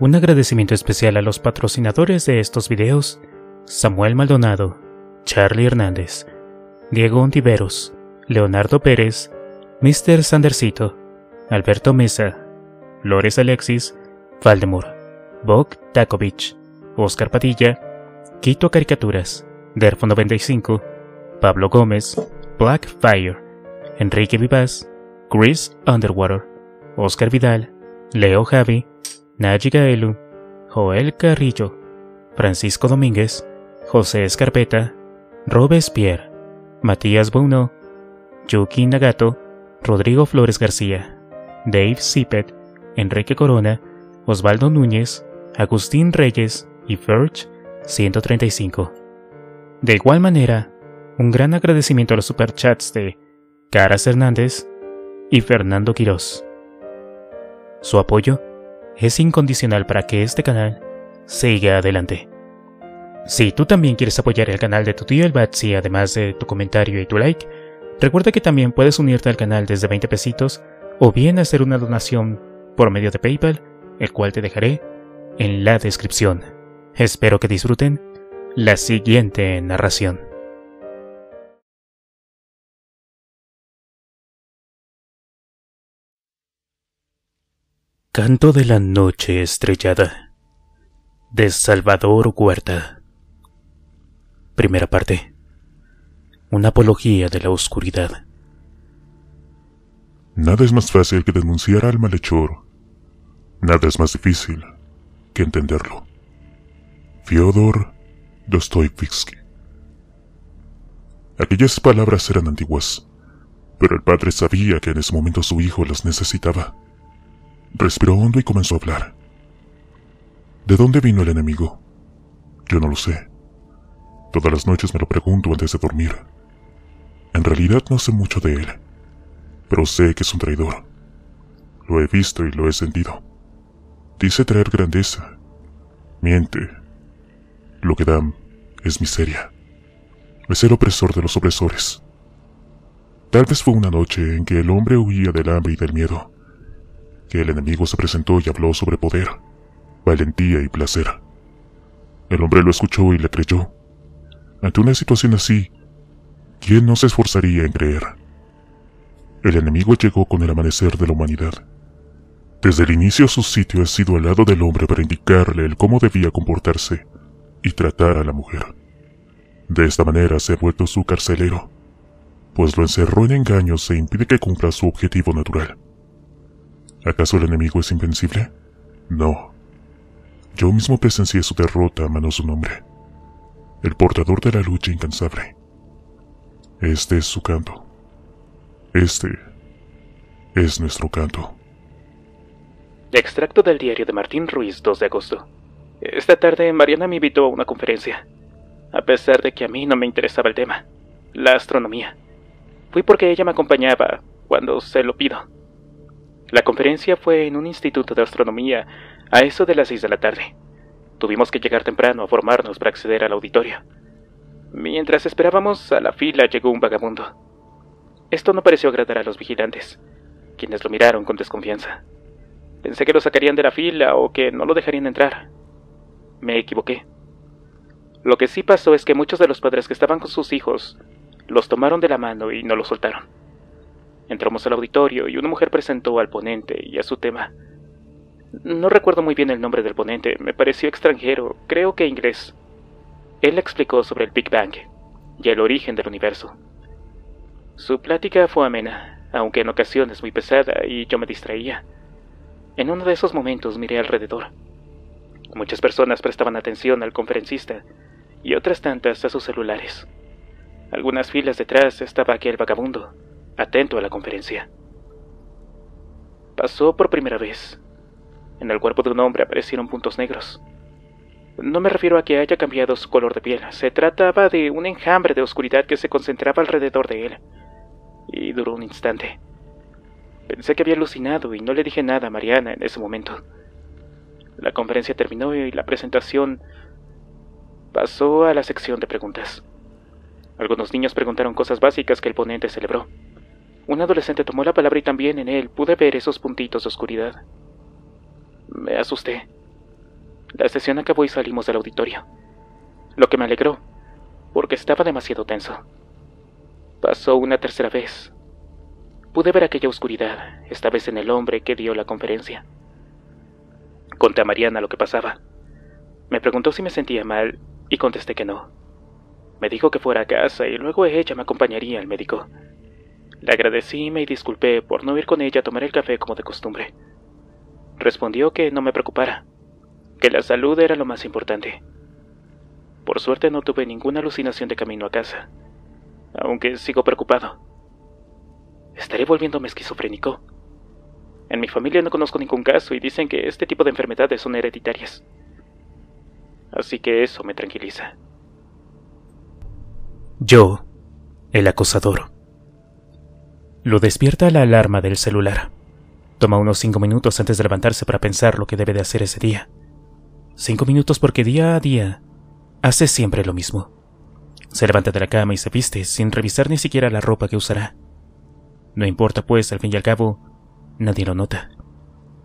Un agradecimiento especial a los patrocinadores de estos videos, Samuel Maldonado, Charlie Hernández, Diego Ontiveros, Leonardo Pérez, Mr. Sandercito, Alberto Mesa, Lores Alexis, Valdemur, Bog Takovich, Oscar Padilla, Quito Caricaturas, Derfo95, Pablo Gómez, Black Blackfire, Enrique Vivaz, Chris Underwater, Oscar Vidal, Leo Javi, Nagy Joel Carrillo, Francisco Domínguez, José Escarpeta, Robespierre, Matías Bono, Yuki Nagato, Rodrigo Flores García, Dave Sipet, Enrique Corona, Osvaldo Núñez, Agustín Reyes y Verge 135. De igual manera, un gran agradecimiento a los superchats de Caras Hernández y Fernando Quirós. Su apoyo es incondicional para que este canal siga adelante. Si tú también quieres apoyar el canal de tu tío el Batsy, además de tu comentario y tu like, recuerda que también puedes unirte al canal desde 20 pesitos o bien hacer una donación por medio de PayPal, el cual te dejaré en la descripción. Espero que disfruten la siguiente narración. Canto de la Noche Estrellada de Salvador Huerta. Primera parte. Una apología de la oscuridad. Nada es más fácil que denunciar al malhechor. Nada es más difícil que entenderlo. Fyodor Dostoyevsky. Aquellas palabras eran antiguas, pero el padre sabía que en ese momento su hijo las necesitaba. Respiró hondo y comenzó a hablar. ¿De dónde vino el enemigo? Yo no lo sé. Todas las noches me lo pregunto antes de dormir. En realidad no sé mucho de él, pero sé que es un traidor. Lo he visto y lo he sentido. Dice traer grandeza. Miente. Lo que dan es miseria. Es el opresor de los opresores. Tal vez fue una noche en que el hombre huía del hambre y del miedo que el enemigo se presentó y habló sobre poder, valentía y placer. El hombre lo escuchó y le creyó. Ante una situación así, ¿quién no se esforzaría en creer? El enemigo llegó con el amanecer de la humanidad. Desde el inicio su sitio ha sido al lado del hombre para indicarle el cómo debía comportarse y tratar a la mujer. De esta manera se ha vuelto su carcelero, pues lo encerró en engaños e impide que cumpla su objetivo natural. ¿Acaso el enemigo es invencible? No. Yo mismo presencié su derrota a manos de un hombre. El portador de la lucha incansable. Este es su canto. Este es nuestro canto. Extracto del diario de Martín Ruiz, 2 de agosto. Esta tarde Mariana me invitó a una conferencia, a pesar de que a mí no me interesaba el tema, la astronomía. Fui porque ella me acompañaba cuando se lo pido. La conferencia fue en un instituto de astronomía a eso de las seis de la tarde. Tuvimos que llegar temprano a formarnos para acceder al auditorio. Mientras esperábamos a la fila llegó un vagabundo. Esto no pareció agradar a los vigilantes, quienes lo miraron con desconfianza. Pensé que lo sacarían de la fila o que no lo dejarían entrar. Me equivoqué. Lo que sí pasó es que muchos de los padres que estaban con sus hijos los tomaron de la mano y no los soltaron. Entramos al auditorio y una mujer presentó al ponente y a su tema. No recuerdo muy bien el nombre del ponente, me pareció extranjero, creo que inglés. Él explicó sobre el Big Bang y el origen del universo. Su plática fue amena, aunque en ocasiones muy pesada, y yo me distraía. En uno de esos momentos miré alrededor. Muchas personas prestaban atención al conferencista y otras tantas a sus celulares. Algunas filas detrás estaba aquel vagabundo, atento a la conferencia. Pasó por primera vez. En el cuerpo de un hombre aparecieron puntos negros. No me refiero a que haya cambiado su color de piel, se trataba de un enjambre de oscuridad que se concentraba alrededor de él. Y duró un instante. Pensé que había alucinado y no le dije nada a Mariana en ese momento. La conferencia terminó y la presentación pasó a la sección de preguntas. Algunos niños preguntaron cosas básicas que el ponente celebró. Un adolescente tomó la palabra y también en él pude ver esos puntitos de oscuridad. Me asusté. La sesión acabó y salimos del auditorio, lo que me alegró, porque estaba demasiado tenso. Pasó una tercera vez. Pude ver aquella oscuridad, esta vez en el hombre que dio la conferencia. Conté a Mariana lo que pasaba. Me preguntó si me sentía mal y contesté que no. Me dijo que fuera a casa y luego ella me acompañaría al médico. Le agradecí y me disculpé por no ir con ella a tomar el café como de costumbre. Respondió que no me preocupara, que la salud era lo más importante. Por suerte no tuve ninguna alucinación de camino a casa, aunque sigo preocupado. Estaré volviéndome esquizofrénico. En mi familia no conozco ningún caso y dicen que este tipo de enfermedades son hereditarias. Así que eso me tranquiliza. Yo, el acosador. Lo despierta la alarma del celular. Toma unos cinco minutos antes de levantarse para pensar lo que debe de hacer ese día. Cinco minutos porque día a día hace siempre lo mismo. Se levanta de la cama y se viste sin revisar ni siquiera la ropa que usará. No importa, pues, al fin y al cabo, nadie lo nota.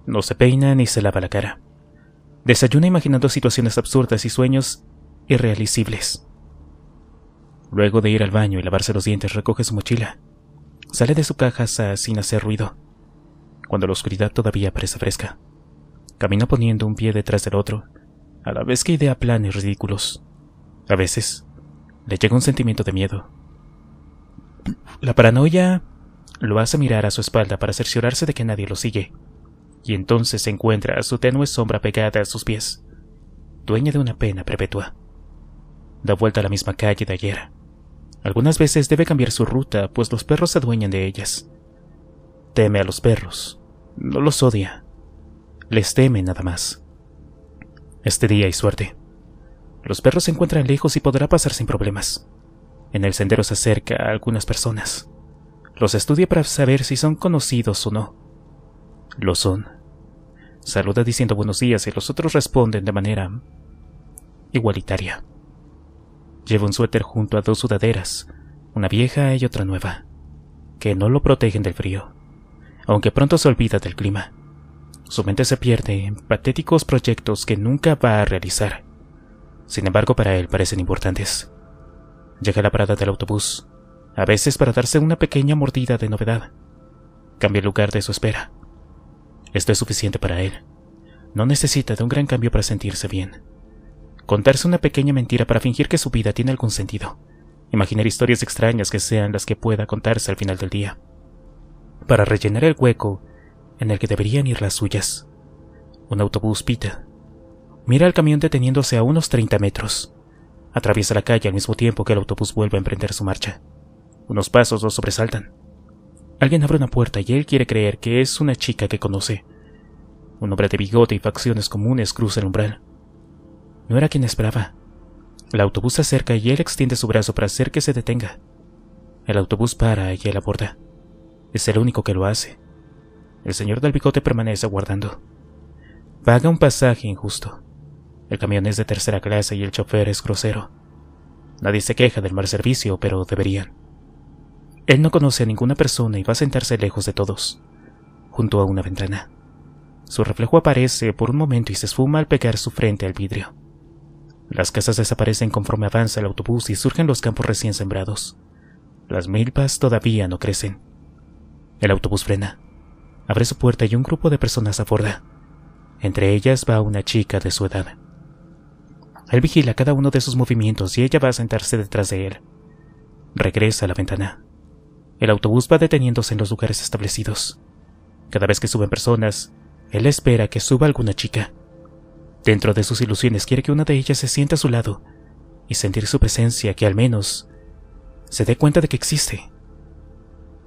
No se peina ni se lava la cara. Desayuna imaginando situaciones absurdas y sueños irrealizables. Luego de ir al baño y lavarse los dientes, recoge su mochila Sale de su caja sin hacer ruido, cuando la oscuridad todavía parece fresca. Camina poniendo un pie detrás del otro, a la vez que idea planes ridículos. A veces, le llega un sentimiento de miedo. La paranoia lo hace mirar a su espalda para cerciorarse de que nadie lo sigue, y entonces se encuentra a su tenue sombra pegada a sus pies, dueña de una pena perpetua. Da vuelta a la misma calle de ayer, algunas veces debe cambiar su ruta, pues los perros se adueñan de ellas. Teme a los perros. No los odia. Les teme nada más. Este día hay suerte. Los perros se encuentran lejos y podrá pasar sin problemas. En el sendero se acerca a algunas personas. Los estudia para saber si son conocidos o no. Lo son. Saluda diciendo buenos días y los otros responden de manera igualitaria. Lleva un suéter junto a dos sudaderas, una vieja y otra nueva, que no lo protegen del frío, aunque pronto se olvida del clima. Su mente se pierde en patéticos proyectos que nunca va a realizar. Sin embargo, para él parecen importantes. Llega a la parada del autobús, a veces para darse una pequeña mordida de novedad. Cambia el lugar de su espera. Esto es suficiente para él. No necesita de un gran cambio para sentirse bien. Contarse una pequeña mentira para fingir que su vida tiene algún sentido. Imaginar historias extrañas que sean las que pueda contarse al final del día. Para rellenar el hueco en el que deberían ir las suyas. Un autobús pita. Mira al camión deteniéndose a unos 30 metros. Atraviesa la calle al mismo tiempo que el autobús vuelve a emprender su marcha. Unos pasos lo sobresaltan. Alguien abre una puerta y él quiere creer que es una chica que conoce. Un hombre de bigote y facciones comunes cruza el umbral. No era quien esperaba. El autobús se acerca y él extiende su brazo para hacer que se detenga. El autobús para y él aborda. Es el único que lo hace. El señor del bigote permanece aguardando. Paga un pasaje injusto. El camión es de tercera clase y el chofer es grosero. Nadie se queja del mal servicio, pero deberían. Él no conoce a ninguna persona y va a sentarse lejos de todos, junto a una ventana. Su reflejo aparece por un momento y se esfuma al pegar su frente al vidrio. Las casas desaparecen conforme avanza el autobús y surgen los campos recién sembrados. Las milpas todavía no crecen. El autobús frena. Abre su puerta y un grupo de personas aborda. Entre ellas va una chica de su edad. Él vigila cada uno de sus movimientos y ella va a sentarse detrás de él. Regresa a la ventana. El autobús va deteniéndose en los lugares establecidos. Cada vez que suben personas, él espera que suba alguna chica. Dentro de sus ilusiones quiere que una de ellas se sienta a su lado y sentir su presencia, que al menos se dé cuenta de que existe.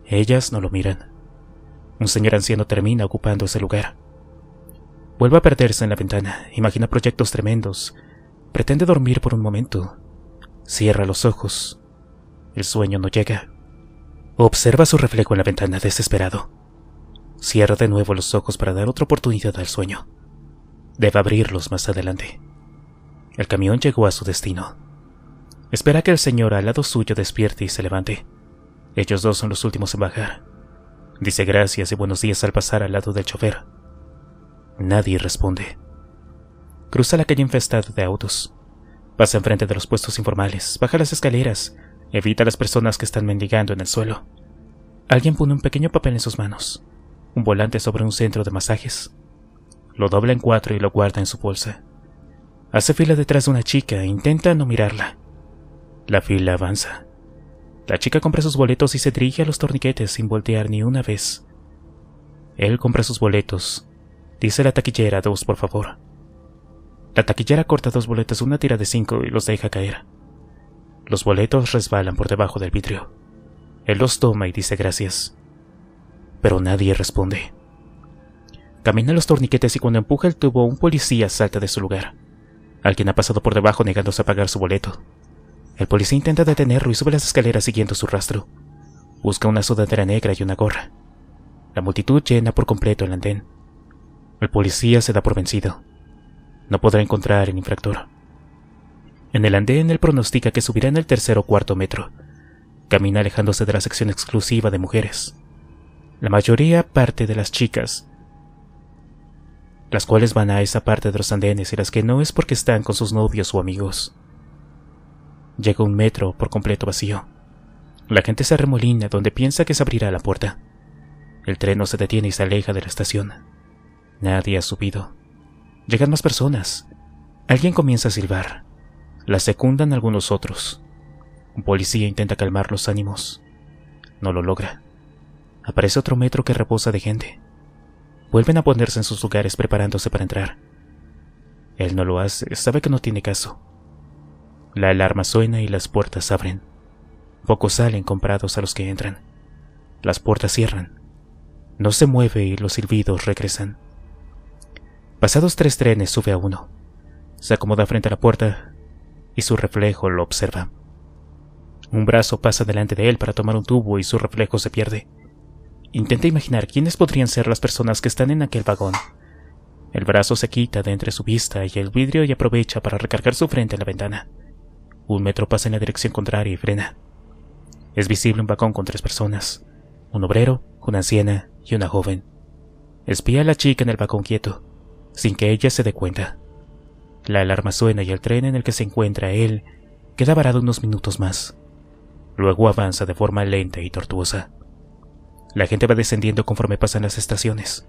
Ellas no lo miran. Un señor anciano termina ocupando ese lugar. Vuelve a perderse en la ventana, imagina proyectos tremendos, pretende dormir por un momento, cierra los ojos. El sueño no llega. Observa su reflejo en la ventana desesperado. Cierra de nuevo los ojos para dar otra oportunidad al sueño. Debe abrirlos más adelante. El camión llegó a su destino. Espera que el señor al lado suyo despierte y se levante. Ellos dos son los últimos en bajar. Dice gracias y buenos días al pasar al lado del chofer. Nadie responde. Cruza la calle infestada de autos. Pasa enfrente de los puestos informales, baja las escaleras, evita a las personas que están mendigando en el suelo. Alguien pone un pequeño papel en sus manos, un volante sobre un centro de masajes lo dobla en cuatro y lo guarda en su bolsa. Hace fila detrás de una chica e intenta no mirarla. La fila avanza. La chica compra sus boletos y se dirige a los torniquetes sin voltear ni una vez. Él compra sus boletos. Dice la taquillera dos, por favor. La taquillera corta dos boletos, una tira de cinco y los deja caer. Los boletos resbalan por debajo del vidrio. Él los toma y dice gracias. Pero nadie responde. Camina los torniquetes y cuando empuja el tubo, un policía salta de su lugar. Alguien ha pasado por debajo negándose a pagar su boleto. El policía intenta detenerlo y sube las escaleras siguiendo su rastro. Busca una sudadera negra y una gorra. La multitud llena por completo el andén. El policía se da por vencido. No podrá encontrar el infractor. En el andén él pronostica que subirá en el tercer o cuarto metro. Camina alejándose de la sección exclusiva de mujeres. La mayoría parte de las chicas, las cuales van a esa parte de los andenes y las que no es porque están con sus novios o amigos. Llega un metro por completo vacío. La gente se arremolina donde piensa que se abrirá la puerta. El tren no se detiene y se aleja de la estación. Nadie ha subido. Llegan más personas. Alguien comienza a silbar. La secundan algunos otros. Un policía intenta calmar los ánimos. No lo logra. Aparece otro metro que reposa de gente. Vuelven a ponerse en sus lugares preparándose para entrar. Él no lo hace, sabe que no tiene caso. La alarma suena y las puertas abren. Pocos salen comprados a los que entran. Las puertas cierran. No se mueve y los silbidos regresan. Pasados tres trenes sube a uno. Se acomoda frente a la puerta y su reflejo lo observa. Un brazo pasa delante de él para tomar un tubo y su reflejo se pierde. Intenta imaginar quiénes podrían ser las personas que están en aquel vagón. El brazo se quita de entre su vista y el vidrio y aprovecha para recargar su frente en la ventana. Un metro pasa en la dirección contraria y frena. Es visible un vagón con tres personas, un obrero, una anciana y una joven. Espía a la chica en el vagón quieto, sin que ella se dé cuenta. La alarma suena y el tren en el que se encuentra él queda varado unos minutos más. Luego avanza de forma lenta y tortuosa. La gente va descendiendo conforme pasan las estaciones.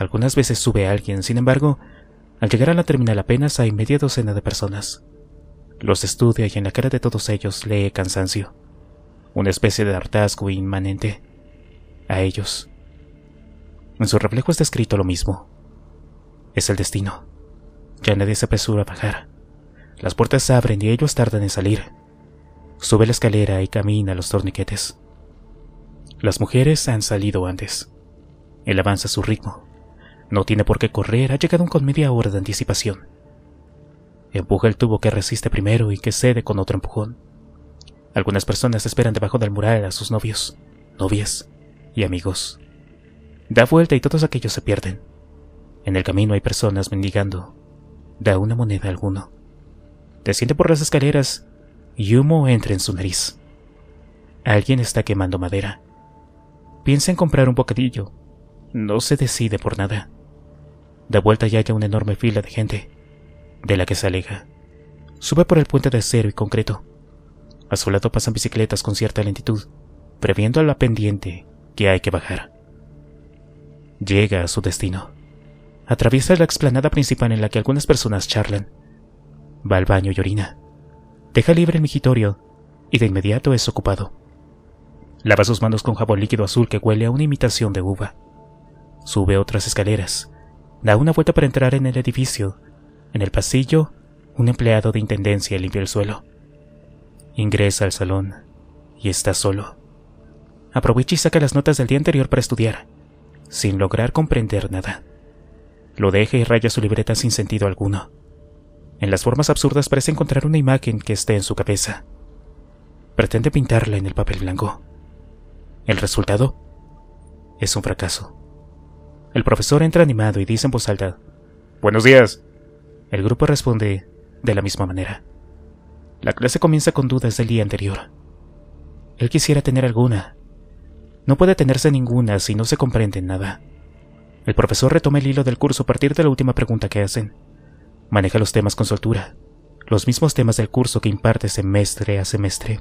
Algunas veces sube alguien, sin embargo, al llegar a la terminal apenas hay media docena de personas. Los estudia y en la cara de todos ellos lee cansancio, una especie de hartazgo inmanente. A ellos. En su reflejo está escrito lo mismo. Es el destino. Ya nadie se apresura a bajar. Las puertas se abren y ellos tardan en salir. Sube la escalera y camina a los torniquetes. Las mujeres han salido antes. Él avanza a su ritmo. No tiene por qué correr, ha llegado con media hora de anticipación. Empuja el tubo que resiste primero y que cede con otro empujón. Algunas personas esperan debajo del mural a sus novios, novias y amigos. Da vuelta y todos aquellos se pierden. En el camino hay personas mendigando. Da una moneda a alguno. Desciende por las escaleras y humo entra en su nariz. Alguien está quemando madera piensa en comprar un bocadillo. No se decide por nada. Da vuelta ya hay una enorme fila de gente, de la que se aleja. Sube por el puente de acero y concreto. A su lado pasan bicicletas con cierta lentitud, previendo la pendiente que hay que bajar. Llega a su destino. Atraviesa la explanada principal en la que algunas personas charlan. Va al baño y orina. Deja libre el migitorio y de inmediato es ocupado. Lava sus manos con jabón líquido azul que huele a una imitación de uva. Sube otras escaleras. Da una vuelta para entrar en el edificio. En el pasillo, un empleado de intendencia limpia el suelo. Ingresa al salón y está solo. Aprovecha y saca las notas del día anterior para estudiar, sin lograr comprender nada. Lo deja y raya su libreta sin sentido alguno. En las formas absurdas parece encontrar una imagen que esté en su cabeza. Pretende pintarla en el papel blanco. El resultado es un fracaso. El profesor entra animado y dice en voz alta, Buenos días. El grupo responde de la misma manera. La clase comienza con dudas del día anterior. Él quisiera tener alguna. No puede tenerse ninguna si no se comprende nada. El profesor retoma el hilo del curso a partir de la última pregunta que hacen. Maneja los temas con soltura, los mismos temas del curso que imparte semestre a semestre.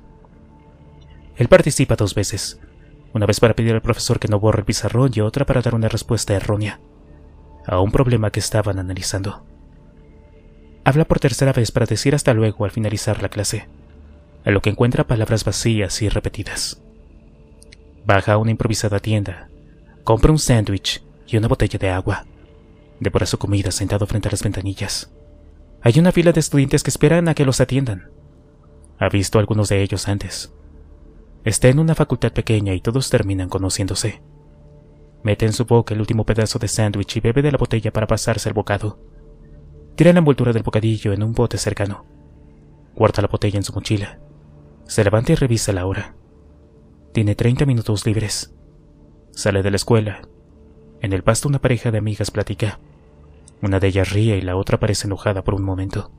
Él participa dos veces, una vez para pedir al profesor que no borre el pizarrón y otra para dar una respuesta errónea a un problema que estaban analizando. Habla por tercera vez para decir hasta luego al finalizar la clase, a lo que encuentra palabras vacías y repetidas. Baja a una improvisada tienda, compra un sándwich y una botella de agua. Devora su comida sentado frente a las ventanillas. Hay una fila de estudiantes que esperan a que los atiendan. Ha visto algunos de ellos antes, Está en una facultad pequeña y todos terminan conociéndose. Mete en su boca el último pedazo de sándwich y bebe de la botella para pasarse el bocado. Tira la envoltura del bocadillo en un bote cercano. Guarda la botella en su mochila. Se levanta y revisa la hora. Tiene 30 minutos libres. Sale de la escuela. En el pasto una pareja de amigas platica. Una de ellas ríe y la otra parece enojada por un momento.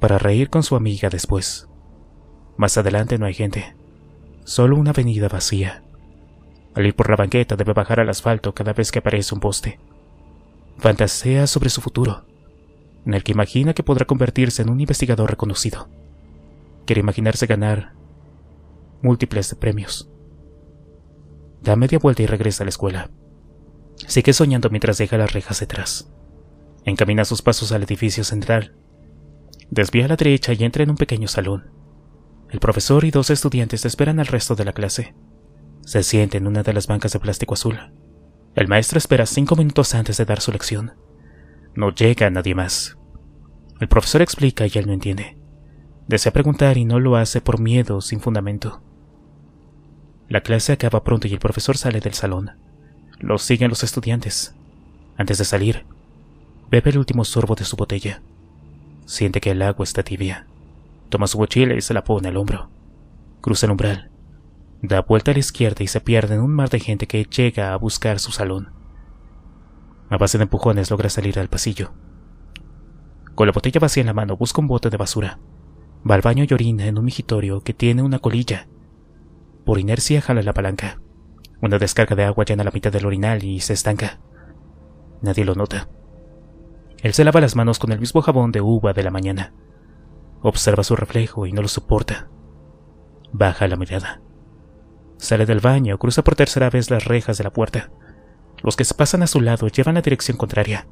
Para reír con su amiga después. Más adelante no hay gente. Solo una avenida vacía. Al ir por la banqueta debe bajar al asfalto cada vez que aparece un poste. Fantasea sobre su futuro, en el que imagina que podrá convertirse en un investigador reconocido. Quiere imaginarse ganar múltiples premios. Da media vuelta y regresa a la escuela. Sigue soñando mientras deja las rejas detrás. Encamina sus pasos al edificio central. Desvía a la derecha y entra en un pequeño salón. El profesor y dos estudiantes esperan al resto de la clase. Se sienta en una de las bancas de plástico azul. El maestro espera cinco minutos antes de dar su lección. No llega nadie más. El profesor explica y él no entiende. Desea preguntar y no lo hace por miedo sin fundamento. La clase acaba pronto y el profesor sale del salón. Lo siguen los estudiantes. Antes de salir, bebe el último sorbo de su botella. Siente que el agua está tibia. Toma su mochila y se la pone al hombro. Cruza el umbral. Da vuelta a la izquierda y se pierde en un mar de gente que llega a buscar su salón. A base de empujones logra salir al pasillo. Con la botella vacía en la mano busca un bote de basura. Va al baño y orina en un migitorio que tiene una colilla. Por inercia jala la palanca. Una descarga de agua llena la mitad del orinal y se estanca. Nadie lo nota. Él se lava las manos con el mismo jabón de uva de la mañana. Observa su reflejo y no lo soporta. Baja la mirada. Sale del baño, cruza por tercera vez las rejas de la puerta. Los que se pasan a su lado llevan la dirección contraria.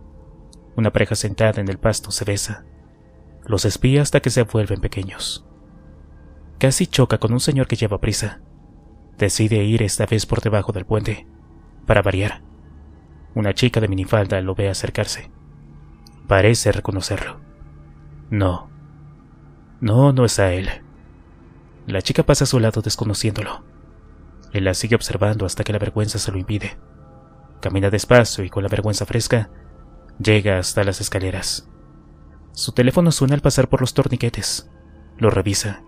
Una pareja sentada en el pasto se besa. Los espía hasta que se vuelven pequeños. Casi choca con un señor que lleva prisa. Decide ir esta vez por debajo del puente, para variar. Una chica de minifalda lo ve acercarse. Parece reconocerlo. No, no, no es a él. La chica pasa a su lado desconociéndolo. Él la sigue observando hasta que la vergüenza se lo impide. Camina despacio y con la vergüenza fresca, llega hasta las escaleras. Su teléfono suena al pasar por los torniquetes. Lo revisa.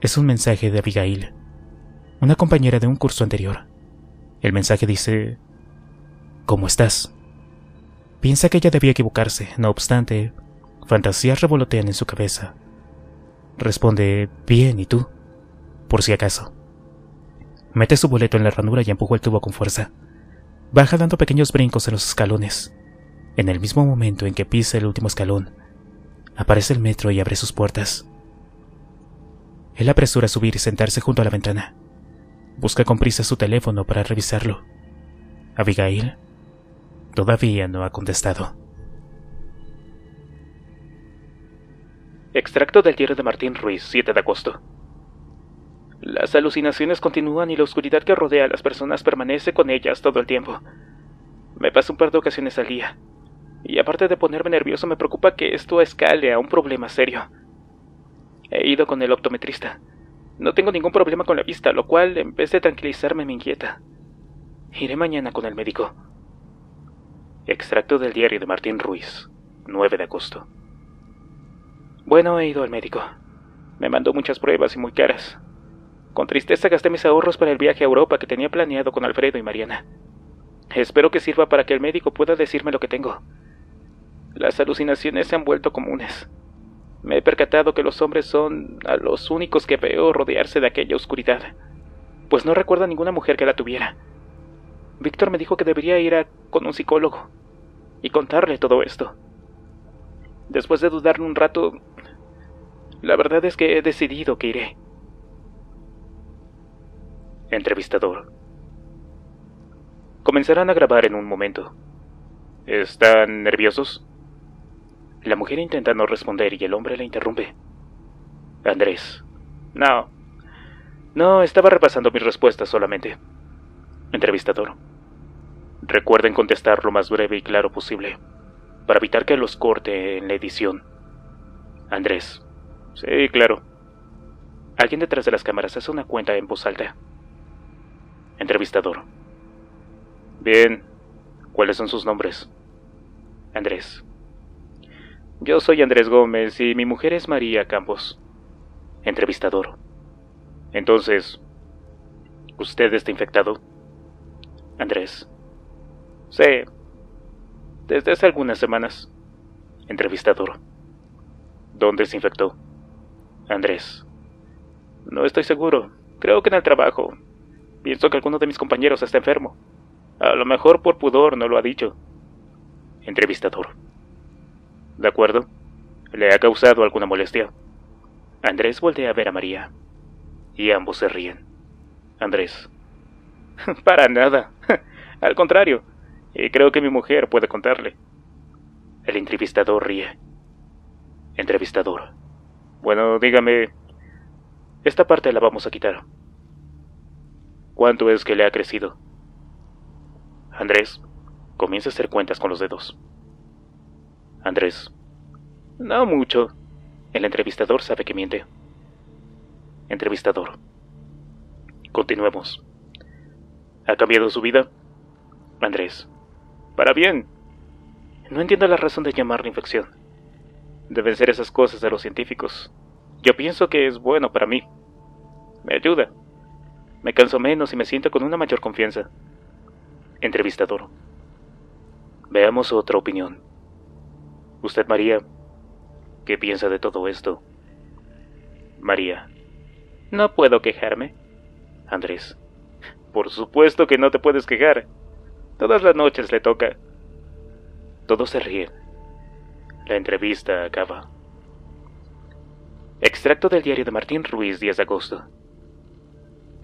Es un mensaje de Abigail, una compañera de un curso anterior. El mensaje dice, ¿Cómo estás? Piensa que ella debía equivocarse, no obstante, fantasías revolotean en su cabeza. Responde, bien, ¿y tú? Por si acaso. Mete su boleto en la ranura y empuja el tubo con fuerza. Baja dando pequeños brincos en los escalones. En el mismo momento en que pisa el último escalón, aparece el metro y abre sus puertas. Él apresura a subir y sentarse junto a la ventana. Busca con prisa su teléfono para revisarlo. Abigail todavía no ha contestado. Extracto del diario de Martín Ruiz, 7 de agosto. Las alucinaciones continúan y la oscuridad que rodea a las personas permanece con ellas todo el tiempo. Me paso un par de ocasiones al día. Y aparte de ponerme nervioso, me preocupa que esto escale a un problema serio. He ido con el optometrista. No tengo ningún problema con la vista, lo cual, en vez de tranquilizarme, me inquieta. Iré mañana con el médico. Extracto del diario de Martín Ruiz, 9 de agosto. Bueno, he ido al médico. Me mandó muchas pruebas y muy caras. Con tristeza gasté mis ahorros para el viaje a Europa que tenía planeado con Alfredo y Mariana. Espero que sirva para que el médico pueda decirme lo que tengo. Las alucinaciones se han vuelto comunes. Me he percatado que los hombres son a los únicos que veo rodearse de aquella oscuridad, pues no recuerdo a ninguna mujer que la tuviera. Víctor me dijo que debería ir a con un psicólogo y contarle todo esto. Después de dudar un rato, la verdad es que he decidido que iré. Entrevistador. Comenzarán a grabar en un momento. ¿Están nerviosos? La mujer intenta no responder y el hombre la interrumpe. Andrés. No. No, estaba repasando mis respuestas solamente. Entrevistador. Recuerden contestar lo más breve y claro posible, para evitar que los corte en la edición. Andrés. Sí, claro. Alguien detrás de las cámaras hace una cuenta en voz alta. Entrevistador. Bien. ¿Cuáles son sus nombres? Andrés. Yo soy Andrés Gómez y mi mujer es María Campos. Entrevistador. Entonces, ¿usted está infectado? Andrés. Sí. Desde hace algunas semanas. Entrevistador. ¿Dónde se infectó? Andrés. No estoy seguro. Creo que en el trabajo. Pienso que alguno de mis compañeros está enfermo. A lo mejor por pudor no lo ha dicho. Entrevistador. De acuerdo. Le ha causado alguna molestia. Andrés voltea a ver a María. Y ambos se ríen. Andrés. Para nada. Al contrario. Y creo que mi mujer puede contarle. El entrevistador ríe. Entrevistador. Bueno, dígame, esta parte la vamos a quitar. ¿Cuánto es que le ha crecido? Andrés, comienza a hacer cuentas con los dedos. Andrés, no mucho. El entrevistador sabe que miente. Entrevistador, continuemos. ¿Ha cambiado su vida? Andrés, para bien. No entiendo la razón de llamar la infección. De ser esas cosas a los científicos. Yo pienso que es bueno para mí. Me ayuda. Me canso menos y me siento con una mayor confianza. Entrevistador. Veamos otra opinión. Usted, María, ¿qué piensa de todo esto? María. No puedo quejarme. Andrés. Por supuesto que no te puedes quejar. Todas las noches le toca. Todos se ríen. La entrevista acaba. Extracto del diario de Martín Ruiz, 10 de agosto.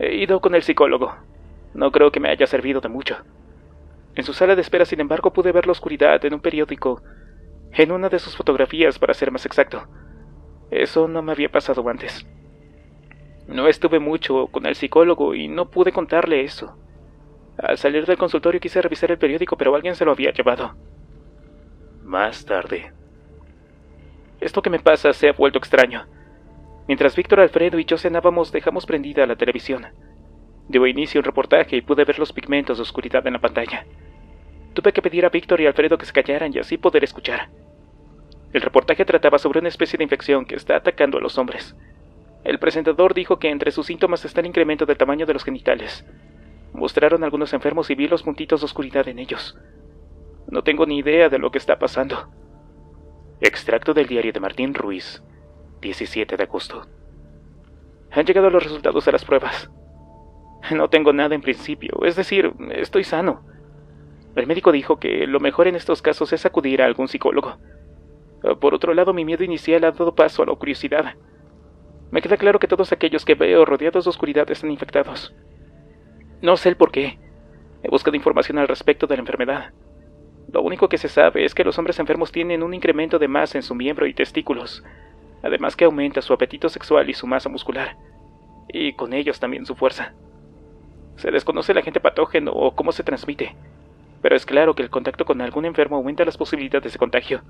He ido con el psicólogo. No creo que me haya servido de mucho. En su sala de espera, sin embargo, pude ver la oscuridad en un periódico, en una de sus fotografías, para ser más exacto. Eso no me había pasado antes. No estuve mucho con el psicólogo y no pude contarle eso. Al salir del consultorio quise revisar el periódico, pero alguien se lo había llevado. Más tarde, esto que me pasa se ha vuelto extraño. Mientras Víctor Alfredo y yo cenábamos, dejamos prendida la televisión. Dio inicio un reportaje y pude ver los pigmentos de oscuridad en la pantalla. Tuve que pedir a Víctor y Alfredo que se callaran y así poder escuchar. El reportaje trataba sobre una especie de infección que está atacando a los hombres. El presentador dijo que entre sus síntomas está el incremento del tamaño de los genitales. Mostraron algunos enfermos y vi los puntitos de oscuridad en ellos. No tengo ni idea de lo que está pasando. Extracto del diario de Martín Ruiz, 17 de agosto. Han llegado los resultados de las pruebas. No tengo nada en principio, es decir, estoy sano. El médico dijo que lo mejor en estos casos es acudir a algún psicólogo. Por otro lado, mi miedo inicial ha dado paso a la curiosidad. Me queda claro que todos aquellos que veo rodeados de oscuridad están infectados. No sé el por qué. He buscado información al respecto de la enfermedad. Lo único que se sabe es que los hombres enfermos tienen un incremento de masa en su miembro y testículos, además que aumenta su apetito sexual y su masa muscular, y con ellos también su fuerza. Se desconoce el agente patógeno o cómo se transmite, pero es claro que el contacto con algún enfermo aumenta las posibilidades de contagio.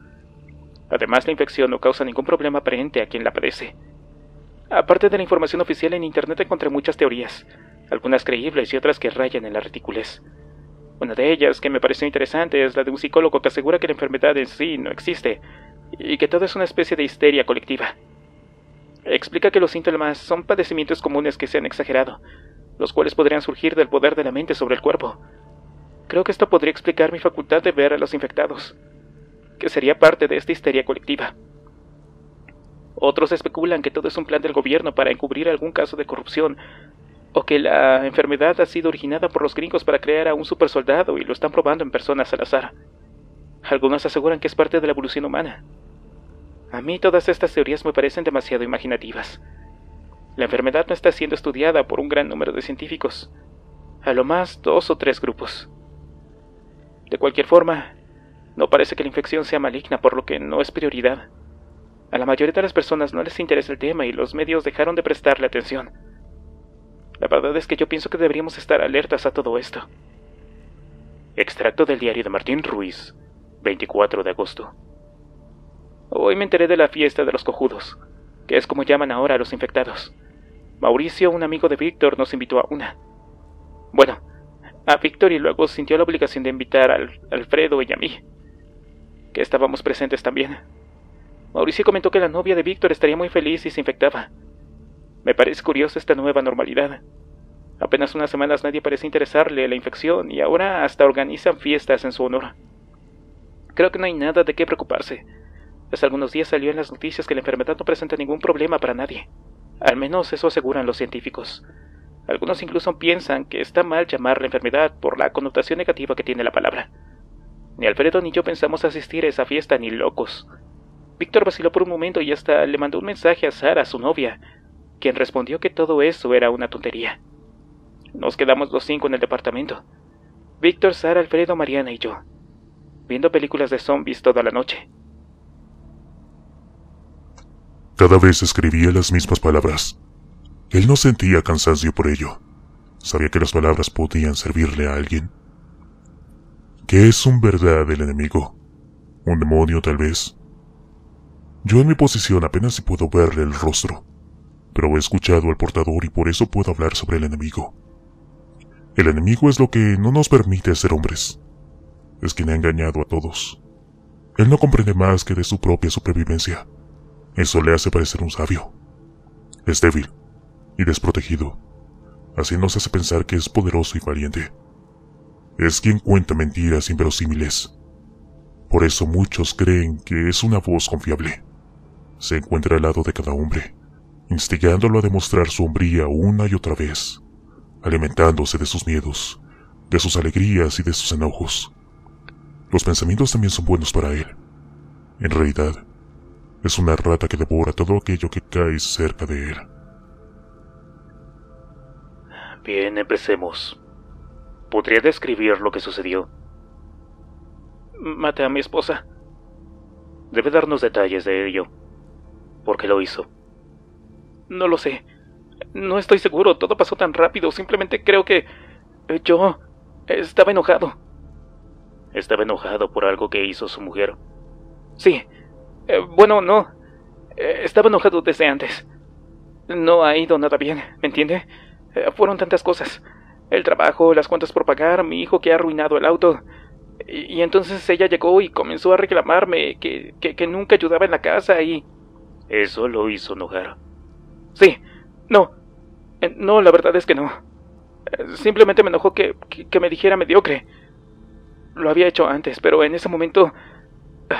Además, la infección no causa ningún problema aparente a quien la padece. Aparte de la información oficial en Internet encontré muchas teorías, algunas creíbles y otras que rayan en la reticulez. Una de ellas, que me pareció interesante, es la de un psicólogo que asegura que la enfermedad en sí no existe, y que todo es una especie de histeria colectiva. Explica que los síntomas son padecimientos comunes que se han exagerado, los cuales podrían surgir del poder de la mente sobre el cuerpo. Creo que esto podría explicar mi facultad de ver a los infectados, que sería parte de esta histeria colectiva. Otros especulan que todo es un plan del gobierno para encubrir algún caso de corrupción o que la enfermedad ha sido originada por los gringos para crear a un supersoldado y lo están probando en personas al azar. Algunos aseguran que es parte de la evolución humana. A mí todas estas teorías me parecen demasiado imaginativas. La enfermedad no está siendo estudiada por un gran número de científicos, a lo más dos o tres grupos. De cualquier forma, no parece que la infección sea maligna, por lo que no es prioridad. A la mayoría de las personas no les interesa el tema y los medios dejaron de prestarle atención. La verdad es que yo pienso que deberíamos estar alertas a todo esto. Extracto del diario de Martín Ruiz, 24 de agosto. Hoy me enteré de la fiesta de los cojudos, que es como llaman ahora a los infectados. Mauricio, un amigo de Víctor, nos invitó a una. Bueno, a Víctor y luego sintió la obligación de invitar a Alfredo y a mí, que estábamos presentes también. Mauricio comentó que la novia de Víctor estaría muy feliz si se infectaba, me parece curiosa esta nueva normalidad. Apenas unas semanas nadie parece interesarle la infección y ahora hasta organizan fiestas en su honor. Creo que no hay nada de qué preocuparse. Hace algunos días salió en las noticias que la enfermedad no presenta ningún problema para nadie. Al menos eso aseguran los científicos. Algunos incluso piensan que está mal llamar la enfermedad por la connotación negativa que tiene la palabra. Ni Alfredo ni yo pensamos asistir a esa fiesta ni locos. Víctor vaciló por un momento y hasta le mandó un mensaje a Sara, su novia, quien respondió que todo eso era una tontería. Nos quedamos los cinco en el departamento. Víctor, Sara, Alfredo, Mariana y yo, viendo películas de zombies toda la noche. Cada vez escribía las mismas palabras. Él no sentía cansancio por ello. Sabía que las palabras podían servirle a alguien. ¿Qué es un verdad enemigo? ¿Un demonio tal vez? Yo en mi posición apenas si puedo verle el rostro, pero he escuchado al portador y por eso puedo hablar sobre el enemigo. El enemigo es lo que no nos permite ser hombres. Es quien ha engañado a todos. Él no comprende más que de su propia supervivencia. Eso le hace parecer un sabio. Es débil y desprotegido. Así nos hace pensar que es poderoso y valiente. Es quien cuenta mentiras inverosímiles. Por eso muchos creen que es una voz confiable. Se encuentra al lado de cada hombre instigándolo a demostrar su hombría una y otra vez, alimentándose de sus miedos, de sus alegrías y de sus enojos. Los pensamientos también son buenos para él. En realidad, es una rata que devora todo aquello que cae cerca de él. Bien, empecemos. ¿Podría describir lo que sucedió? Mate a mi esposa. Debe darnos detalles de ello. ¿Por qué lo hizo? No lo sé. No estoy seguro, todo pasó tan rápido, simplemente creo que... Yo... estaba enojado. ¿Estaba enojado por algo que hizo su mujer? Sí. Eh, bueno, no. Eh, estaba enojado desde antes. No ha ido nada bien, ¿me entiende? Eh, fueron tantas cosas. El trabajo, las cuentas por pagar, mi hijo que ha arruinado el auto. Y, entonces ella llegó y comenzó a reclamarme que, que, que nunca ayudaba en la casa y... Eso lo hizo enojar. Sí, no. Eh, no, la verdad es que no. Eh, simplemente me enojó que, que, me dijera mediocre. Lo había hecho antes, pero en ese momento... Eh,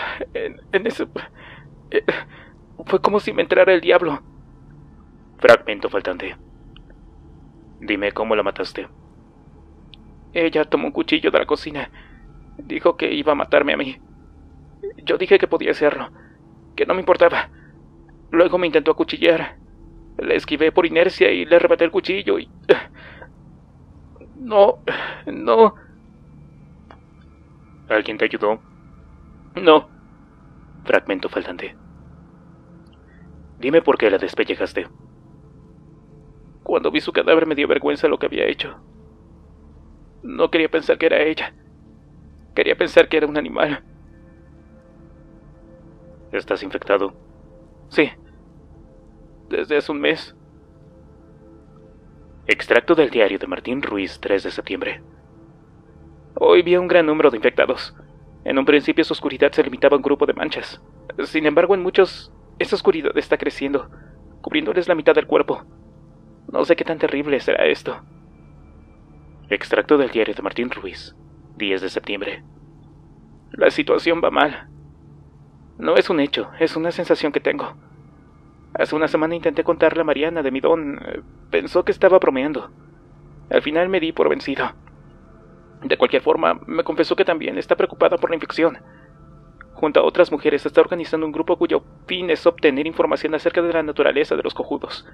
en, en ese... Fue como si me entrara el diablo. Fragmento faltante. Dime cómo la mataste. Ella tomó un cuchillo de la cocina. Dijo que iba a matarme a mí. Yo dije que podía hacerlo, que no me importaba. Luego me intentó acuchillar. Le esquivé por inercia y le arrebaté el cuchillo y... No, no. ¿Alguien te ayudó? No. Fragmento faltante. Dime por qué la despellejaste. Cuando vi su cadáver me dio vergüenza lo que había hecho. No quería pensar que era ella. Quería pensar que era un animal. ¿Estás infectado? Sí desde hace un mes. Extracto del diario de Martín Ruiz, 3 de septiembre. Hoy vi un gran número de infectados. En un principio su oscuridad se limitaba a un grupo de manchas. Sin embargo, en muchos, esa oscuridad está creciendo, cubriéndoles la mitad del cuerpo. No sé qué tan terrible será esto. Extracto del diario de Martín Ruiz, 10 de septiembre. La situación va mal. No es un hecho, es una sensación que tengo. Hace una semana intenté contarle a Mariana de mi don. Pensó que estaba bromeando. Al final me di por vencido. De cualquier forma, me confesó que también está preocupada por la infección. Junto a otras mujeres está organizando un grupo cuyo fin es obtener información acerca de la naturaleza de los cojudos.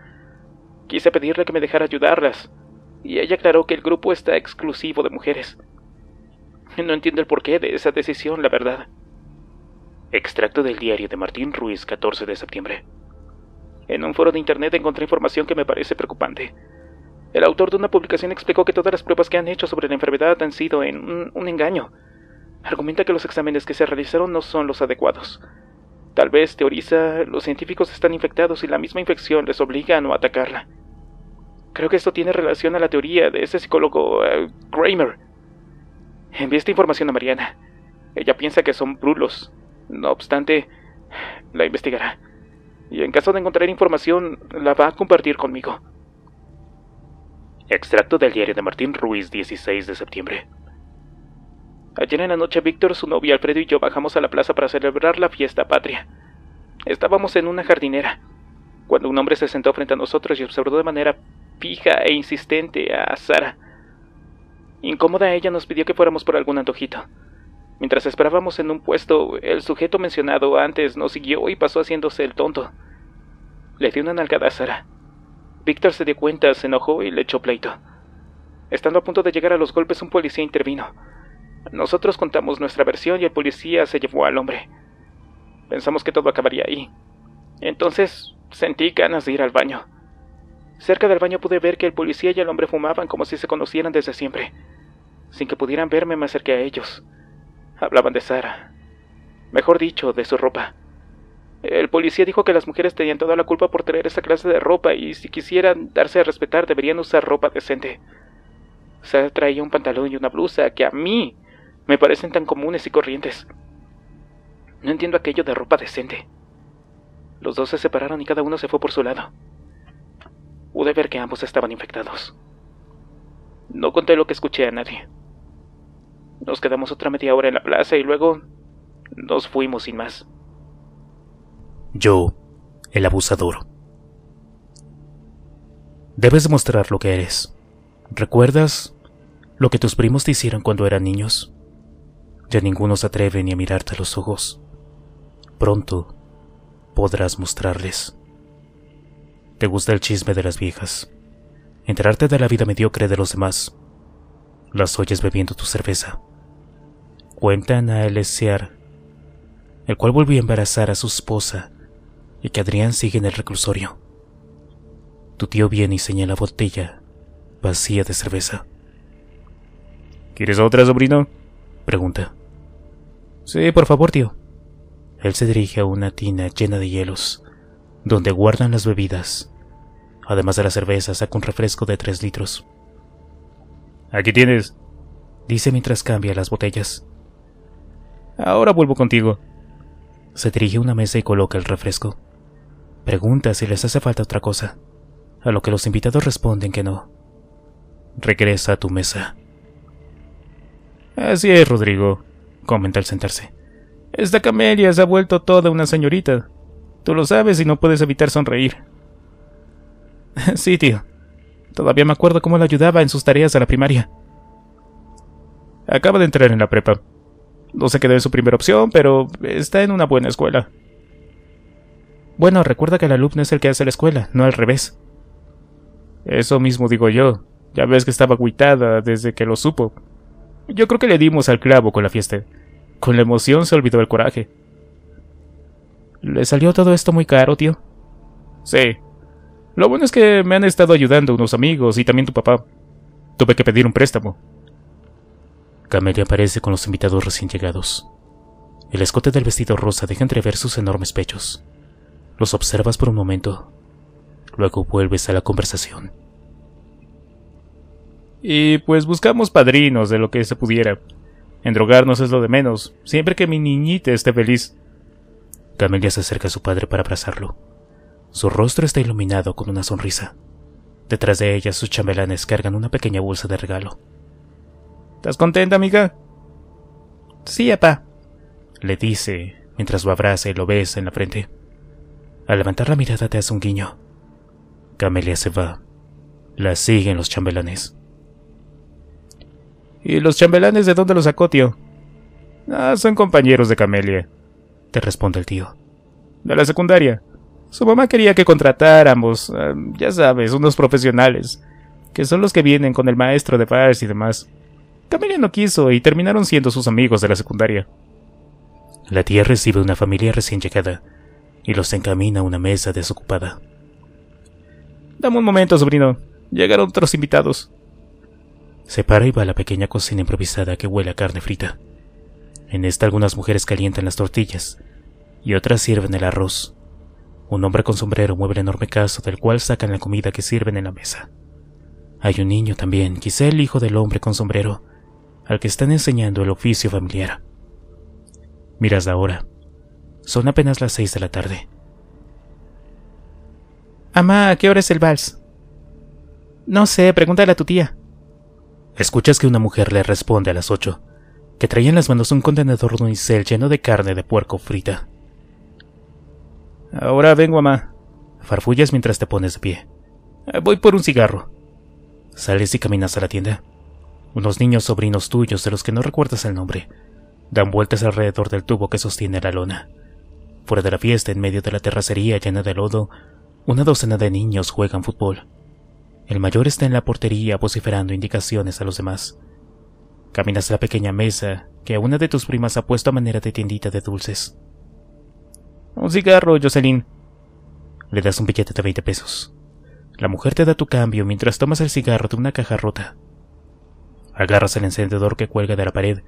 Quise pedirle que me dejara ayudarlas, y ella aclaró que el grupo está exclusivo de mujeres. No entiendo el porqué de esa decisión, la verdad. Extracto del diario de Martín Ruiz, 14 de septiembre. En un foro de internet encontré información que me parece preocupante. El autor de una publicación explicó que todas las pruebas que han hecho sobre la enfermedad han sido en un, engaño. Argumenta que los exámenes que se realizaron no son los adecuados. Tal vez, teoriza, los científicos están infectados y la misma infección les obliga a no atacarla. Creo que esto tiene relación a la teoría de ese psicólogo eh, Kramer. Envié esta información a Mariana. Ella piensa que son brulos. No obstante, la investigará y en caso de encontrar información la va a compartir conmigo. Extracto del diario de Martín Ruiz, 16 de septiembre. Ayer en la noche Víctor, su novia Alfredo y yo bajamos a la plaza para celebrar la fiesta patria. Estábamos en una jardinera, cuando un hombre se sentó frente a nosotros y observó de manera fija e insistente a Sara. Incómoda ella nos pidió que fuéramos por algún antojito. Mientras esperábamos en un puesto, el sujeto mencionado antes nos siguió y pasó haciéndose el tonto. Le di una nalgada Víctor se dio cuenta, se enojó y le echó pleito. Estando a punto de llegar a los golpes, un policía intervino. Nosotros contamos nuestra versión y el policía se llevó al hombre. Pensamos que todo acabaría ahí. Entonces sentí ganas de ir al baño. Cerca del baño pude ver que el policía y el hombre fumaban como si se conocieran desde siempre. Sin que pudieran verme, me acerqué a ellos. Hablaban de Sara. Mejor dicho, de su ropa. El policía dijo que las mujeres tenían toda la culpa por traer esa clase de ropa y si quisieran darse a respetar deberían usar ropa decente. Sara traía un pantalón y una blusa que a mí me parecen tan comunes y corrientes. No entiendo aquello de ropa decente. Los dos se separaron y cada uno se fue por su lado. Pude ver que ambos estaban infectados. No conté lo que escuché a nadie. Nos quedamos otra media hora en la plaza y luego nos fuimos sin más. Yo, el abusador. Debes mostrar lo que eres. ¿Recuerdas lo que tus primos te hicieron cuando eran niños? Ya ninguno se atreve ni a mirarte a los ojos. Pronto podrás mostrarles. Te gusta el chisme de las viejas, enterarte de la vida mediocre de los demás las oyes bebiendo tu cerveza. Cuentan a LSR, el cual volvió a embarazar a su esposa y que Adrián sigue en el reclusorio. Tu tío viene y señala botella vacía de cerveza. ¿Quieres otra, sobrino? Pregunta. Sí, por favor, tío. Él se dirige a una tina llena de hielos, donde guardan las bebidas. Además de la cerveza, saca un refresco de tres litros. Aquí tienes, dice mientras cambia las botellas. Ahora vuelvo contigo. Se dirige a una mesa y coloca el refresco. Pregunta si les hace falta otra cosa, a lo que los invitados responden que no. Regresa a tu mesa. Así es, Rodrigo, comenta al sentarse. Esta camelia se ha vuelto toda una señorita. Tú lo sabes y no puedes evitar sonreír. sí, tío, Todavía me acuerdo cómo le ayudaba en sus tareas de la primaria. Acaba de entrar en la prepa. No se quedó en su primera opción, pero está en una buena escuela. Bueno, recuerda que el alumno es el que hace la escuela, no al revés. Eso mismo digo yo. Ya ves que estaba agüitada desde que lo supo. Yo creo que le dimos al clavo con la fiesta. Con la emoción se olvidó el coraje. ¿Le salió todo esto muy caro, tío? Sí, lo bueno es que me han estado ayudando unos amigos y también tu papá. Tuve que pedir un préstamo. Camelia aparece con los invitados recién llegados. El escote del vestido rosa deja entrever sus enormes pechos. Los observas por un momento. Luego vuelves a la conversación. Y pues buscamos padrinos de lo que se pudiera. Endrogarnos es lo de menos, siempre que mi niñita esté feliz. Camelia se acerca a su padre para abrazarlo. Su rostro está iluminado con una sonrisa. Detrás de ella sus chambelanes cargan una pequeña bolsa de regalo. ¿Estás contenta, amiga? Sí, papá, le dice mientras lo abraza y lo besa en la frente. Al levantar la mirada te hace un guiño. Camelia se va. La siguen los chambelanes. ¿Y los chambelanes de dónde los sacó, tío? Ah, son compañeros de Camelia, te responde el tío. De la secundaria. Su mamá quería que contratáramos, eh, ya sabes, unos profesionales, que son los que vienen con el maestro de Fars y demás. Camila no quiso y terminaron siendo sus amigos de la secundaria. La tía recibe una familia recién llegada y los encamina a una mesa desocupada. Dame un momento, sobrino. Llegaron otros invitados. Se para y va a la pequeña cocina improvisada que huele a carne frita. En esta algunas mujeres calientan las tortillas y otras sirven el arroz. Un hombre con sombrero mueve el enorme caso del cual sacan la comida que sirven en la mesa. Hay un niño también, quizá el hijo del hombre con sombrero, al que están enseñando el oficio familiar. Miras la hora. Son apenas las seis de la tarde. Amá, ¿a qué hora es el vals? No sé, pregúntale a tu tía. Escuchas que una mujer le responde a las ocho, que traía en las manos un contenedor de unicel lleno de carne de puerco frita. Ahora vengo, mamá. Farfullas mientras te pones de pie. Eh, voy por un cigarro. Sales y caminas a la tienda. Unos niños sobrinos tuyos de los que no recuerdas el nombre dan vueltas alrededor del tubo que sostiene la lona. Fuera de la fiesta, en medio de la terracería llena de lodo, una docena de niños juegan fútbol. El mayor está en la portería vociferando indicaciones a los demás. Caminas a la pequeña mesa que una de tus primas ha puesto a manera de tiendita de dulces. Un cigarro, Jocelyn. Le das un billete de veinte pesos. La mujer te da tu cambio mientras tomas el cigarro de una caja rota. Agarras el encendedor que cuelga de la pared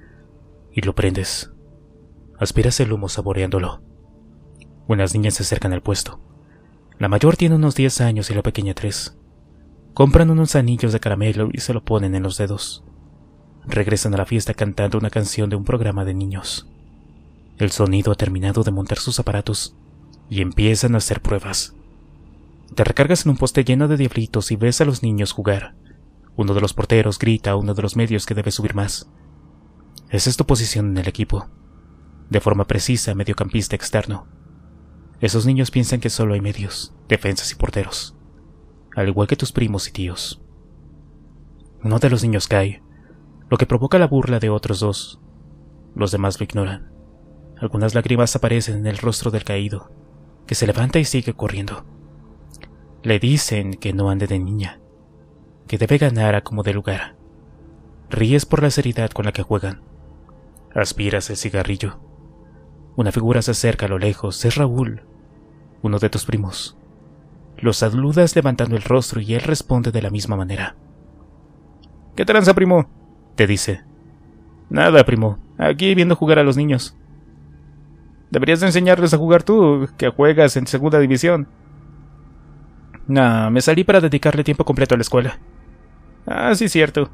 y lo prendes. Aspiras el humo saboreándolo. Unas niñas se acercan al puesto. La mayor tiene unos 10 años y la pequeña tres. Compran unos anillos de caramelo y se lo ponen en los dedos. Regresan a la fiesta cantando una canción de un programa de niños. El sonido ha terminado de montar sus aparatos y empiezan a hacer pruebas. Te recargas en un poste lleno de diablitos y ves a los niños jugar. Uno de los porteros grita a uno de los medios que debe subir más. Esa es tu posición en el equipo. De forma precisa, mediocampista externo. Esos niños piensan que solo hay medios, defensas y porteros. Al igual que tus primos y tíos. Uno de los niños cae, lo que provoca la burla de otros dos. Los demás lo ignoran. Algunas lágrimas aparecen en el rostro del caído, que se levanta y sigue corriendo. Le dicen que no ande de niña, que debe ganar a como de lugar. Ríes por la seriedad con la que juegan. Aspiras el cigarrillo. Una figura se acerca a lo lejos, es Raúl, uno de tus primos. Los saludas levantando el rostro y él responde de la misma manera. ¿Qué tranza, primo? te dice. Nada, primo, aquí viendo jugar a los niños. Deberías enseñarles a jugar tú, que juegas en segunda división. Nah, me salí para dedicarle tiempo completo a la escuela. Ah, sí, cierto.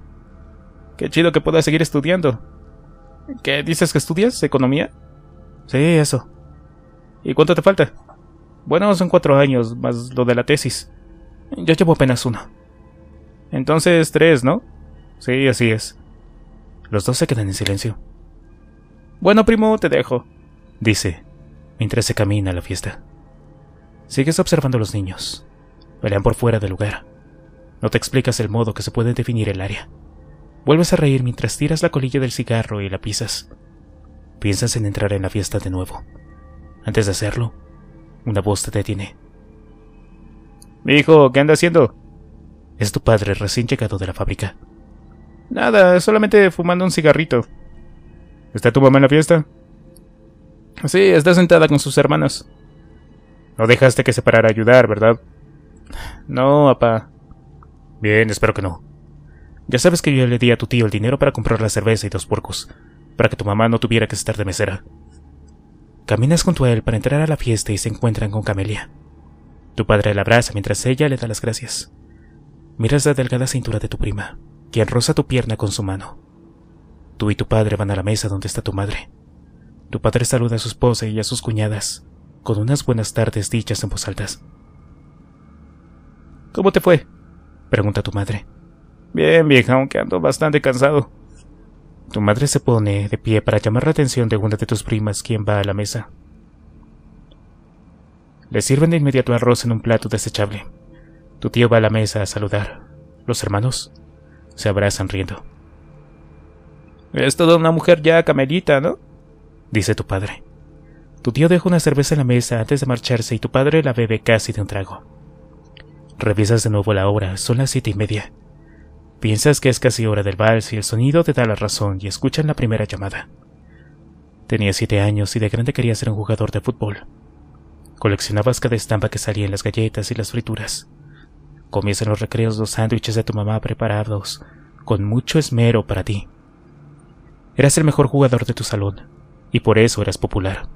Qué chido que puedas seguir estudiando. ¿Qué dices que estudias? ¿Economía? Sí, eso. ¿Y cuánto te falta? Bueno, son cuatro años, más lo de la tesis. Yo llevo apenas uno. Entonces, tres, ¿no? Sí, así es. Los dos se quedan en silencio. Bueno, primo, te dejo dice, mientras se camina a la fiesta. Sigues observando a los niños. Pelean por fuera del lugar. No te explicas el modo que se puede definir el área. Vuelves a reír mientras tiras la colilla del cigarro y la pisas. Piensas en entrar en la fiesta de nuevo. Antes de hacerlo, una voz te detiene. Hijo, ¿qué anda haciendo? Es tu padre recién llegado de la fábrica. Nada, solamente fumando un cigarrito. ¿Está tu mamá en la fiesta? Sí, está sentada con sus hermanos. No dejaste que se parara a ayudar, ¿verdad? No, papá. Bien, espero que no. Ya sabes que yo le di a tu tío el dinero para comprar la cerveza y dos puercos, para que tu mamá no tuviera que estar de mesera. Caminas junto a él para entrar a la fiesta y se encuentran con Camelia. Tu padre la abraza mientras ella le da las gracias. Miras la delgada cintura de tu prima, quien roza tu pierna con su mano. Tú y tu padre van a la mesa donde está tu madre. Tu padre saluda a su esposa y a sus cuñadas, con unas buenas tardes dichas en voz altas. ¿Cómo te fue? pregunta tu madre. Bien, vieja, aunque ando bastante cansado. Tu madre se pone de pie para llamar la atención de una de tus primas, quien va a la mesa. Le sirven de inmediato arroz en un plato desechable. Tu tío va a la mesa a saludar. Los hermanos se abrazan riendo. Es toda una mujer ya camelita, ¿no? dice tu padre. Tu tío deja una cerveza en la mesa antes de marcharse y tu padre la bebe casi de un trago. Revisas de nuevo la hora, son las siete y media. Piensas que es casi hora del vals y el sonido te da la razón y escuchan la primera llamada. Tenía siete años y de grande quería ser un jugador de fútbol. Coleccionabas cada estampa que salía en las galletas y las frituras. Comías en los recreos los sándwiches de tu mamá preparados, con mucho esmero para ti. Eras el mejor jugador de tu salón, y por eso eras popular.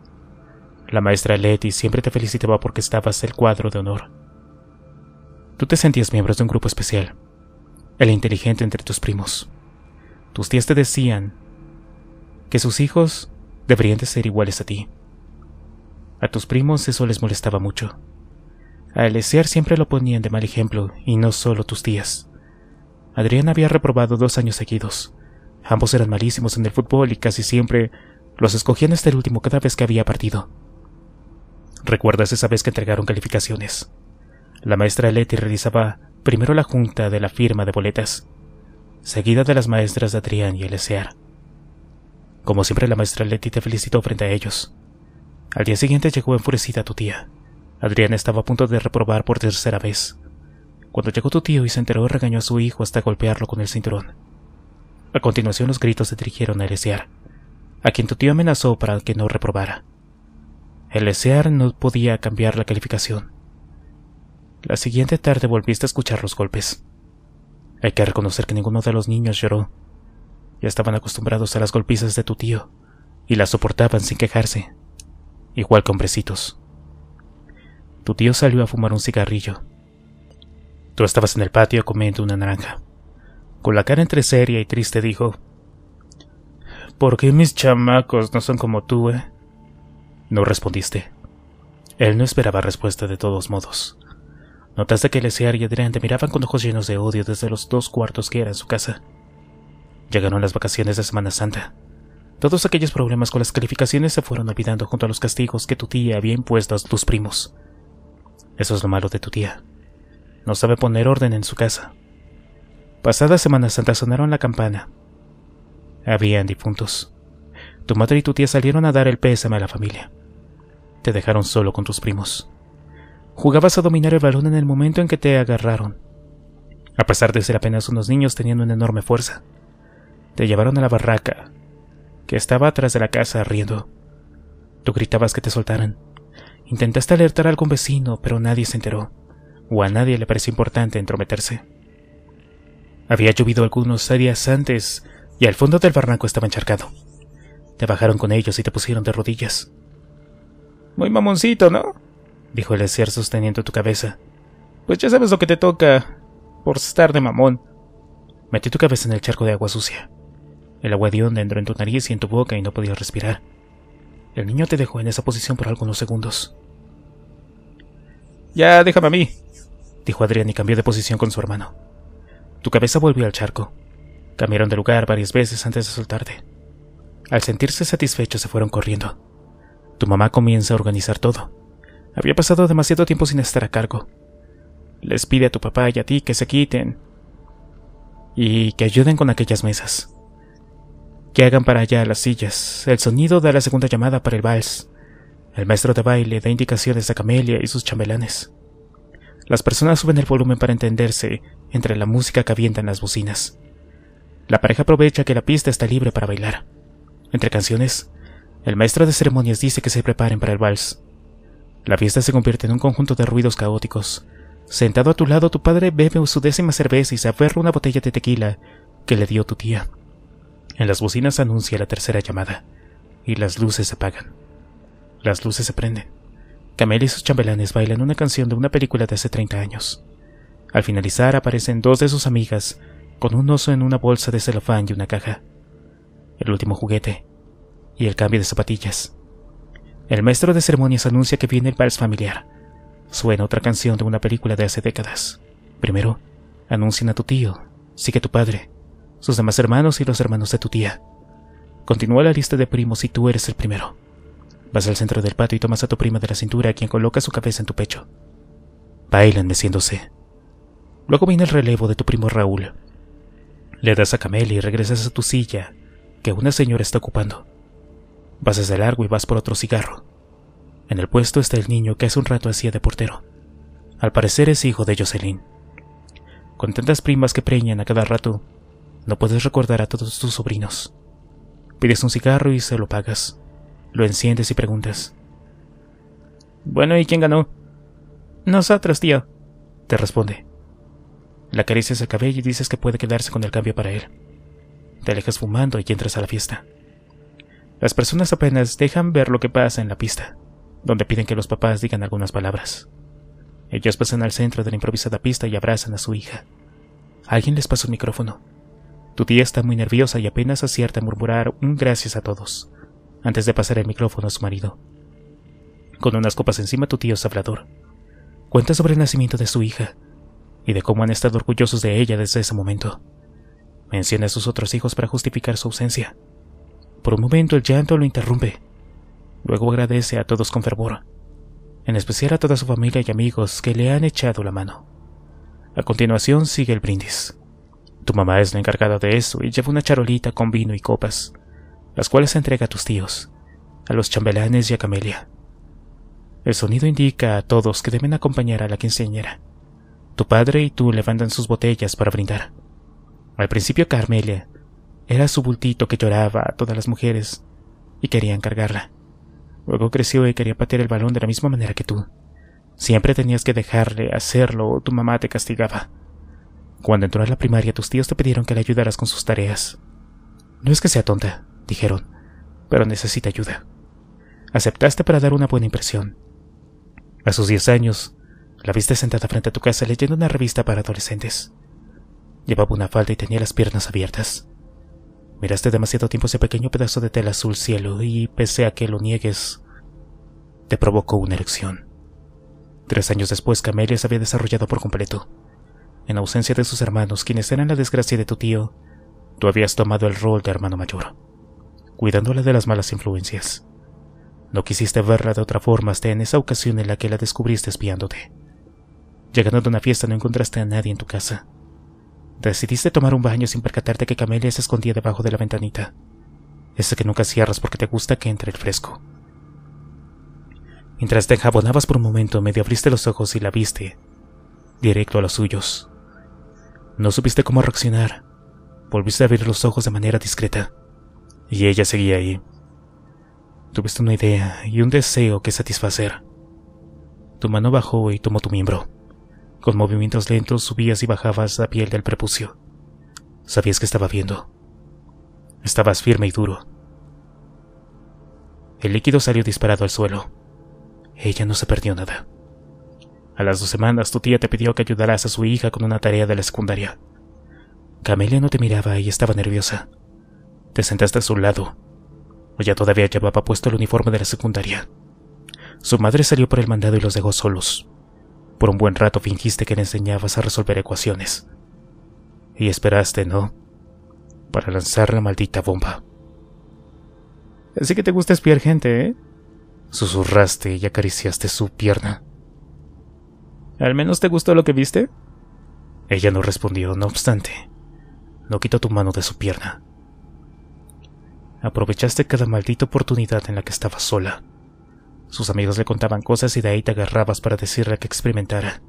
La maestra Letty siempre te felicitaba porque estabas el cuadro de honor. Tú te sentías miembro de un grupo especial, el inteligente entre tus primos. Tus tías te decían que sus hijos deberían de ser iguales a ti. A tus primos eso les molestaba mucho. A Elisear siempre lo ponían de mal ejemplo, y no solo tus tías. Adrián había reprobado dos años seguidos. Ambos eran malísimos en el fútbol y casi siempre los escogían hasta este el último cada vez que había partido. ¿Recuerdas esa vez que entregaron calificaciones? La maestra Letty realizaba primero la junta de la firma de boletas, seguida de las maestras de Adrián y Elesear. Como siempre, la maestra Letty te felicitó frente a ellos. Al día siguiente llegó enfurecida tu tía. Adrián estaba a punto de reprobar por tercera vez. Cuando llegó tu tío y se enteró, regañó a su hijo hasta golpearlo con el cinturón. A continuación, los gritos se dirigieron a Elesear a quien tu tío amenazó para que no reprobara. El desear no podía cambiar la calificación. La siguiente tarde volviste a escuchar los golpes. Hay que reconocer que ninguno de los niños lloró. Ya estaban acostumbrados a las golpizas de tu tío y las soportaban sin quejarse, igual que hombrecitos. Tu tío salió a fumar un cigarrillo. Tú estabas en el patio comiendo una naranja. Con la cara entre seria y triste dijo, ¿Por qué mis chamacos no son como tú, eh? No respondiste. Él no esperaba respuesta de todos modos. Notaste que Lesear y Adrián te miraban con ojos llenos de odio desde los dos cuartos que era su casa. Llegaron las vacaciones de Semana Santa. Todos aquellos problemas con las calificaciones se fueron olvidando junto a los castigos que tu tía había impuesto a tus primos. Eso es lo malo de tu tía. No sabe poner orden en su casa. Pasada Semana Santa sonaron la campana habían difuntos. Tu madre y tu tía salieron a dar el pésame a la familia. Te dejaron solo con tus primos. Jugabas a dominar el balón en el momento en que te agarraron. A pesar de ser apenas unos niños, teniendo una enorme fuerza. Te llevaron a la barraca, que estaba atrás de la casa riendo. Tú gritabas que te soltaran. Intentaste alertar a algún vecino, pero nadie se enteró, o a nadie le pareció importante entrometerse. Había llovido algunos días antes y al fondo del barranco estaba encharcado. Te bajaron con ellos y te pusieron de rodillas. Muy mamoncito, ¿no? dijo el ser sosteniendo tu cabeza. Pues ya sabes lo que te toca por estar de mamón. Metí tu cabeza en el charco de agua sucia. El agua de onda entró en tu nariz y en tu boca y no podías respirar. El niño te dejó en esa posición por algunos segundos. Ya, déjame a mí, dijo Adrián y cambió de posición con su hermano. Tu cabeza volvió al charco, Cambiaron de lugar varias veces antes de soltarte. Al sentirse satisfechos se fueron corriendo. Tu mamá comienza a organizar todo. Había pasado demasiado tiempo sin estar a cargo. Les pide a tu papá y a ti que se quiten y que ayuden con aquellas mesas. Que hagan para allá las sillas. El sonido da la segunda llamada para el vals. El maestro de baile da indicaciones a Camelia y sus chambelanes. Las personas suben el volumen para entenderse entre la música que avientan las bocinas. La pareja aprovecha que la pista está libre para bailar. Entre canciones, el maestro de ceremonias dice que se preparen para el vals. La fiesta se convierte en un conjunto de ruidos caóticos. Sentado a tu lado, tu padre bebe su décima cerveza y se aferra una botella de tequila que le dio tu tía. En las bocinas anuncia la tercera llamada y las luces se apagan. Las luces se prenden. Camel y sus chambelanes bailan una canción de una película de hace 30 años. Al finalizar aparecen dos de sus amigas con un oso en una bolsa de celofán y una caja, el último juguete y el cambio de zapatillas. El maestro de ceremonias anuncia que viene el vals familiar. Suena otra canción de una película de hace décadas. Primero, anuncian a tu tío, sigue a tu padre, sus demás hermanos y los hermanos de tu tía. Continúa la lista de primos y tú eres el primero. Vas al centro del patio y tomas a tu prima de la cintura, a quien coloca su cabeza en tu pecho. Bailan meciéndose. Luego viene el relevo de tu primo Raúl, le das a Camel y regresas a tu silla, que una señora está ocupando. Vas de largo y vas por otro cigarro. En el puesto está el niño que hace un rato hacía de portero. Al parecer es hijo de Jocelyn. Con tantas primas que preñan a cada rato, no puedes recordar a todos tus sobrinos. Pides un cigarro y se lo pagas. Lo enciendes y preguntas. Bueno, ¿y quién ganó? Nosotros, tío, te responde. Le acaricias el cabello y dices que puede quedarse con el cambio para él. Te alejas fumando y entras a la fiesta. Las personas apenas dejan ver lo que pasa en la pista, donde piden que los papás digan algunas palabras. Ellos pasan al centro de la improvisada pista y abrazan a su hija. Alguien les pasa un micrófono. Tu tía está muy nerviosa y apenas acierta a murmurar un gracias a todos, antes de pasar el micrófono a su marido. Con unas copas encima tu tío es hablador. Cuenta sobre el nacimiento de su hija, y de cómo han estado orgullosos de ella desde ese momento. Menciona a sus otros hijos para justificar su ausencia. Por un momento el llanto lo interrumpe. Luego agradece a todos con fervor, en especial a toda su familia y amigos que le han echado la mano. A continuación sigue el brindis. Tu mamá es la encargada de eso y lleva una charolita con vino y copas, las cuales entrega a tus tíos, a los chambelanes y a Camelia. El sonido indica a todos que deben acompañar a la quinceañera. Tu padre y tú levantan sus botellas para brindar. Al principio Carmelia era su bultito que lloraba a todas las mujeres y querían cargarla. Luego creció y quería patear el balón de la misma manera que tú. Siempre tenías que dejarle hacerlo o tu mamá te castigaba. Cuando entró a la primaria tus tíos te pidieron que le ayudaras con sus tareas. No es que sea tonta, dijeron, pero necesita ayuda. Aceptaste para dar una buena impresión. A sus diez años, la viste sentada frente a tu casa leyendo una revista para adolescentes. Llevaba una falda y tenía las piernas abiertas. Miraste demasiado tiempo ese pequeño pedazo de tela azul cielo y, pese a que lo niegues, te provocó una erección. Tres años después, Camelia se había desarrollado por completo. En ausencia de sus hermanos, quienes eran la desgracia de tu tío, tú habías tomado el rol de hermano mayor, cuidándola de las malas influencias. No quisiste verla de otra forma hasta en esa ocasión en la que la descubriste espiándote. Llegando de una fiesta no encontraste a nadie en tu casa. Decidiste tomar un baño sin percatarte que Camelia se escondía debajo de la ventanita. Esa que nunca cierras porque te gusta que entre el fresco. Mientras te enjabonabas por un momento, medio abriste los ojos y la viste, directo a los suyos. No supiste cómo reaccionar. Volviste a abrir los ojos de manera discreta. Y ella seguía ahí. Tuviste una idea y un deseo que satisfacer. Tu mano bajó y tomó tu miembro. Con movimientos lentos subías y bajabas la piel del prepucio. Sabías que estaba viendo. Estabas firme y duro. El líquido salió disparado al suelo. Ella no se perdió nada. A las dos semanas tu tía te pidió que ayudaras a su hija con una tarea de la secundaria. Camelia no te miraba y estaba nerviosa. Te sentaste a su lado. Ella todavía llevaba puesto el uniforme de la secundaria. Su madre salió por el mandado y los dejó solos. Por un buen rato fingiste que le enseñabas a resolver ecuaciones. Y esperaste, ¿no? Para lanzar la maldita bomba. Así que te gusta espiar gente, ¿eh? Susurraste y acariciaste su pierna. ¿Al menos te gustó lo que viste? Ella no respondió, no obstante. No quitó tu mano de su pierna. Aprovechaste cada maldita oportunidad en la que estaba sola sus amigos le contaban cosas y de ahí te agarrabas para decirle que experimentara.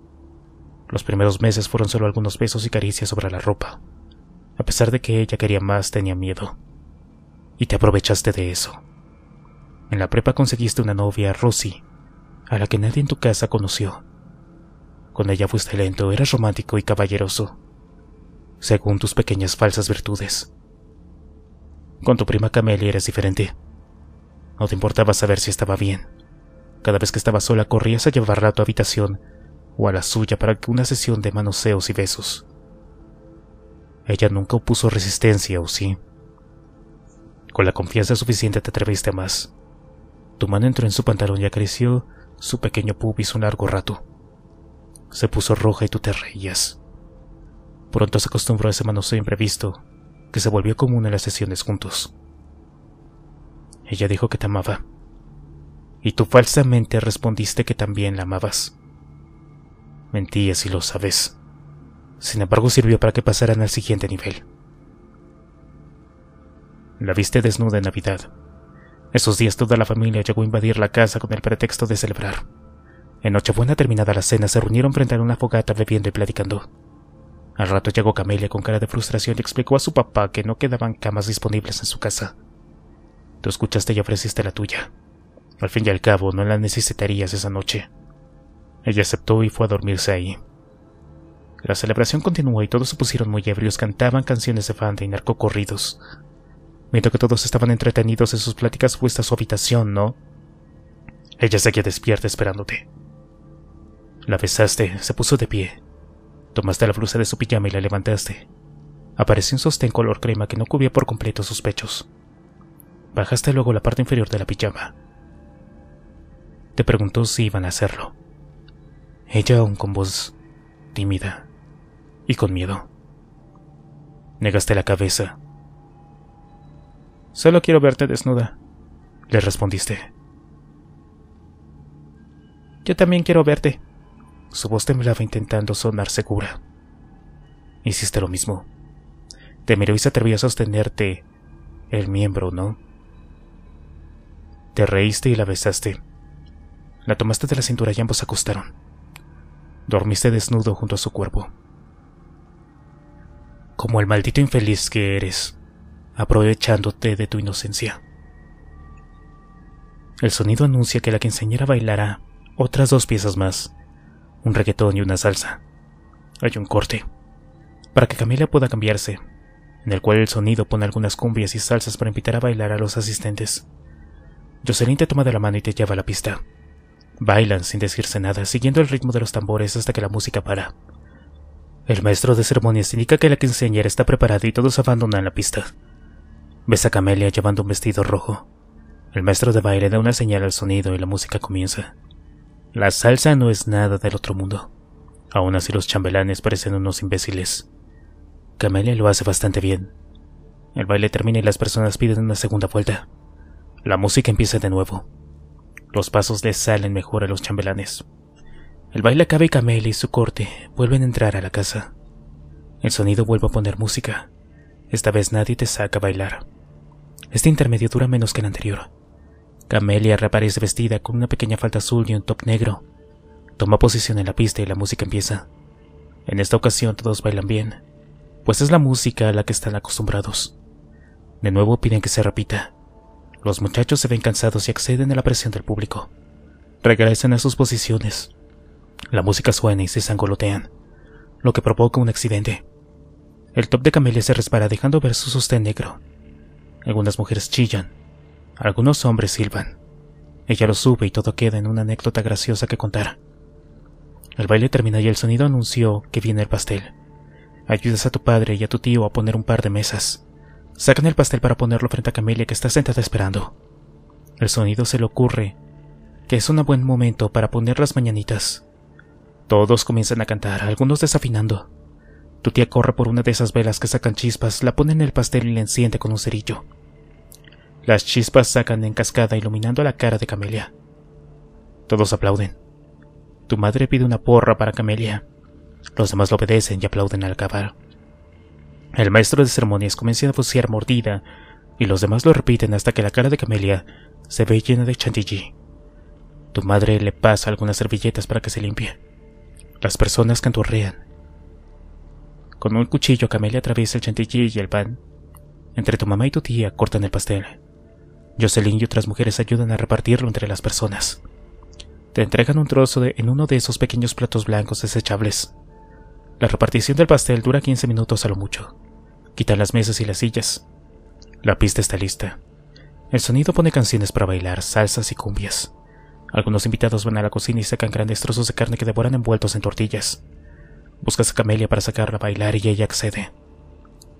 Los primeros meses fueron solo algunos besos y caricias sobre la ropa. A pesar de que ella quería más, tenía miedo. Y te aprovechaste de eso. En la prepa conseguiste una novia, Rosie, a la que nadie en tu casa conoció. Con ella fuiste lento, eras romántico y caballeroso, según tus pequeñas falsas virtudes. Con tu prima Camelia eres diferente. No te importaba saber si estaba bien. Cada vez que estaba sola corrías a llevarla a tu habitación o a la suya para una sesión de manoseos y besos. Ella nunca opuso resistencia, ¿o sí? Con la confianza suficiente te atreviste más. Tu mano entró en su pantalón y acarició su pequeño pubis un largo rato. Se puso roja y tú te reías. Pronto se acostumbró a ese manoseo imprevisto, que se volvió común en las sesiones juntos. Ella dijo que te amaba, y tú falsamente respondiste que también la amabas. Mentías y lo sabes. Sin embargo, sirvió para que pasaran al siguiente nivel. La viste desnuda en Navidad. Esos días toda la familia llegó a invadir la casa con el pretexto de celebrar. En Nochebuena terminada la cena se reunieron frente a una fogata bebiendo y platicando. Al rato llegó Camelia con cara de frustración y explicó a su papá que no quedaban camas disponibles en su casa. Tú escuchaste y ofreciste la tuya. Al fin y al cabo, no la necesitarías esa noche. Ella aceptó y fue a dormirse ahí. La celebración continuó y todos se pusieron muy ebrios, cantaban canciones de banda y narcocorridos. Mientras que todos estaban entretenidos en sus pláticas, fuiste a su habitación, ¿no? Ella seguía despierta esperándote. La besaste, se puso de pie. Tomaste la blusa de su pijama y la levantaste. Apareció un sostén color crema que no cubría por completo sus pechos. Bajaste luego la parte inferior de la pijama te preguntó si iban a hacerlo. Ella aún con voz tímida y con miedo. Negaste la cabeza. Solo quiero verte desnuda, le respondiste. Yo también quiero verte. Su voz temblaba intentando sonar segura. Hiciste lo mismo. Te miró y se atrevió a sostenerte el miembro, ¿no? Te reíste y la besaste. La tomaste de la cintura y ambos acostaron. Dormiste desnudo junto a su cuerpo. Como el maldito infeliz que eres, aprovechándote de tu inocencia. El sonido anuncia que la quinceañera bailará otras dos piezas más, un reggaetón y una salsa. Hay un corte, para que Camila pueda cambiarse, en el cual el sonido pone algunas cumbias y salsas para invitar a bailar a los asistentes. Jocelyn te toma de la mano y te lleva a la pista. Bailan sin decirse nada, siguiendo el ritmo de los tambores hasta que la música para. El maestro de ceremonias indica que la quinceañera está preparada y todos abandonan la pista. Ves a Camelia llevando un vestido rojo. El maestro de baile da una señal al sonido y la música comienza. La salsa no es nada del otro mundo. Aún así los chambelanes parecen unos imbéciles. Camelia lo hace bastante bien. El baile termina y las personas piden una segunda vuelta. La música empieza de nuevo. Los pasos les salen mejor a los chambelanes. El baile acaba y Camelia y su corte vuelven a entrar a la casa. El sonido vuelve a poner música. Esta vez nadie te saca a bailar. Este intermedio dura menos que el anterior. Camelia reaparece vestida con una pequeña falda azul y un top negro. Toma posición en la pista y la música empieza. En esta ocasión todos bailan bien, pues es la música a la que están acostumbrados. De nuevo piden que se repita. Los muchachos se ven cansados y acceden a la presión del público. Regresan a sus posiciones. La música suena y se sangolotean, lo que provoca un accidente. El top de Camelia se resbala dejando ver su sostén negro. Algunas mujeres chillan, algunos hombres silban. Ella lo sube y todo queda en una anécdota graciosa que contar. El baile termina y el sonido anunció que viene el pastel. Ayudas a tu padre y a tu tío a poner un par de mesas. Sacan el pastel para ponerlo frente a Camelia que está sentada esperando. El sonido se le ocurre que es un buen momento para poner las mañanitas. Todos comienzan a cantar, algunos desafinando. Tu tía corre por una de esas velas que sacan chispas, la pone en el pastel y la enciende con un cerillo. Las chispas sacan en cascada iluminando la cara de Camelia. Todos aplauden. Tu madre pide una porra para Camelia. Los demás lo obedecen y aplauden al acabar. El maestro de ceremonias comienza a bucear mordida, y los demás lo repiten hasta que la cara de Camelia se ve llena de chantilly. Tu madre le pasa algunas servilletas para que se limpie. Las personas canturrean. Con un cuchillo Camelia atraviesa el chantilly y el pan. Entre tu mamá y tu tía cortan el pastel. Jocelyn y otras mujeres ayudan a repartirlo entre las personas. Te entregan un trozo en uno de esos pequeños platos blancos desechables. La repartición del pastel dura 15 minutos a lo mucho. Quitan las mesas y las sillas. La pista está lista. El sonido pone canciones para bailar, salsas y cumbias. Algunos invitados van a la cocina y sacan grandes trozos de carne que devoran envueltos en tortillas. Buscas a Camelia para sacarla a bailar y ella accede.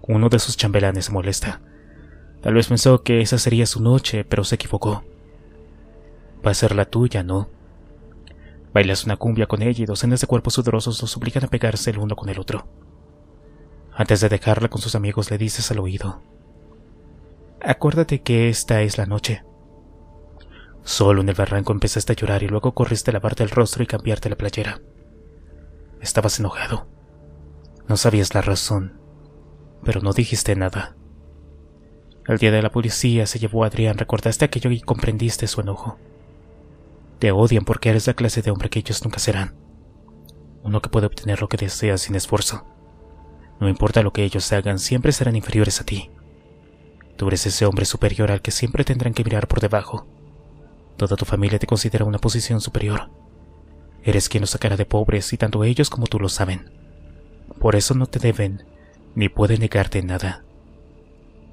Uno de sus chambelanes se molesta. Tal vez pensó que esa sería su noche, pero se equivocó. Va a ser la tuya, ¿no? Bailas una cumbia con ella y docenas de cuerpos sudorosos los obligan a pegarse el uno con el otro. Antes de dejarla con sus amigos le dices al oído, Acuérdate que esta es la noche. Solo en el barranco empezaste a llorar y luego corriste a lavarte el rostro y cambiarte la playera. Estabas enojado. No sabías la razón, pero no dijiste nada. El día de la policía se llevó a Adrián, recordaste aquello y comprendiste su enojo. Te odian porque eres la clase de hombre que ellos nunca serán. Uno que puede obtener lo que desea sin esfuerzo. No importa lo que ellos hagan, siempre serán inferiores a ti. Tú eres ese hombre superior al que siempre tendrán que mirar por debajo. Toda tu familia te considera una posición superior. Eres quien los sacará de pobres y tanto ellos como tú lo saben. Por eso no te deben ni pueden negarte nada.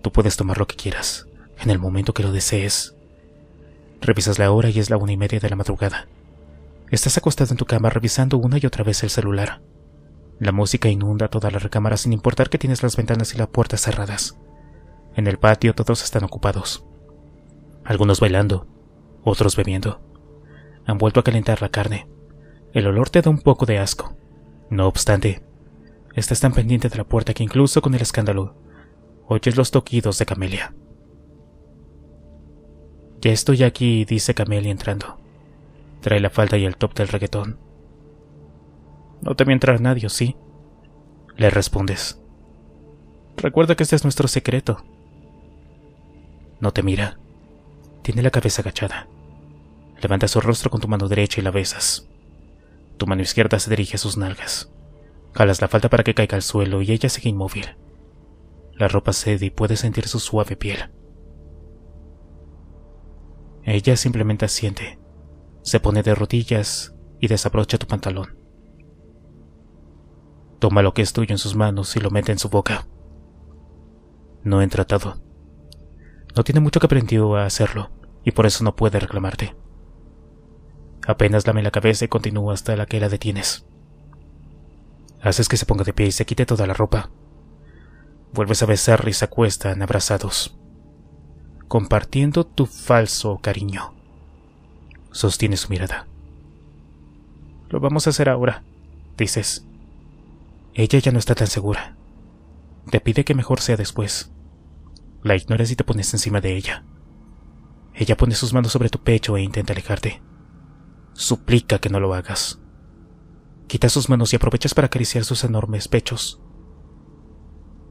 Tú puedes tomar lo que quieras, en el momento que lo desees. Revisas la hora y es la una y media de la madrugada. Estás acostado en tu cama revisando una y otra vez el celular. La música inunda toda la recámara sin importar que tienes las ventanas y la puerta cerradas. En el patio todos están ocupados. Algunos bailando, otros bebiendo. Han vuelto a calentar la carne. El olor te da un poco de asco. No obstante, estás tan pendiente de la puerta que incluso con el escándalo, oyes los toquidos de Camelia. Ya estoy aquí, dice Camelia entrando. Trae la falda y el top del reggaetón. No te entrar nadie, ¿sí? Le respondes. Recuerda que este es nuestro secreto. No te mira. Tiene la cabeza agachada. Levanta su rostro con tu mano derecha y la besas. Tu mano izquierda se dirige a sus nalgas. Jalas la falda para que caiga al suelo y ella sigue inmóvil. La ropa cede y puedes sentir su suave piel. Ella simplemente asiente, se pone de rodillas y desabrocha tu pantalón. Toma lo que es tuyo en sus manos y lo mete en su boca. No he tratado. No tiene mucho que aprendió a hacerlo y por eso no puede reclamarte. Apenas lame la cabeza y continúa hasta la que la detienes. Haces que se ponga de pie y se quite toda la ropa. Vuelves a besar y se acuestan abrazados compartiendo tu falso cariño. Sostiene su mirada. Lo vamos a hacer ahora, dices. Ella ya no está tan segura. Te pide que mejor sea después. La ignoras y te pones encima de ella. Ella pone sus manos sobre tu pecho e intenta alejarte. Suplica que no lo hagas. Quitas sus manos y aprovechas para acariciar sus enormes pechos.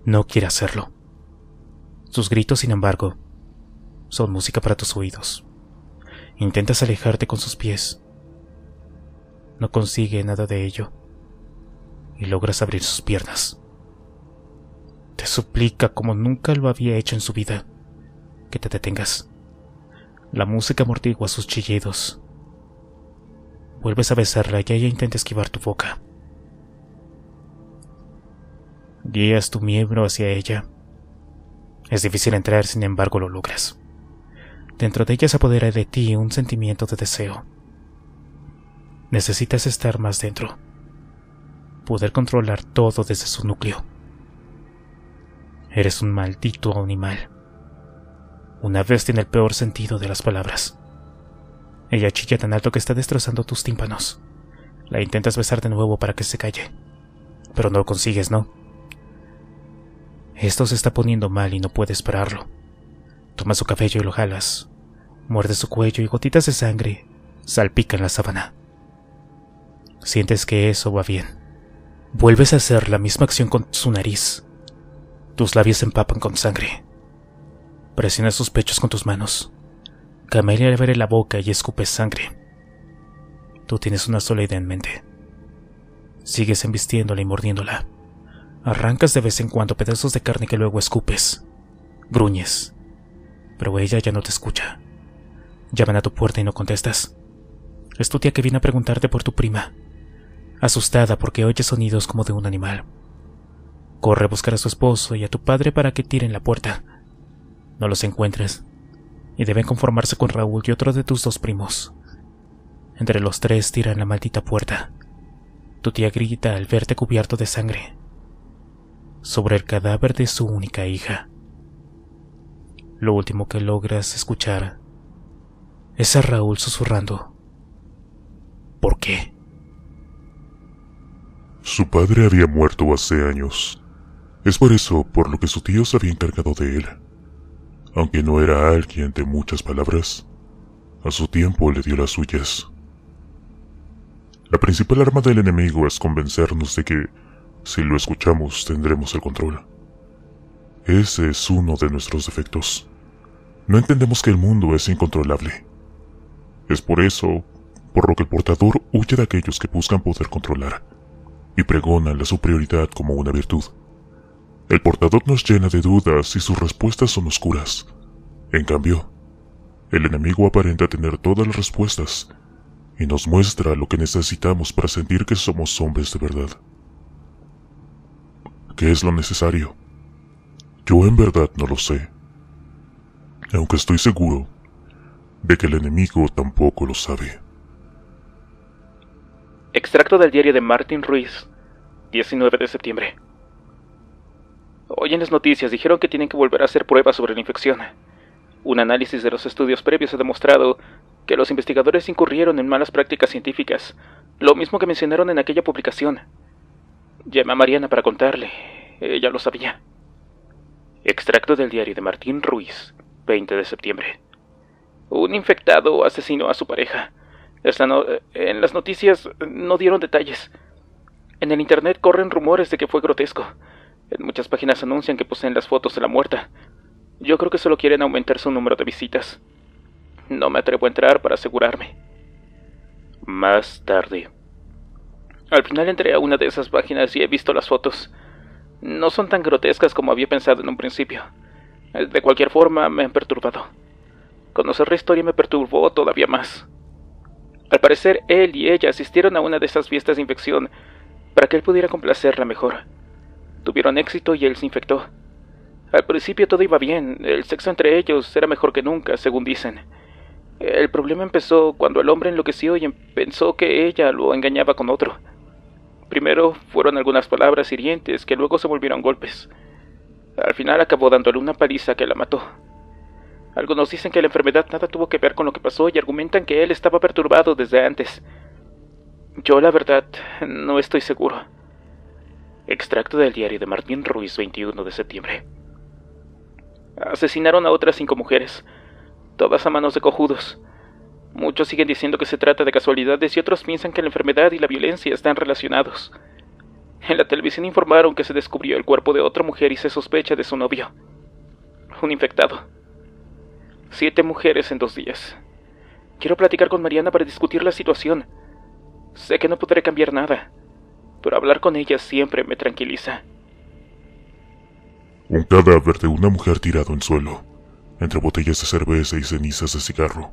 No quiere hacerlo. Sus gritos, sin embargo, son música para tus oídos. Intentas alejarte con sus pies. No consigue nada de ello. Y logras abrir sus piernas. Te suplica como nunca lo había hecho en su vida, que te detengas. La música amortigua sus chillidos. Vuelves a besarla y ella intenta esquivar tu boca. Guías tu miembro hacia ella. Es difícil entrar, sin embargo lo logras. Dentro de ella se apodera de ti un sentimiento de deseo. Necesitas estar más dentro, poder controlar todo desde su núcleo. Eres un maldito animal, una vez en el peor sentido de las palabras. Ella chilla tan alto que está destrozando tus tímpanos. La intentas besar de nuevo para que se calle, pero no lo consigues, ¿no? Esto se está poniendo mal y no puedes pararlo. Toma su cabello y lo jalas. Muerde su cuello y gotitas de sangre salpican la sábana. Sientes que eso va bien. Vuelves a hacer la misma acción con su nariz. Tus labios se empapan con sangre. Presionas sus pechos con tus manos. Camelia le abre la boca y escupe sangre. Tú tienes una sola idea en mente. Sigues embistiéndola y mordiéndola. Arrancas de vez en cuando pedazos de carne que luego escupes. Gruñes pero ella ya no te escucha. Llaman a tu puerta y no contestas. Es tu tía que viene a preguntarte por tu prima, asustada porque oye sonidos como de un animal. Corre a buscar a su esposo y a tu padre para que tiren la puerta. No los encuentres, y deben conformarse con Raúl y otro de tus dos primos. Entre los tres tiran la maldita puerta. Tu tía grita al verte cubierto de sangre sobre el cadáver de su única hija. Lo último que logras escuchar es a Raúl susurrando. ¿Por qué? Su padre había muerto hace años. Es por eso por lo que su tío se había encargado de él. Aunque no era alguien de muchas palabras, a su tiempo le dio las suyas. La principal arma del enemigo es convencernos de que, si lo escuchamos, tendremos el control. Ese es uno de nuestros defectos no entendemos que el mundo es incontrolable. Es por eso por lo que el portador huye de aquellos que buscan poder controlar y pregonan la superioridad como una virtud. El portador nos llena de dudas y sus respuestas son oscuras. En cambio, el enemigo aparenta tener todas las respuestas y nos muestra lo que necesitamos para sentir que somos hombres de verdad. ¿Qué es lo necesario? Yo en verdad no lo sé aunque estoy seguro de que el enemigo tampoco lo sabe. Extracto del diario de Martín Ruiz, 19 de septiembre. Hoy en las noticias dijeron que tienen que volver a hacer pruebas sobre la infección. Un análisis de los estudios previos ha demostrado que los investigadores incurrieron en malas prácticas científicas, lo mismo que mencionaron en aquella publicación. Llamé a Mariana para contarle, ella lo sabía. Extracto del diario de Martín Ruiz, 20 de septiembre. Un infectado asesinó a su pareja. En las noticias eh, no dieron detalles. En el Internet corren rumores de que fue grotesco. En muchas páginas anuncian que poseen las fotos de la muerta. Yo creo que solo quieren aumentar su número de visitas. No me atrevo a entrar para asegurarme. Más tarde. Al final entré a una de esas páginas y he visto las fotos. No son tan grotescas como había pensado en un principio. De cualquier forma, me han perturbado. Conocer la historia me perturbó todavía más. Al parecer, él y ella asistieron a una de esas fiestas de infección para que él pudiera complacerla mejor. Tuvieron éxito y él se infectó. Al principio todo iba bien, el sexo entre ellos era mejor que nunca, según dicen. El problema empezó cuando el hombre enloqueció y pensó que ella lo engañaba con otro. Primero fueron algunas palabras hirientes que luego se volvieron golpes. Al final acabó dándole una paliza que la mató. Algunos dicen que la enfermedad nada tuvo que ver con lo que pasó y argumentan que él estaba perturbado desde antes. Yo la verdad no estoy seguro. Extracto del diario de Martín Ruiz 21 de septiembre. Asesinaron a otras cinco mujeres, todas a manos de cojudos. Muchos siguen diciendo que se trata de casualidades y otros piensan que la enfermedad y la violencia están relacionados. En la televisión informaron que se descubrió el cuerpo de otra mujer y se sospecha de su novio. Un infectado. Siete mujeres en dos días. Quiero platicar con Mariana para discutir la situación. Sé que no podré cambiar nada, pero hablar con ella siempre me tranquiliza. Un cadáver de una mujer tirado en suelo, entre botellas de cerveza y cenizas de cigarro.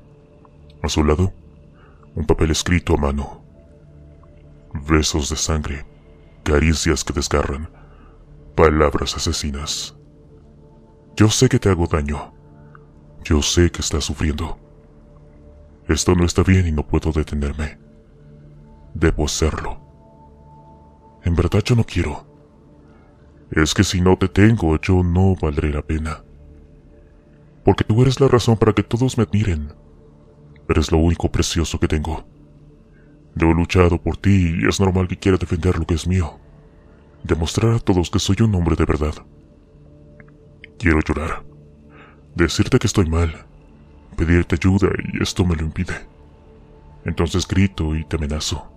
A su lado, un papel escrito a mano. Besos de sangre caricias que desgarran, palabras asesinas. Yo sé que te hago daño. Yo sé que estás sufriendo. Esto no está bien y no puedo detenerme. Debo hacerlo. En verdad yo no quiero. Es que si no te tengo, yo no valdré la pena. Porque tú eres la razón para que todos me admiren. Eres lo único precioso que tengo. Yo he luchado por ti y es normal que quiera defender lo que es mío. Demostrar a todos que soy un hombre de verdad. Quiero llorar. Decirte que estoy mal. Pedirte ayuda y esto me lo impide. Entonces grito y te amenazo.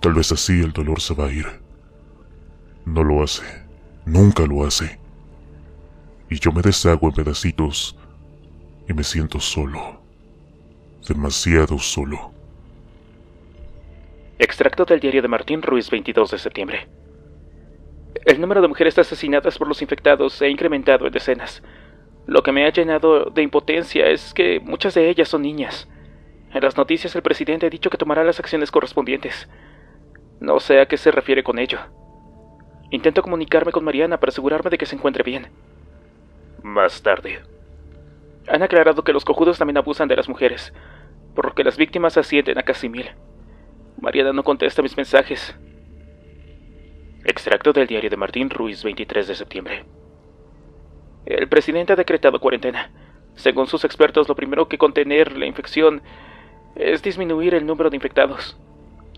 Tal vez así el dolor se va a ir. No lo hace. Nunca lo hace. Y yo me deshago en pedacitos y me siento solo. Demasiado solo. Extracto del diario de Martín Ruiz, 22 de septiembre. El número de mujeres asesinadas por los infectados se ha incrementado en decenas. Lo que me ha llenado de impotencia es que muchas de ellas son niñas. En las noticias el presidente ha dicho que tomará las acciones correspondientes. No sé a qué se refiere con ello. Intento comunicarme con Mariana para asegurarme de que se encuentre bien. Más tarde. Han aclarado que los cojudos también abusan de las mujeres, porque las víctimas ascienden a casi mil. Mariana no contesta mis mensajes. Extracto del diario de Martín Ruiz, 23 de septiembre. El presidente ha decretado cuarentena. Según sus expertos, lo primero que contener la infección es disminuir el número de infectados.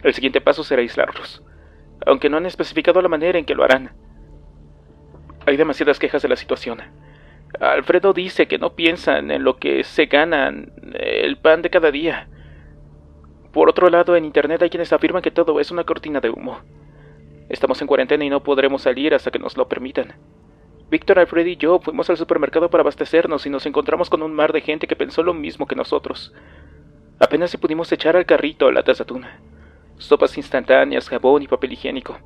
El siguiente paso será aislarlos, aunque no han especificado la manera en que lo harán. Hay demasiadas quejas de la situación. Alfredo dice que no piensan en lo que se ganan el pan de cada día. Por otro lado, en Internet hay quienes afirman que todo es una cortina de humo. Estamos en cuarentena y no podremos salir hasta que nos lo permitan. Víctor, Alfred y yo fuimos al supermercado para abastecernos y nos encontramos con un mar de gente que pensó lo mismo que nosotros. Apenas si pudimos echar al carrito latas de atún, sopas instantáneas, jabón y papel higiénico.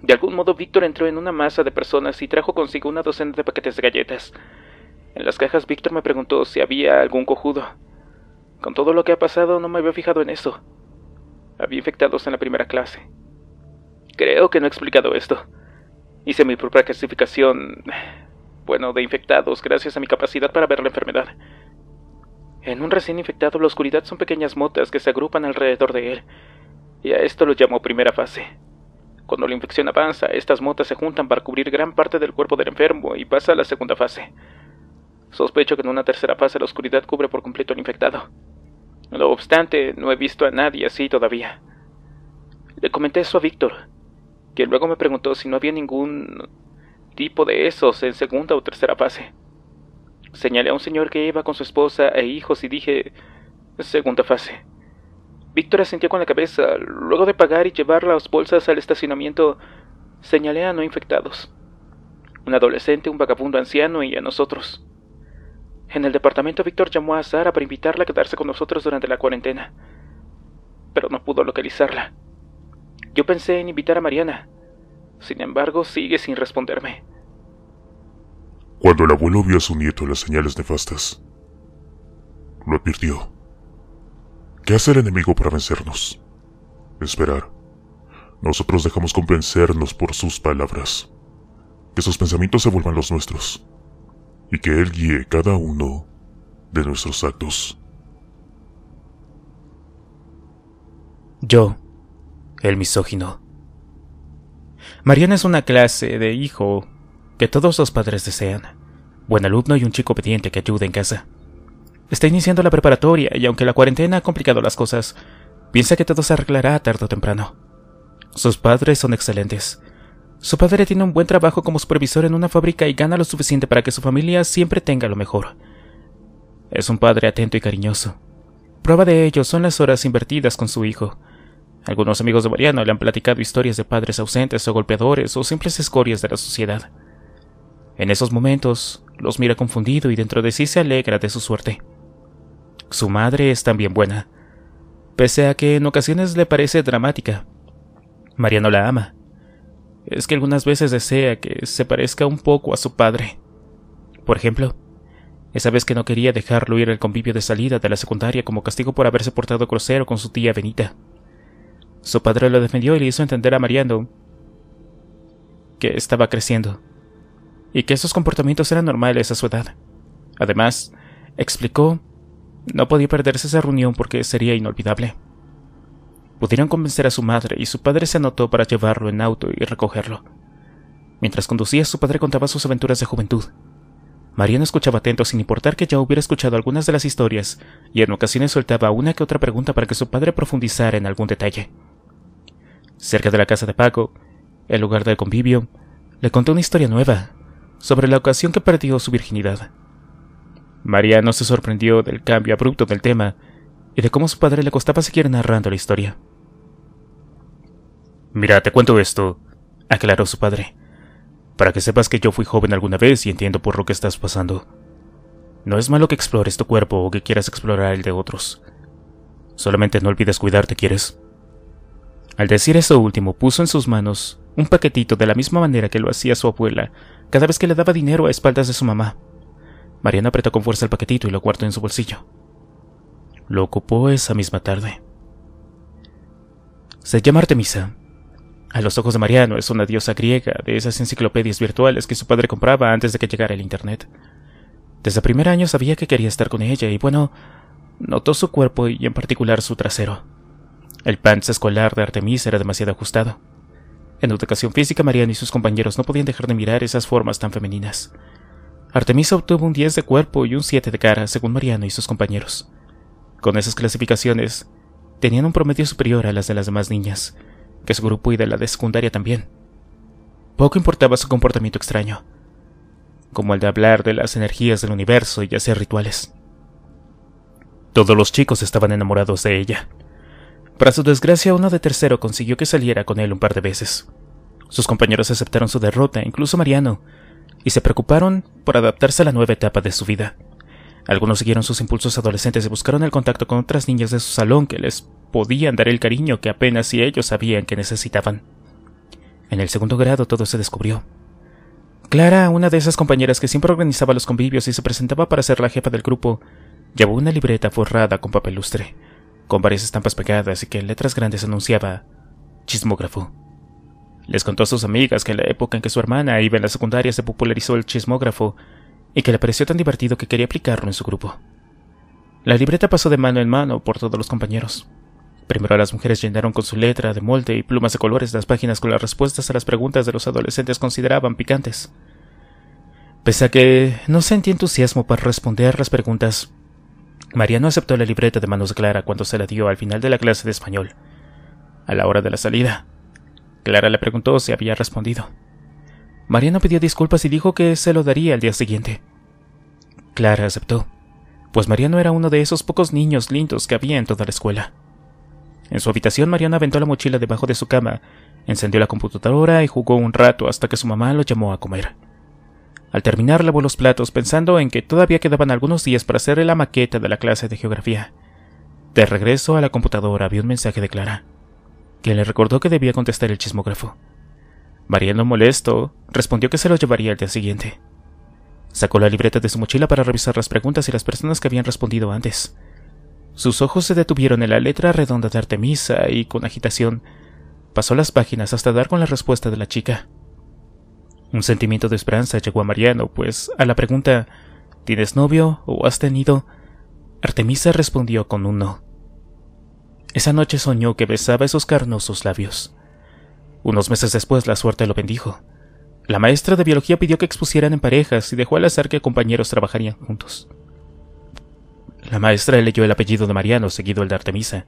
De algún modo, Víctor entró en una masa de personas y trajo consigo una docena de paquetes de galletas. En las cajas, Víctor me preguntó si había algún cojudo. Con todo lo que ha pasado no me había fijado en eso. Había infectados en la primera clase. Creo que no he explicado esto. Hice mi propia clasificación, bueno, de infectados gracias a mi capacidad para ver la enfermedad. En un recién infectado la oscuridad son pequeñas motas que se agrupan alrededor de él, y a esto lo llamo primera fase. Cuando la infección avanza, estas motas se juntan para cubrir gran parte del cuerpo del enfermo y pasa a la segunda fase. Sospecho que en una tercera fase la oscuridad cubre por completo al infectado. No obstante, no he visto a nadie así todavía. Le comenté eso a Víctor, que luego me preguntó si no había ningún tipo de esos en segunda o tercera fase. Señalé a un señor que iba con su esposa e hijos y dije segunda fase. Víctor asintió con la cabeza. Luego de pagar y llevar las bolsas al estacionamiento, señalé a no infectados. Un adolescente, un vagabundo anciano y a nosotros. En el departamento Víctor llamó a Sara para invitarla a quedarse con nosotros durante la cuarentena, pero no pudo localizarla. Yo pensé en invitar a Mariana, sin embargo sigue sin responderme. Cuando el abuelo vio a su nieto las señales nefastas, lo advirtió. ¿Qué hace el enemigo para vencernos? Esperar. Nosotros dejamos convencernos por sus palabras. Que sus pensamientos se vuelvan los nuestros y que Él guíe cada uno de nuestros actos. Yo, el misógino. Mariana es una clase de hijo que todos los padres desean. Buen alumno y un chico obediente que ayude en casa. Está iniciando la preparatoria y aunque la cuarentena ha complicado las cosas, piensa que todo se arreglará tarde o temprano. Sus padres son excelentes su padre tiene un buen trabajo como supervisor en una fábrica y gana lo suficiente para que su familia siempre tenga lo mejor. Es un padre atento y cariñoso. Prueba de ello son las horas invertidas con su hijo. Algunos amigos de Mariano le han platicado historias de padres ausentes o golpeadores o simples escorias de la sociedad. En esos momentos, los mira confundido y dentro de sí se alegra de su suerte. Su madre es también buena, pese a que en ocasiones le parece dramática. Mariano la ama, es que algunas veces desea que se parezca un poco a su padre. Por ejemplo, esa vez que no quería dejarlo ir al convivio de salida de la secundaria como castigo por haberse portado grosero con su tía Benita. Su padre lo defendió y le hizo entender a Mariano que estaba creciendo y que esos comportamientos eran normales a su edad. Además, explicó, no podía perderse esa reunión porque sería inolvidable. Pudieron convencer a su madre y su padre se anotó para llevarlo en auto y recogerlo. Mientras conducía, su padre contaba sus aventuras de juventud. Mariano escuchaba atento sin importar que ya hubiera escuchado algunas de las historias, y en ocasiones soltaba una que otra pregunta para que su padre profundizara en algún detalle. Cerca de la casa de Paco, el lugar del convivio, le contó una historia nueva, sobre la ocasión que perdió su virginidad. Mariano se sorprendió del cambio abrupto del tema y de cómo su padre le costaba seguir narrando la historia. Mira, te cuento esto, aclaró su padre, para que sepas que yo fui joven alguna vez y entiendo por lo que estás pasando. No es malo que explores tu cuerpo o que quieras explorar el de otros. Solamente no olvides cuidarte, ¿quieres? Al decir eso último, puso en sus manos un paquetito de la misma manera que lo hacía su abuela cada vez que le daba dinero a espaldas de su mamá. Mariana apretó con fuerza el paquetito y lo guardó en su bolsillo. Lo ocupó esa misma tarde. Se llama Artemisa, a los ojos de Mariano es una diosa griega de esas enciclopedias virtuales que su padre compraba antes de que llegara el Internet. Desde primer año sabía que quería estar con ella y bueno, notó su cuerpo y en particular su trasero. El pants escolar de Artemisa era demasiado ajustado. En educación física, Mariano y sus compañeros no podían dejar de mirar esas formas tan femeninas. Artemisa obtuvo un 10 de cuerpo y un 7 de cara, según Mariano y sus compañeros. Con esas clasificaciones, tenían un promedio superior a las de las demás niñas, que su grupo y de la de secundaria también. Poco importaba su comportamiento extraño, como el de hablar de las energías del universo y hacer rituales. Todos los chicos estaban enamorados de ella. Para su desgracia, uno de tercero consiguió que saliera con él un par de veces. Sus compañeros aceptaron su derrota, incluso Mariano, y se preocuparon por adaptarse a la nueva etapa de su vida. Algunos siguieron sus impulsos adolescentes y buscaron el contacto con otras niñas de su salón que les podían dar el cariño que apenas si ellos sabían que necesitaban. En el segundo grado todo se descubrió. Clara, una de esas compañeras que siempre organizaba los convivios y se presentaba para ser la jefa del grupo, llevó una libreta forrada con papel lustre, con varias estampas pegadas y que en letras grandes anunciaba chismógrafo. Les contó a sus amigas que en la época en que su hermana iba en la secundaria se popularizó el chismógrafo y que le pareció tan divertido que quería aplicarlo en su grupo. La libreta pasó de mano en mano por todos los compañeros. Primero las mujeres llenaron con su letra de molde y plumas de colores las páginas con las respuestas a las preguntas de los adolescentes consideraban picantes. Pese a que no sentía entusiasmo para responder las preguntas, Mariano aceptó la libreta de manos de Clara cuando se la dio al final de la clase de español, a la hora de la salida. Clara le preguntó si había respondido. Mariano pidió disculpas y dijo que se lo daría al día siguiente. Clara aceptó, pues Mariano era uno de esos pocos niños lindos que había en toda la escuela. En su habitación, Mariano aventó la mochila debajo de su cama, encendió la computadora y jugó un rato hasta que su mamá lo llamó a comer. Al terminar, lavó los platos pensando en que todavía quedaban algunos días para hacer la maqueta de la clase de geografía. De regreso a la computadora, vio un mensaje de Clara, que le recordó que debía contestar el chismógrafo. Mariano, molesto, respondió que se lo llevaría al día siguiente. Sacó la libreta de su mochila para revisar las preguntas y las personas que habían respondido antes. Sus ojos se detuvieron en la letra redonda de Artemisa y, con agitación, pasó las páginas hasta dar con la respuesta de la chica. Un sentimiento de esperanza llegó a Mariano, pues a la pregunta ¿Tienes novio o has tenido? Artemisa respondió con un no. Esa noche soñó que besaba esos carnosos labios. Unos meses después la suerte lo bendijo. La maestra de biología pidió que expusieran en parejas y dejó al azar que compañeros trabajarían juntos. La maestra leyó el apellido de Mariano, seguido el de Artemisa,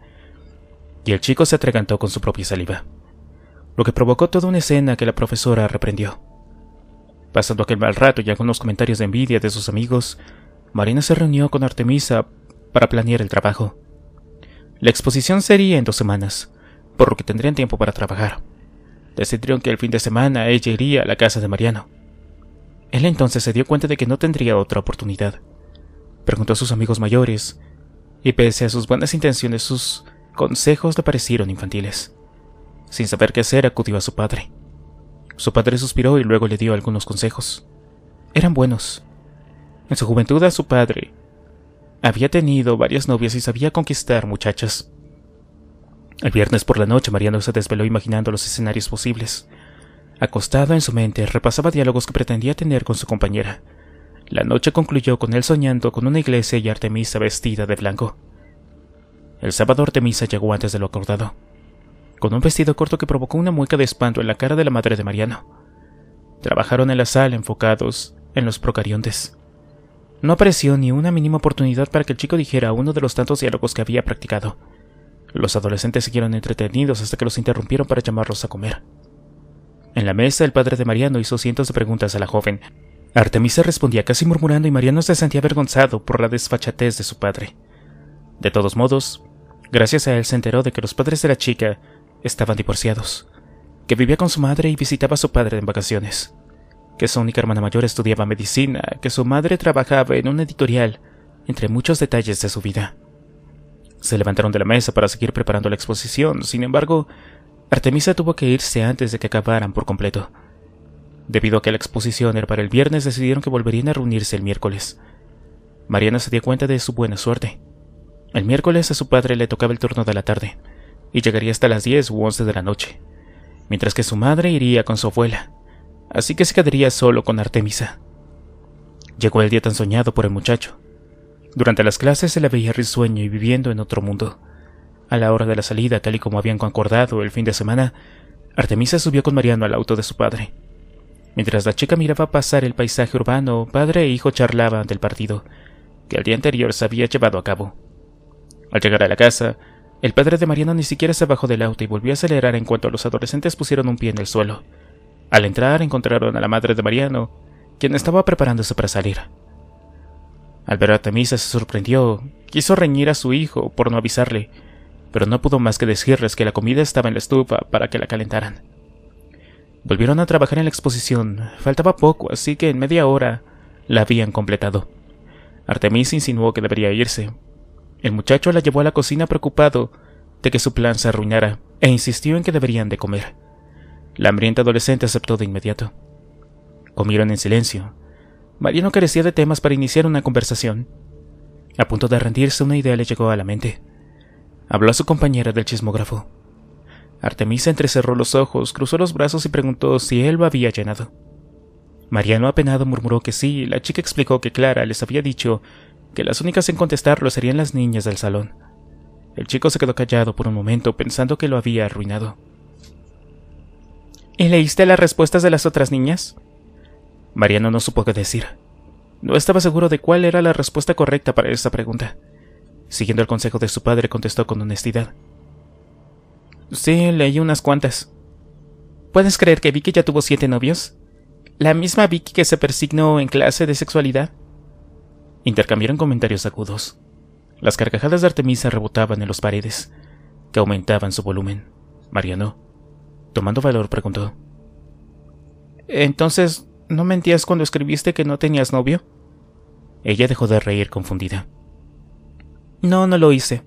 y el chico se atragantó con su propia saliva, lo que provocó toda una escena que la profesora reprendió. Pasando aquel mal rato y algunos comentarios de envidia de sus amigos, Marina se reunió con Artemisa para planear el trabajo. La exposición sería en dos semanas, por lo que tendrían tiempo para trabajar decidieron que el fin de semana ella iría a la casa de Mariano. Él entonces se dio cuenta de que no tendría otra oportunidad. Preguntó a sus amigos mayores, y pese a sus buenas intenciones sus consejos le parecieron infantiles. Sin saber qué hacer, acudió a su padre. Su padre suspiró y luego le dio algunos consejos. Eran buenos. En su juventud a su padre había tenido varias novias y sabía conquistar muchachas. El viernes por la noche, Mariano se desveló imaginando los escenarios posibles. Acostado en su mente, repasaba diálogos que pretendía tener con su compañera. La noche concluyó con él soñando con una iglesia y Artemisa vestida de blanco. El sábado Artemisa llegó antes de lo acordado, con un vestido corto que provocó una mueca de espanto en la cara de la madre de Mariano. Trabajaron en la sala enfocados en los procariontes. No apareció ni una mínima oportunidad para que el chico dijera uno de los tantos diálogos que había practicado. Los adolescentes siguieron entretenidos hasta que los interrumpieron para llamarlos a comer. En la mesa, el padre de Mariano hizo cientos de preguntas a la joven. Artemisa respondía casi murmurando y Mariano se sentía avergonzado por la desfachatez de su padre. De todos modos, gracias a él se enteró de que los padres de la chica estaban divorciados, que vivía con su madre y visitaba a su padre en vacaciones, que su única hermana mayor estudiaba medicina, que su madre trabajaba en un editorial, entre muchos detalles de su vida se levantaron de la mesa para seguir preparando la exposición. Sin embargo, Artemisa tuvo que irse antes de que acabaran por completo. Debido a que la exposición era para el viernes, decidieron que volverían a reunirse el miércoles. Mariana se dio cuenta de su buena suerte. El miércoles a su padre le tocaba el turno de la tarde, y llegaría hasta las 10 u 11 de la noche, mientras que su madre iría con su abuela, así que se quedaría solo con Artemisa. Llegó el día tan soñado por el muchacho. Durante las clases se la veía risueño y viviendo en otro mundo. A la hora de la salida, tal y como habían concordado el fin de semana, Artemisa subió con Mariano al auto de su padre. Mientras la chica miraba pasar el paisaje urbano, padre e hijo charlaban del partido, que el día anterior se había llevado a cabo. Al llegar a la casa, el padre de Mariano ni siquiera se bajó del auto y volvió a acelerar en cuanto los adolescentes pusieron un pie en el suelo. Al entrar encontraron a la madre de Mariano, quien estaba preparándose para salir. Al ver a Artemisa se sorprendió, quiso reñir a su hijo por no avisarle, pero no pudo más que decirles que la comida estaba en la estufa para que la calentaran. Volvieron a trabajar en la exposición, faltaba poco, así que en media hora la habían completado. Artemisa insinuó que debería irse. El muchacho la llevó a la cocina preocupado de que su plan se arruinara e insistió en que deberían de comer. La hambrienta adolescente aceptó de inmediato. Comieron en silencio, Mariano carecía de temas para iniciar una conversación. A punto de rendirse, una idea le llegó a la mente. Habló a su compañera del chismógrafo. Artemisa entrecerró los ojos, cruzó los brazos y preguntó si él lo había llenado. Mariano apenado murmuró que sí, y la chica explicó que Clara les había dicho que las únicas en contestarlo serían las niñas del salón. El chico se quedó callado por un momento pensando que lo había arruinado. ¿Y leíste las respuestas de las otras niñas? Mariano no supo qué decir. No estaba seguro de cuál era la respuesta correcta para esta pregunta. Siguiendo el consejo de su padre, contestó con honestidad. Sí, leí unas cuantas. ¿Puedes creer que Vicky ya tuvo siete novios? ¿La misma Vicky que se persignó en clase de sexualidad? Intercambiaron comentarios agudos. Las carcajadas de Artemisa rebotaban en las paredes, que aumentaban su volumen. Mariano, tomando valor, preguntó. Entonces, ¿No mentías cuando escribiste que no tenías novio? Ella dejó de reír confundida. No, no lo hice.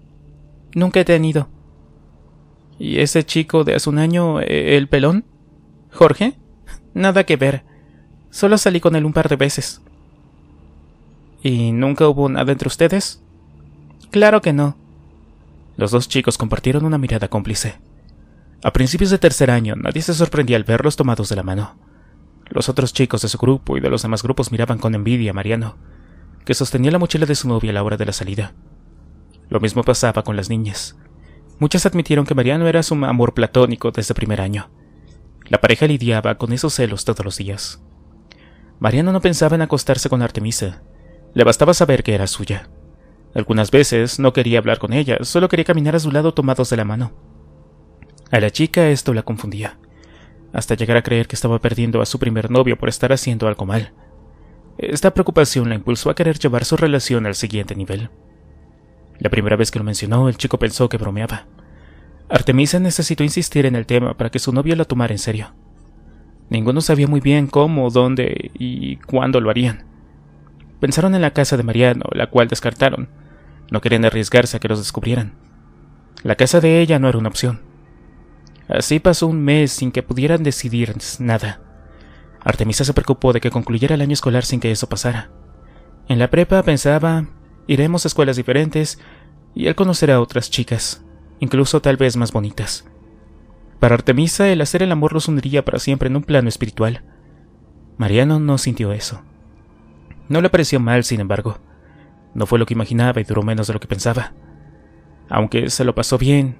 Nunca he tenido. ¿Y ese chico de hace un año, e-, el pelón? ¿Jorge? Nada que ver. Solo salí con él un par de veces. ¿Y nunca hubo nada entre ustedes? Claro que no. Los dos chicos compartieron una mirada cómplice. A principios de tercer año, nadie se sorprendía al verlos tomados de la mano. Los otros chicos de su grupo y de los demás grupos miraban con envidia a Mariano, que sostenía la mochila de su novia a la hora de la salida. Lo mismo pasaba con las niñas. Muchas admitieron que Mariano era su amor platónico desde primer año. La pareja lidiaba con esos celos todos los días. Mariano no pensaba en acostarse con Artemisa. Le bastaba saber que era suya. Algunas veces no quería hablar con ella, solo quería caminar a su lado tomados de la mano. A la chica esto la confundía hasta llegar a creer que estaba perdiendo a su primer novio por estar haciendo algo mal. Esta preocupación la impulsó a querer llevar su relación al siguiente nivel. La primera vez que lo mencionó, el chico pensó que bromeaba. Artemisa necesitó insistir en el tema para que su novio la tomara en serio. Ninguno sabía muy bien cómo, dónde y cuándo lo harían. Pensaron en la casa de Mariano, la cual descartaron. No querían arriesgarse a que los descubrieran. La casa de ella no era una opción. Así pasó un mes sin que pudieran decidir nada. Artemisa se preocupó de que concluyera el año escolar sin que eso pasara. En la prepa pensaba, iremos a escuelas diferentes y él conocerá a otras chicas, incluso tal vez más bonitas. Para Artemisa el hacer el amor los hundiría para siempre en un plano espiritual. Mariano no sintió eso. No le pareció mal, sin embargo. No fue lo que imaginaba y duró menos de lo que pensaba. Aunque se lo pasó bien,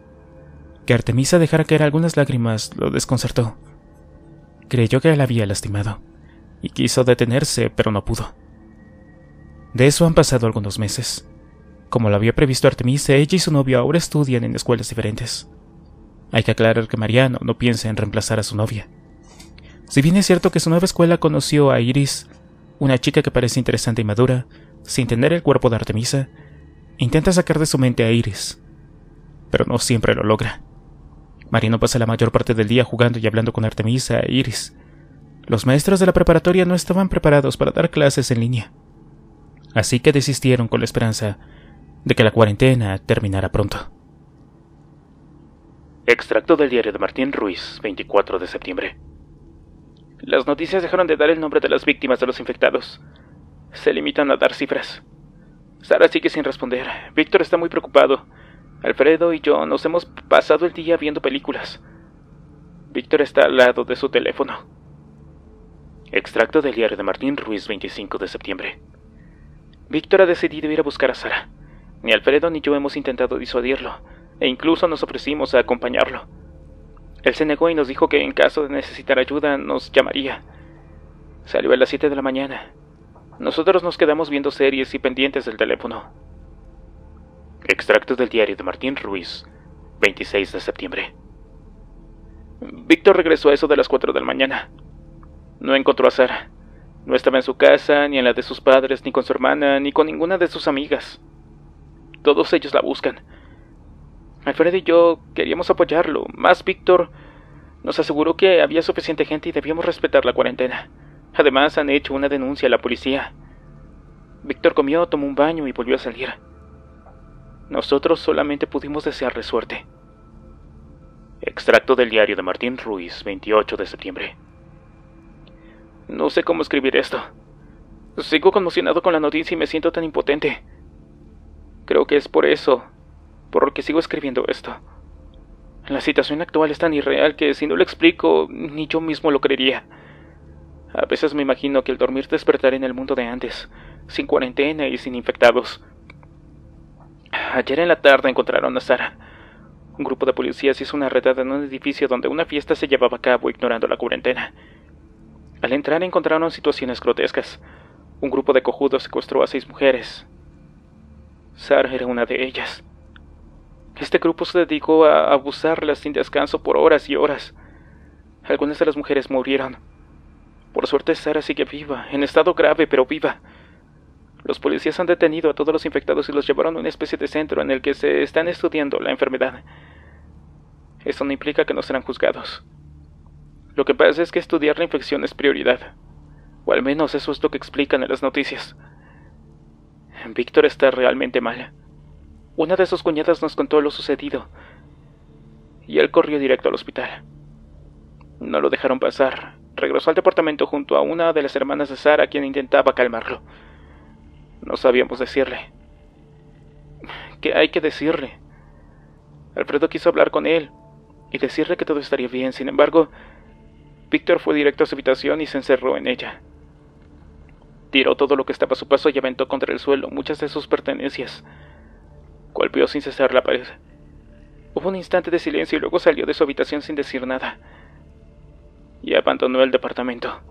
que Artemisa dejara caer algunas lágrimas lo desconcertó. Creyó que la había lastimado, y quiso detenerse, pero no pudo. De eso han pasado algunos meses. Como lo había previsto Artemisa, ella y su novio ahora estudian en escuelas diferentes. Hay que aclarar que Mariano no piensa en reemplazar a su novia. Si bien es cierto que su nueva escuela conoció a Iris, una chica que parece interesante y madura, sin tener el cuerpo de Artemisa, intenta sacar de su mente a Iris, pero no siempre lo logra. Marino pasa la mayor parte del día jugando y hablando con Artemisa e Iris. Los maestros de la preparatoria no estaban preparados para dar clases en línea. Así que desistieron con la esperanza de que la cuarentena terminara pronto. Extracto del diario de Martín Ruiz, 24 de septiembre. Las noticias dejaron de dar el nombre de las víctimas de los infectados. Se limitan a dar cifras. Sara sigue sin responder. Víctor está muy preocupado. Alfredo y yo nos hemos pasado el día viendo películas. Víctor está al lado de su teléfono. Extracto del diario de Martín Ruiz, 25 de septiembre. Víctor ha decidido ir a buscar a Sara. Ni Alfredo ni yo hemos intentado disuadirlo, e incluso nos ofrecimos a acompañarlo. Él se negó y nos dijo que en caso de necesitar ayuda nos llamaría. Salió a las 7 de la mañana. Nosotros nos quedamos viendo series y pendientes del teléfono. Extracto del diario de Martín Ruiz, 26 de septiembre. Víctor regresó a eso de las 4 de la mañana. No encontró a Sara. No estaba en su casa, ni en la de sus padres, ni con su hermana, ni con ninguna de sus amigas. Todos ellos la buscan. Alfredo y yo queríamos apoyarlo. Más Víctor nos aseguró que había suficiente gente y debíamos respetar la cuarentena. Además, han hecho una denuncia a la policía. Víctor comió, tomó un baño y volvió a salir. Nosotros solamente pudimos desearle suerte. Extracto del diario de Martín Ruiz, 28 de septiembre. No sé cómo escribir esto. Sigo conmocionado con la noticia y me siento tan impotente. Creo que es por eso, por lo que sigo escribiendo esto. La situación actual es tan irreal que si no lo explico, ni yo mismo lo creería. A veces me imagino que el dormir despertar en el mundo de antes, sin cuarentena y sin infectados, Ayer en la tarde encontraron a Sara. Un grupo de policías hizo una redada en un edificio donde una fiesta se llevaba a cabo ignorando la cuarentena. Al entrar encontraron situaciones grotescas. Un grupo de cojudos secuestró a seis mujeres. Sara era una de ellas. Este grupo se dedicó a abusarlas sin descanso por horas y horas. Algunas de las mujeres murieron. Por suerte Sara sigue viva, en estado grave, pero viva. Los policías han detenido a todos los infectados y los llevaron a una especie de centro en el que se están estudiando la enfermedad. Eso no implica que no serán juzgados. Lo que pasa es que estudiar la infección es prioridad. O al menos eso es lo que explican en las noticias. Víctor está realmente mal. Una de sus cuñadas nos contó lo sucedido. Y él corrió directo al hospital. No lo dejaron pasar. Regresó al departamento junto a una de las hermanas de Sara, quien intentaba calmarlo. No sabíamos decirle. ¿Qué hay que decirle? Alfredo quiso hablar con él y decirle que todo estaría bien. Sin embargo, Víctor fue directo a su habitación y se encerró en ella. Tiró todo lo que estaba a su paso y aventó contra el suelo muchas de sus pertenencias. Golpeó sin cesar la pared. Hubo un instante de silencio y luego salió de su habitación sin decir nada. Y abandonó el departamento.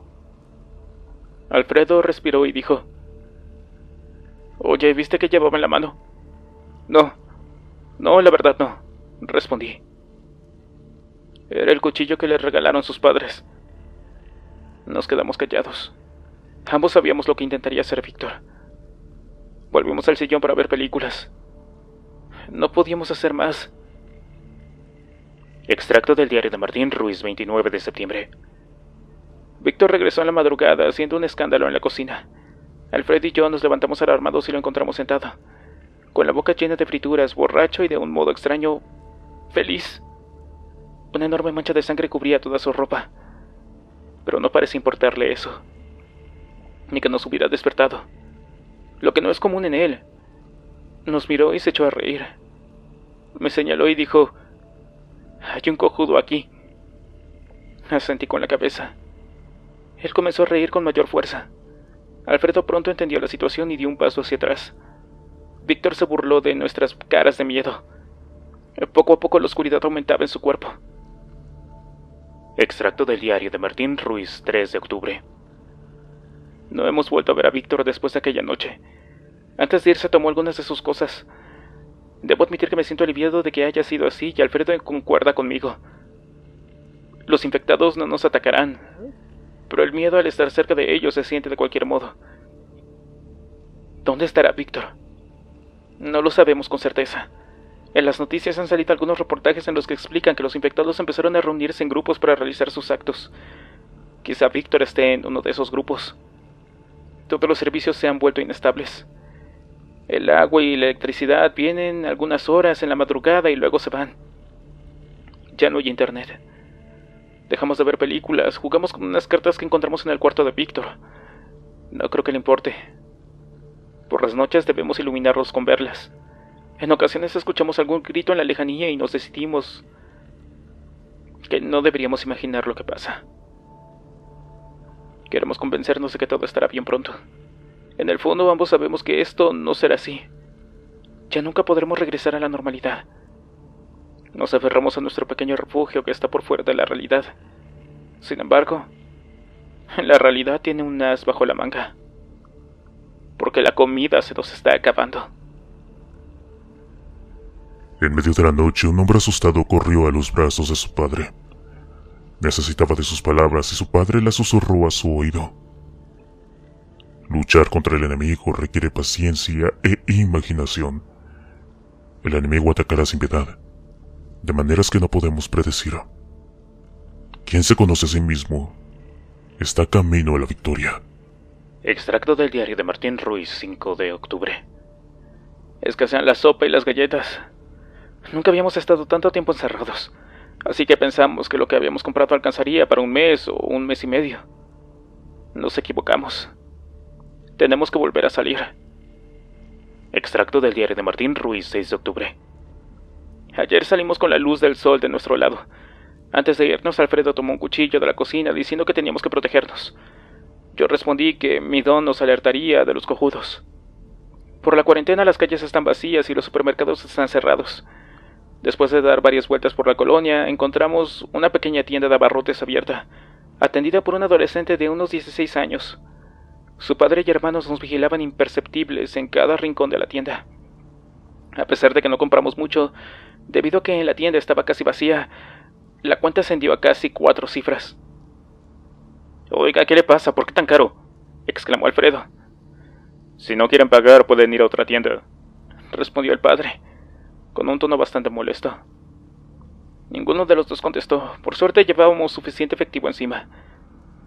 Alfredo respiró y dijo, Oye, ¿viste que llevaba en la mano? No, no, la verdad no, respondí. Era el cuchillo que le regalaron sus padres. Nos quedamos callados. Ambos sabíamos lo que intentaría hacer Víctor. Volvimos al sillón para ver películas. No podíamos hacer más. Extracto del diario de Martín Ruiz, 29 de septiembre. Víctor regresó en la madrugada haciendo un escándalo en la cocina. Alfred y yo nos levantamos alarmados y lo encontramos sentado, con la boca llena de frituras, borracho y de un modo extraño feliz. Una enorme mancha de sangre cubría toda su ropa, pero no parece importarle eso, ni que nos hubiera despertado, lo que no es común en él. Nos miró y se echó a reír. Me señaló y dijo, hay un cojudo aquí. Asentí con la cabeza. Él comenzó a reír con mayor fuerza. Alfredo pronto entendió la situación y dio un paso hacia atrás. Víctor se burló de nuestras caras de miedo. Poco a poco la oscuridad aumentaba en su cuerpo. Extracto del diario de Martín Ruiz, 3 de octubre. No hemos vuelto a ver a Víctor después de aquella noche. Antes de irse tomó algunas de sus cosas. Debo admitir que me siento aliviado de que haya sido así y Alfredo concuerda conmigo. Los infectados no nos atacarán, pero el miedo al estar cerca de ellos se siente de cualquier modo. ¿Dónde estará Víctor? No lo sabemos con certeza. En las noticias han salido algunos reportajes en los que explican que los infectados empezaron a reunirse en grupos para realizar sus actos. Quizá Víctor esté en uno de esos grupos. Todos los servicios se han vuelto inestables. El agua y la electricidad vienen algunas horas en la madrugada y luego se van. Ya no hay internet. Dejamos de ver películas, jugamos con unas cartas que encontramos en el cuarto de Víctor. No creo que le importe. Por las noches debemos iluminarlos con verlas. En ocasiones escuchamos algún grito en la lejanía y nos decidimos que no deberíamos imaginar lo que pasa. Queremos convencernos de que todo estará bien pronto. En el fondo ambos sabemos que esto no será así. Ya nunca podremos regresar a la normalidad nos aferramos a nuestro pequeño refugio que está por fuera de la realidad. Sin embargo, la realidad tiene un as bajo la manga, porque la comida se nos está acabando. En medio de la noche, un hombre asustado corrió a los brazos de su padre. Necesitaba de sus palabras y su padre las susurró a su oído. Luchar contra el enemigo requiere paciencia e imaginación. El enemigo atacará sin piedad de maneras que no podemos predecir. Quien se conoce a sí mismo está camino a la victoria. Extracto del diario de Martín Ruiz, 5 de octubre. Escasean la sopa y las galletas. Nunca habíamos estado tanto tiempo encerrados, así que pensamos que lo que habíamos comprado alcanzaría para un mes o un mes y medio. Nos equivocamos. Tenemos que volver a salir. Extracto del diario de Martín Ruiz, 6 de octubre. Ayer salimos con la luz del sol de nuestro lado. Antes de irnos, Alfredo tomó un cuchillo de la cocina diciendo que teníamos que protegernos. Yo respondí que mi don nos alertaría de los cojudos. Por la cuarentena las calles están vacías y los supermercados están cerrados. Después de dar varias vueltas por la colonia, encontramos una pequeña tienda de abarrotes abierta, atendida por un adolescente de unos 16 años. Su padre y hermanos nos vigilaban imperceptibles en cada rincón de la tienda. A pesar de que no compramos mucho, debido a que la tienda estaba casi vacía, la cuenta ascendió a casi cuatro cifras. Oiga, ¿qué le pasa? ¿Por qué tan caro? exclamó Alfredo. Si no quieren pagar, pueden ir a otra tienda, respondió el padre, con un tono bastante molesto. Ninguno de los dos contestó. Por suerte llevábamos suficiente efectivo encima.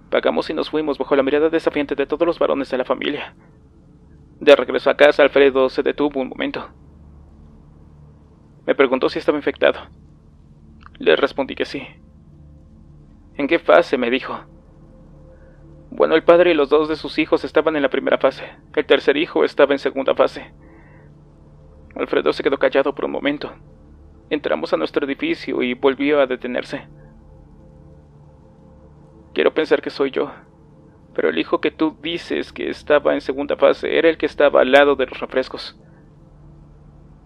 Pagamos y nos fuimos bajo la mirada desafiante de todos los varones de la familia. De regreso a casa, Alfredo se detuvo un momento. Me preguntó si estaba infectado. Le respondí que sí. ¿En qué fase? me dijo. Bueno, el padre y los dos de sus hijos estaban en la primera fase. El tercer hijo estaba en segunda fase. Alfredo se quedó callado por un momento. Entramos a nuestro edificio y volvió a detenerse. Quiero pensar que soy yo, pero el hijo que tú dices que estaba en segunda fase era el que estaba al lado de los refrescos.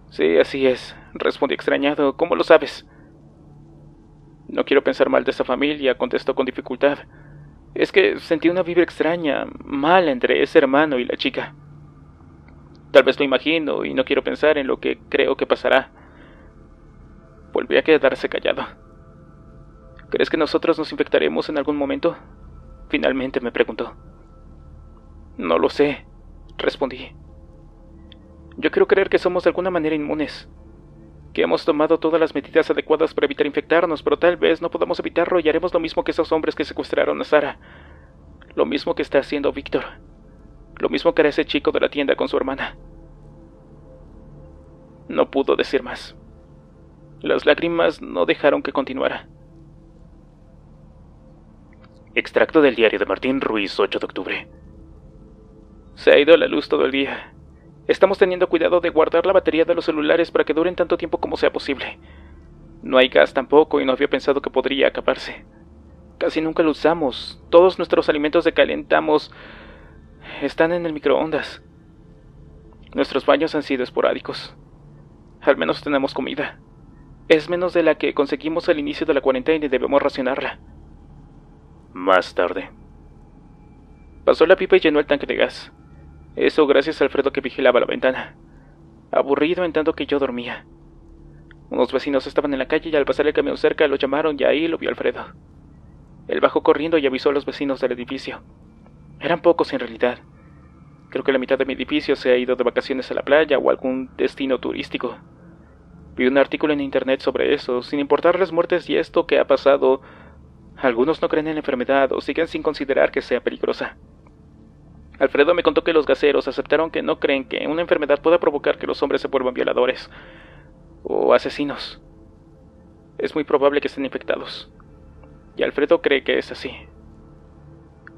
Sí, así es, Respondí extrañado. ¿Cómo lo sabes? No quiero pensar mal de esa familia, contestó con dificultad. Es que sentí una vibra extraña, mala entre ese hermano y la chica. Tal vez lo imagino y no quiero pensar en lo que creo que pasará. Volví a quedarse callado. ¿Crees que nosotros nos infectaremos en algún momento? Finalmente me preguntó. No lo sé, respondí. Yo quiero creer que somos de alguna manera inmunes que hemos tomado todas las medidas adecuadas para evitar infectarnos, pero tal vez no podamos evitarlo y haremos lo mismo que esos hombres que secuestraron a Sara. Lo mismo que está haciendo Víctor. Lo mismo que hará ese chico de la tienda con su hermana. No pudo decir más. Las lágrimas no dejaron que continuara. Extracto del diario de Martín Ruiz, 8 de octubre. Se ha ido a la luz todo el día. Estamos teniendo cuidado de guardar la batería de los celulares para que duren tanto tiempo como sea posible. No hay gas tampoco y no había pensado que podría acabarse. Casi nunca lo usamos. Todos nuestros alimentos de calentamos están en el microondas. Nuestros baños han sido esporádicos. Al menos tenemos comida. Es menos de la que conseguimos al inicio de la cuarentena y debemos racionarla. Más tarde. Pasó la pipa y llenó el tanque de gas. Eso gracias a Alfredo que vigilaba la ventana. Aburrido en tanto que yo dormía. Unos vecinos estaban en la calle y al pasar el camión cerca lo llamaron y ahí lo vio Alfredo. Él bajó corriendo y avisó a los vecinos del edificio. Eran pocos en realidad. Creo que la mitad de mi edificio se ha ido de vacaciones a la playa o a algún destino turístico. Vi un artículo en internet sobre eso, sin importar las muertes y esto que ha pasado. Algunos no creen en la enfermedad o siguen sin considerar que sea peligrosa. Alfredo me contó que los gaseros aceptaron que no creen que una enfermedad pueda provocar que los hombres se vuelvan violadores o asesinos. Es muy probable que estén infectados. Y Alfredo cree que es así.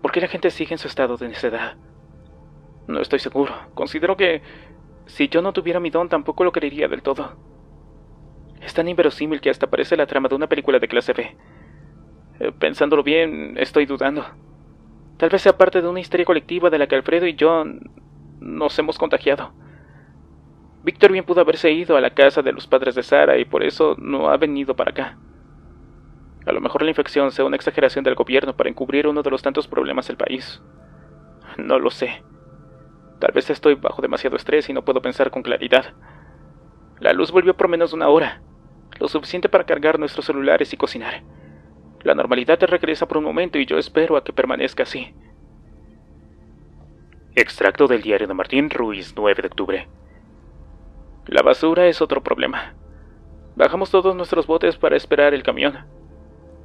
¿Por qué la gente sigue en su estado de necedad? No estoy seguro. Considero que si yo no tuviera mi don tampoco lo creería del todo. Es tan inverosímil que hasta parece la trama de una película de clase B. Eh, pensándolo bien, estoy dudando. Tal vez sea parte de una histeria colectiva de la que Alfredo y yo nos hemos contagiado. Víctor bien pudo haberse ido a la casa de los padres de Sara y por eso no ha venido para acá. A lo mejor la infección sea una exageración del gobierno para encubrir uno de los tantos problemas del país. No lo sé. Tal vez estoy bajo demasiado estrés y no puedo pensar con claridad. La luz volvió por menos de una hora, lo suficiente para cargar nuestros celulares y cocinar. La normalidad te regresa por un momento y yo espero a que permanezca así. Extracto del diario de Martín Ruiz, 9 de octubre. La basura es otro problema. Bajamos todos nuestros botes para esperar el camión.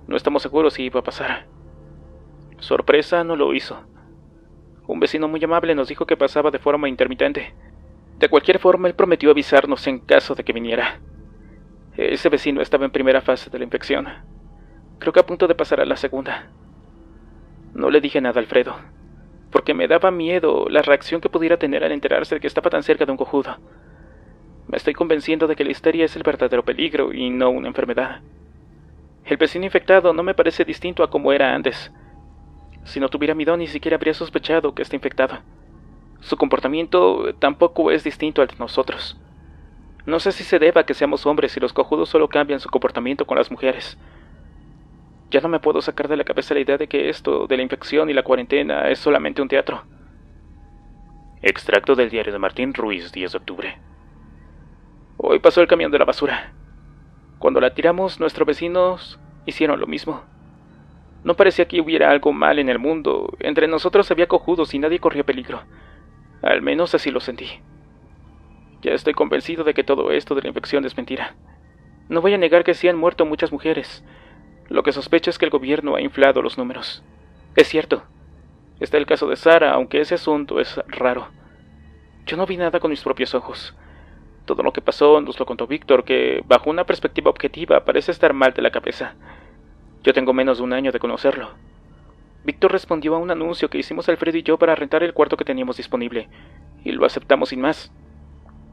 No estamos seguros si iba a pasar. Sorpresa, no lo hizo. Un vecino muy amable nos dijo que pasaba de forma intermitente. De cualquier forma, él prometió avisarnos en caso de que viniera. Ese vecino estaba en primera fase de la infección. Creo que a punto de pasar a la segunda. No le dije nada a Alfredo, porque me daba miedo la reacción que pudiera tener al enterarse de que estaba tan cerca de un cojudo. Me estoy convenciendo de que la histeria es el verdadero peligro y no una enfermedad. El vecino infectado no me parece distinto a como era antes. Si no tuviera miedo ni siquiera habría sospechado que está infectado. Su comportamiento tampoco es distinto al de nosotros. No sé si se deba a que seamos hombres y los cojudos solo cambian su comportamiento con las mujeres. Ya no me puedo sacar de la cabeza la idea de que esto de la infección y la cuarentena es solamente un teatro. Extracto del diario de Martín Ruiz, 10 de octubre. Hoy pasó el camión de la basura. Cuando la tiramos, nuestros vecinos hicieron lo mismo. No parecía que hubiera algo mal en el mundo. Entre nosotros había cojudos y nadie corría peligro. Al menos así lo sentí. Ya estoy convencido de que todo esto de la infección es mentira. No voy a negar que sí han muerto muchas mujeres, lo que sospecha es que el gobierno ha inflado los números. Es cierto. Está el caso de Sara, aunque ese asunto es raro. Yo no vi nada con mis propios ojos. Todo lo que pasó nos lo contó Víctor, que bajo una perspectiva objetiva parece estar mal de la cabeza. Yo tengo menos de un año de conocerlo. Víctor respondió a un anuncio que hicimos Alfredo y yo para rentar el cuarto que teníamos disponible, y lo aceptamos sin más.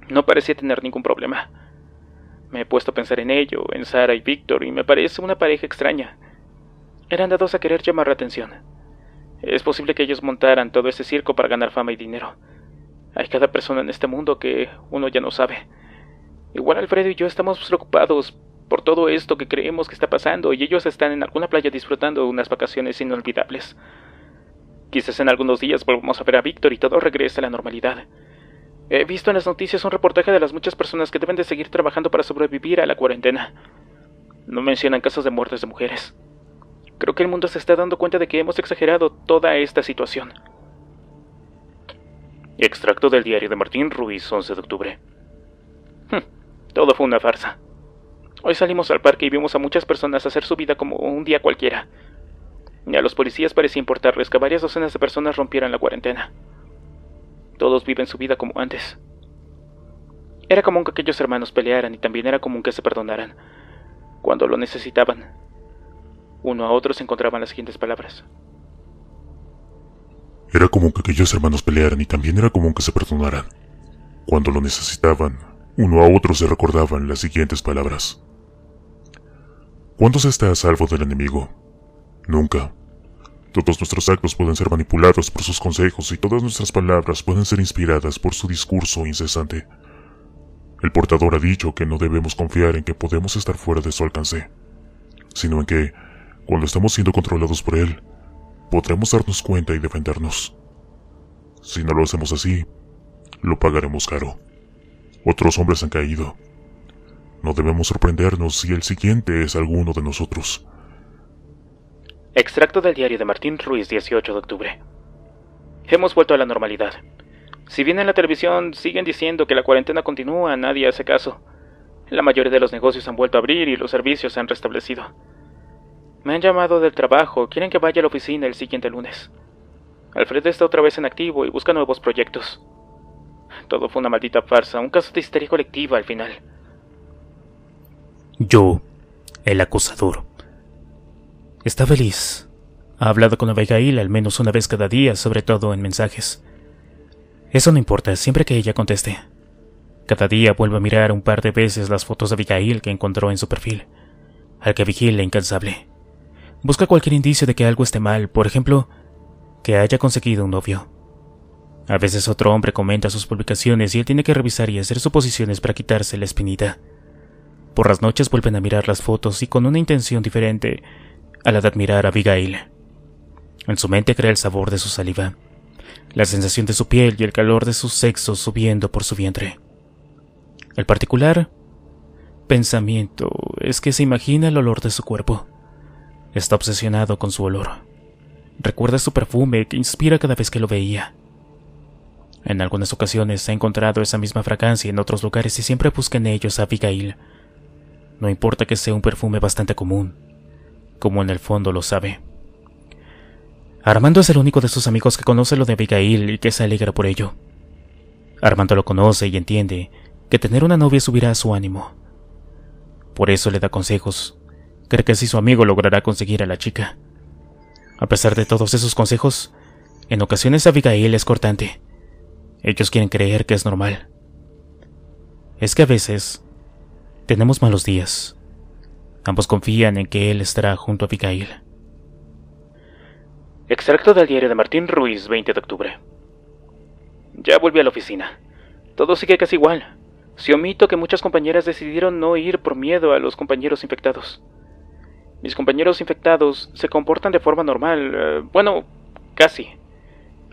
No parecía tener ningún problema. Me he puesto a pensar en ello, en Sara y Víctor, y me parece una pareja extraña. Eran dados a querer llamar la atención. Es posible que ellos montaran todo ese circo para ganar fama y dinero. Hay cada persona en este mundo que uno ya no sabe. Igual Alfredo y yo estamos preocupados por todo esto que creemos que está pasando y ellos están en alguna playa disfrutando de unas vacaciones inolvidables. Quizás en algunos días volvamos a ver a Víctor y todo regrese a la normalidad. He visto en las noticias un reportaje de las muchas personas que deben de seguir trabajando para sobrevivir a la cuarentena. No mencionan casos de muertes de mujeres. Creo que el mundo se está dando cuenta de que hemos exagerado toda esta situación. Extracto del diario de Martín Ruiz, 11 de octubre. Hm, todo fue una farsa. Hoy salimos al parque y vimos a muchas personas hacer su vida como un día cualquiera. Ni a los policías parecía importarles que varias docenas de personas rompieran la cuarentena. Todos viven su vida como antes. Era común que aquellos hermanos pelearan y también era común que se perdonaran cuando lo necesitaban. Uno a otro se encontraban las siguientes palabras. Era común que aquellos hermanos pelearan y también era común que se perdonaran. Cuando lo necesitaban, uno a otro se recordaban las siguientes palabras. ¿Cuándo se está a salvo del enemigo? Nunca. Todos nuestros actos pueden ser manipulados por sus consejos y todas nuestras palabras pueden ser inspiradas por su discurso incesante. El portador ha dicho que no debemos confiar en que podemos estar fuera de su alcance, sino en que, cuando estamos siendo controlados por él, podremos darnos cuenta y defendernos. Si no lo hacemos así, lo pagaremos caro. Otros hombres han caído. No debemos sorprendernos si el siguiente es alguno de nosotros. Extracto del diario de Martín Ruiz, 18 de octubre. Hemos vuelto a la normalidad. Si bien en la televisión siguen diciendo que la cuarentena continúa, nadie hace caso. La mayoría de los negocios han vuelto a abrir y los servicios se han restablecido. Me han llamado del trabajo, quieren que vaya a la oficina el siguiente lunes. Alfredo está otra vez en activo y busca nuevos proyectos. Todo fue una maldita farsa, un caso de histeria colectiva al final. Yo, el acusador, Está feliz. Ha hablado con Abigail al menos una vez cada día, sobre todo en mensajes. Eso no importa, siempre que ella conteste. Cada día vuelve a mirar un par de veces las fotos de Abigail que encontró en su perfil, al que vigila incansable. Busca cualquier indicio de que algo esté mal, por ejemplo, que haya conseguido un novio. A veces otro hombre comenta sus publicaciones y él tiene que revisar y hacer suposiciones para quitarse la espinita. Por las noches vuelven a mirar las fotos y con una intención diferente, a la de admirar a Abigail. En su mente crea el sabor de su saliva, la sensación de su piel y el calor de su sexo subiendo por su vientre. El particular pensamiento es que se imagina el olor de su cuerpo. Está obsesionado con su olor. Recuerda su perfume que inspira cada vez que lo veía. En algunas ocasiones ha encontrado esa misma fragancia en otros lugares y siempre busca en ellos a Abigail. No importa que sea un perfume bastante común, como en el fondo lo sabe. Armando es el único de sus amigos que conoce lo de Abigail y que se alegra por ello. Armando lo conoce y entiende que tener una novia subirá a su ánimo. Por eso le da consejos. Cree que si su amigo logrará conseguir a la chica. A pesar de todos esos consejos, en ocasiones Abigail es cortante. Ellos quieren creer que es normal. Es que a veces tenemos malos días. Ambos confían en que él estará junto a Abigail. Extracto del diario de Martín Ruiz, 20 de octubre. Ya volví a la oficina. Todo sigue casi igual. Si omito que muchas compañeras decidieron no ir por miedo a los compañeros infectados. Mis compañeros infectados se comportan de forma normal, eh, bueno, casi.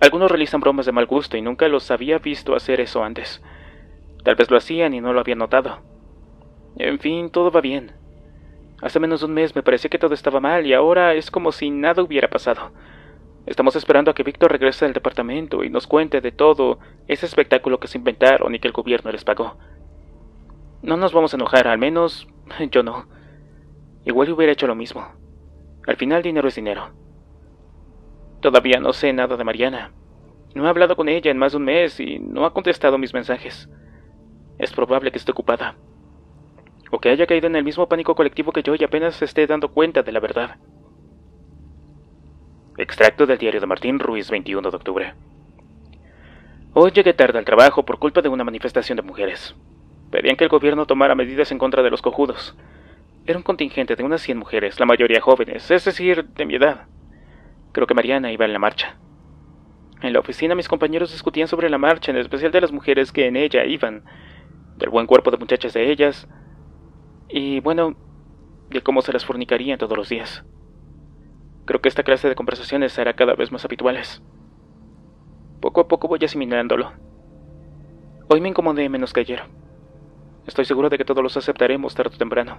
Algunos realizan bromas de mal gusto y nunca los había visto hacer eso antes. Tal vez lo hacían y no lo había notado. En fin, todo va bien. Hace menos de un mes me parecía que todo estaba mal y ahora es como si nada hubiera pasado. Estamos esperando a que Víctor regrese al departamento y nos cuente de todo ese espectáculo que se inventaron y que el gobierno les pagó. No nos vamos a enojar, al menos yo no. Igual hubiera hecho lo mismo. Al final dinero es dinero. Todavía no sé nada de Mariana. No he hablado con ella en más de un mes y no ha contestado mis mensajes. Es probable que esté ocupada que haya caído en el mismo pánico colectivo que yo y apenas esté dando cuenta de la verdad. Extracto del diario de Martín Ruiz, 21 de octubre. Hoy llegué tarde al trabajo por culpa de una manifestación de mujeres. Pedían que el gobierno tomara medidas en contra de los cojudos. Era un contingente de unas 100 mujeres, la mayoría jóvenes, es decir, de mi edad. Creo que Mariana iba en la marcha. En la oficina mis compañeros discutían sobre la marcha, en especial de las mujeres que en ella iban, del buen cuerpo de muchachas de ellas, y bueno, de cómo se las fornicarían todos los días. Creo que esta clase de conversaciones será cada vez más habituales. Poco a poco voy asimilándolo. Hoy me incomodé menos que ayer. Estoy seguro de que todos los aceptaremos tarde o temprano.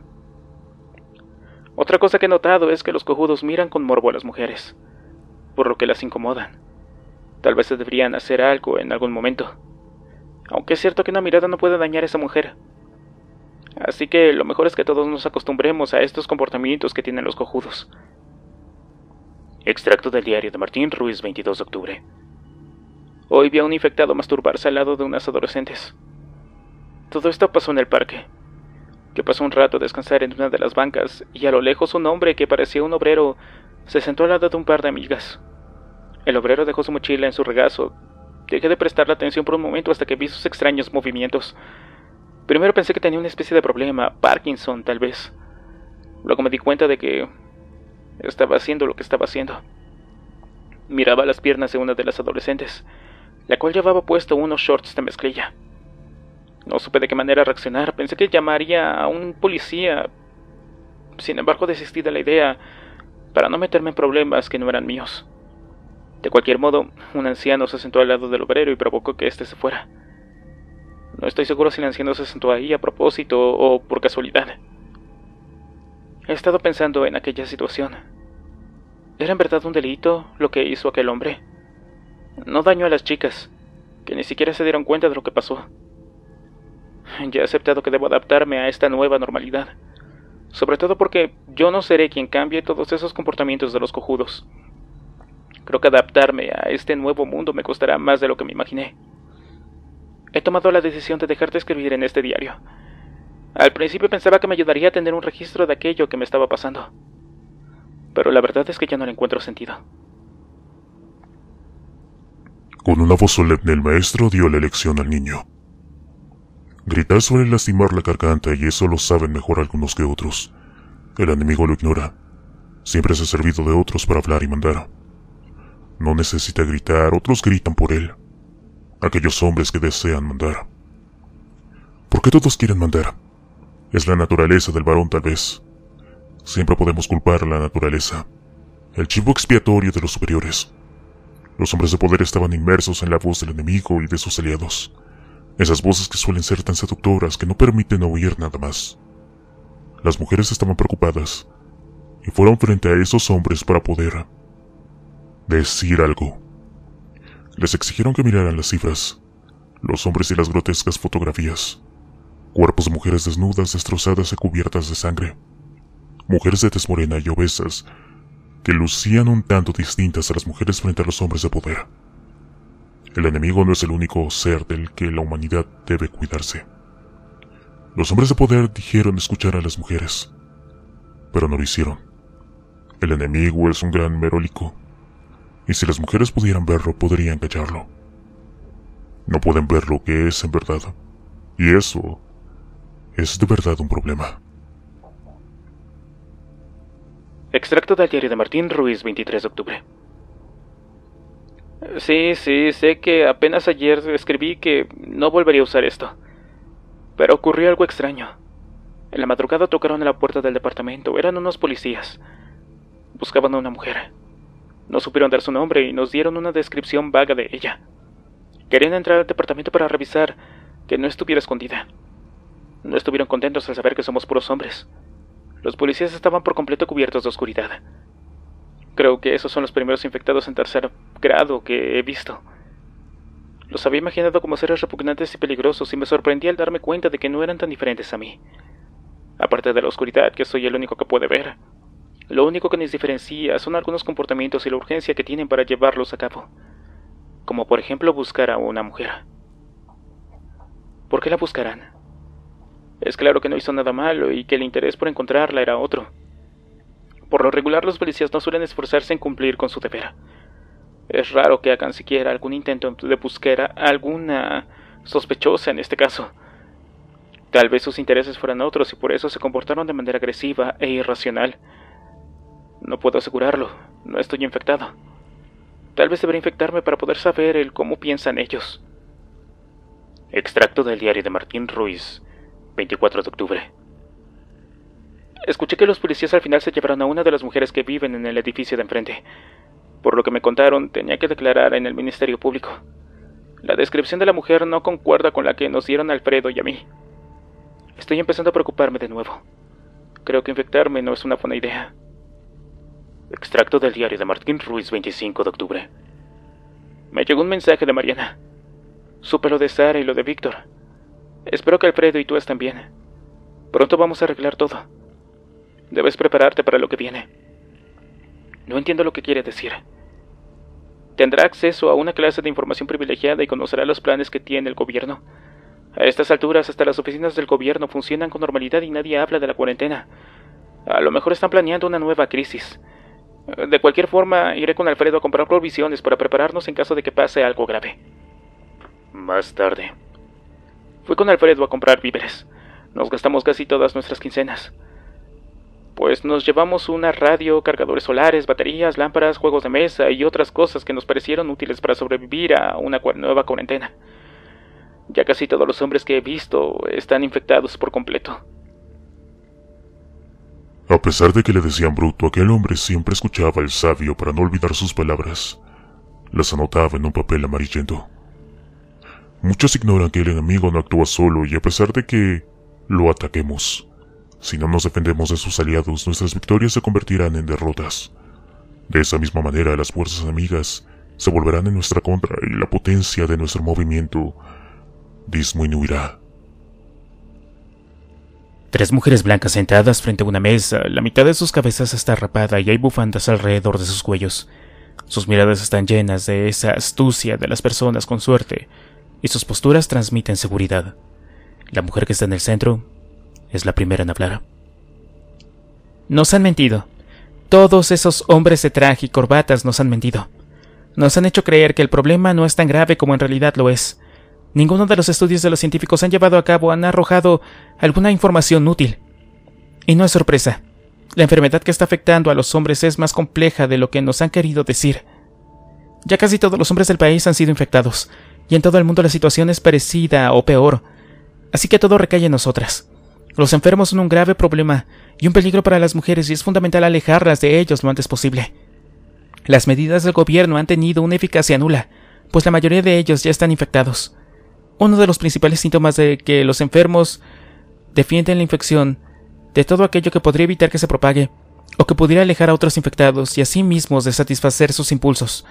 Otra cosa que he notado es que los cojudos miran con morbo a las mujeres, por lo que las incomodan. Tal vez se deberían hacer algo en algún momento. Aunque es cierto que una mirada no puede dañar a esa mujer, Así que lo mejor es que todos nos acostumbremos a estos comportamientos que tienen los cojudos. Extracto del diario de Martín Ruiz, 22 de octubre. Hoy vi a un infectado masturbarse al lado de unas adolescentes. Todo esto pasó en el parque. Que pasó un rato a descansar en una de las bancas y a lo lejos un hombre que parecía un obrero se sentó al lado de un par de amigas. El obrero dejó su mochila en su regazo. Dejé de prestarle atención por un momento hasta que vi sus extraños movimientos. Primero pensé que tenía una especie de problema, Parkinson tal vez. Luego me di cuenta de que estaba haciendo lo que estaba haciendo. Miraba las piernas de una de las adolescentes, la cual llevaba puesto unos shorts de mezclilla. No supe de qué manera reaccionar, pensé que llamaría a un policía. Sin embargo, desistí de la idea para no meterme en problemas que no eran míos. De cualquier modo, un anciano se sentó al lado del obrero y provocó que éste se fuera. No estoy seguro si lanzándose se sentó ahí a propósito o por casualidad. He estado pensando en aquella situación. ¿Era en verdad un delito lo que hizo aquel hombre? No dañó a las chicas, que ni siquiera se dieron cuenta de lo que pasó. Ya he aceptado que debo adaptarme a esta nueva normalidad, sobre todo porque yo no seré quien cambie todos esos comportamientos de los cojudos. Creo que adaptarme a este nuevo mundo me costará más de lo que me imaginé he tomado la decisión de dejarte escribir en este diario. Al principio pensaba que me ayudaría a tener un registro de aquello que me estaba pasando, pero la verdad es que ya no le encuentro sentido. Con una voz solemne el maestro dio la lección al niño. Gritar suele lastimar la garganta y eso lo saben mejor algunos que otros. El enemigo lo ignora. Siempre se ha servido de otros para hablar y mandar. No necesita gritar, otros gritan por él aquellos hombres que desean mandar. ¿Por qué todos quieren mandar. Es la naturaleza del varón tal vez. Siempre podemos culpar a la naturaleza. El chivo expiatorio de los superiores. Los hombres de poder estaban inmersos en la voz del enemigo y de sus aliados. Esas voces que suelen ser tan seductoras que no permiten oír nada más. Las mujeres estaban preocupadas y fueron frente a esos hombres para poder decir algo. Les exigieron que miraran las cifras, los hombres y las grotescas fotografías. Cuerpos de mujeres desnudas, destrozadas y cubiertas de sangre. Mujeres de tez morena y obesas, que lucían un tanto distintas a las mujeres frente a los hombres de poder. El enemigo no es el único ser del que la humanidad debe cuidarse. Los hombres de poder dijeron escuchar a las mujeres, pero no lo hicieron. El enemigo es un gran merólico y si las mujeres pudieran verlo podrían callarlo. No pueden ver lo que es en verdad, y eso es de verdad un problema. Extracto del diario de Martín Ruiz, 23 de octubre. Sí, sí, sé que apenas ayer escribí que no volvería a usar esto. Pero ocurrió algo extraño. En la madrugada tocaron a la puerta del departamento. Eran unos policías. Buscaban a una mujer. No supieron dar su nombre y nos dieron una descripción vaga de ella. Querían entrar al departamento para revisar que no estuviera escondida. No estuvieron contentos al saber que somos puros hombres. Los policías estaban por completo cubiertos de oscuridad. Creo que esos son los primeros infectados en tercer grado que he visto. Los había imaginado como seres repugnantes y peligrosos y me sorprendí al darme cuenta de que no eran tan diferentes a mí. Aparte de la oscuridad, que soy el único que puede ver, lo único que nos diferencia son algunos comportamientos y la urgencia que tienen para llevarlos a cabo, como por ejemplo buscar a una mujer. ¿Por qué la buscarán? Es claro que no hizo nada malo y que el interés por encontrarla era otro. Por lo regular los policías no suelen esforzarse en cumplir con su deber. Es raro que hagan siquiera algún intento de buscar a alguna sospechosa en este caso. Tal vez sus intereses fueran otros y por eso se comportaron de manera agresiva e irracional. No puedo asegurarlo, no estoy infectado. Tal vez deberé infectarme para poder saber el cómo piensan ellos. Extracto del diario de Martín Ruiz, 24 de octubre. Escuché que los policías al final se llevaron a una de las mujeres que viven en el edificio de enfrente. Por lo que me contaron, tenía que declarar en el Ministerio Público. La descripción de la mujer no concuerda con la que nos dieron Alfredo y a mí. Estoy empezando a preocuparme de nuevo. Creo que infectarme no es una buena idea. Extracto del diario de Martín Ruiz, 25 de octubre. Me llegó un mensaje de Mariana. Supe lo de Sara y lo de Víctor. Espero que Alfredo y tú estén bien. Pronto vamos a arreglar todo. Debes prepararte para lo que viene. No entiendo lo que quiere decir. Tendrá acceso a una clase de información privilegiada y conocerá los planes que tiene el gobierno. A estas alturas hasta las oficinas del gobierno funcionan con normalidad y nadie habla de la cuarentena. A lo mejor están planeando una nueva crisis. De cualquier forma, iré con Alfredo a comprar provisiones para prepararnos en caso de que pase algo grave. Más tarde. Fui con Alfredo a comprar víveres. Nos gastamos casi todas nuestras quincenas. Pues nos llevamos una radio, cargadores solares, baterías, lámparas, juegos de mesa y otras cosas que nos parecieron útiles para sobrevivir a una nueva cuarentena. Ya casi todos los hombres que he visto están infectados por completo. A pesar de que le decían bruto, aquel hombre siempre escuchaba al sabio para no olvidar sus palabras. Las anotaba en un papel amarillento. Muchos ignoran que el enemigo no actúa solo y a pesar de que lo ataquemos, si no nos defendemos de sus aliados, nuestras victorias se convertirán en derrotas. De esa misma manera, las fuerzas enemigas se volverán en nuestra contra y la potencia de nuestro movimiento disminuirá. Tres mujeres blancas sentadas frente a una mesa, la mitad de sus cabezas está rapada y hay bufandas alrededor de sus cuellos. Sus miradas están llenas de esa astucia de las personas con suerte, y sus posturas transmiten seguridad. La mujer que está en el centro es la primera en hablar. Nos han mentido. Todos esos hombres de traje y corbatas nos han mentido. Nos han hecho creer que el problema no es tan grave como en realidad lo es. Ninguno de los estudios de los científicos han llevado a cabo han arrojado alguna información útil. Y no es sorpresa. La enfermedad que está afectando a los hombres es más compleja de lo que nos han querido decir. Ya casi todos los hombres del país han sido infectados, y en todo el mundo la situación es parecida o peor. Así que todo recae en nosotras. Los enfermos son un grave problema y un peligro para las mujeres y es fundamental alejarlas de ellos lo antes posible. Las medidas del gobierno han tenido una eficacia nula, pues la mayoría de ellos ya están infectados. Uno de los principales síntomas de que los enfermos defienden la infección de todo aquello que podría evitar que se propague o que pudiera alejar a otros infectados y a sí mismos de satisfacer sus impulsos.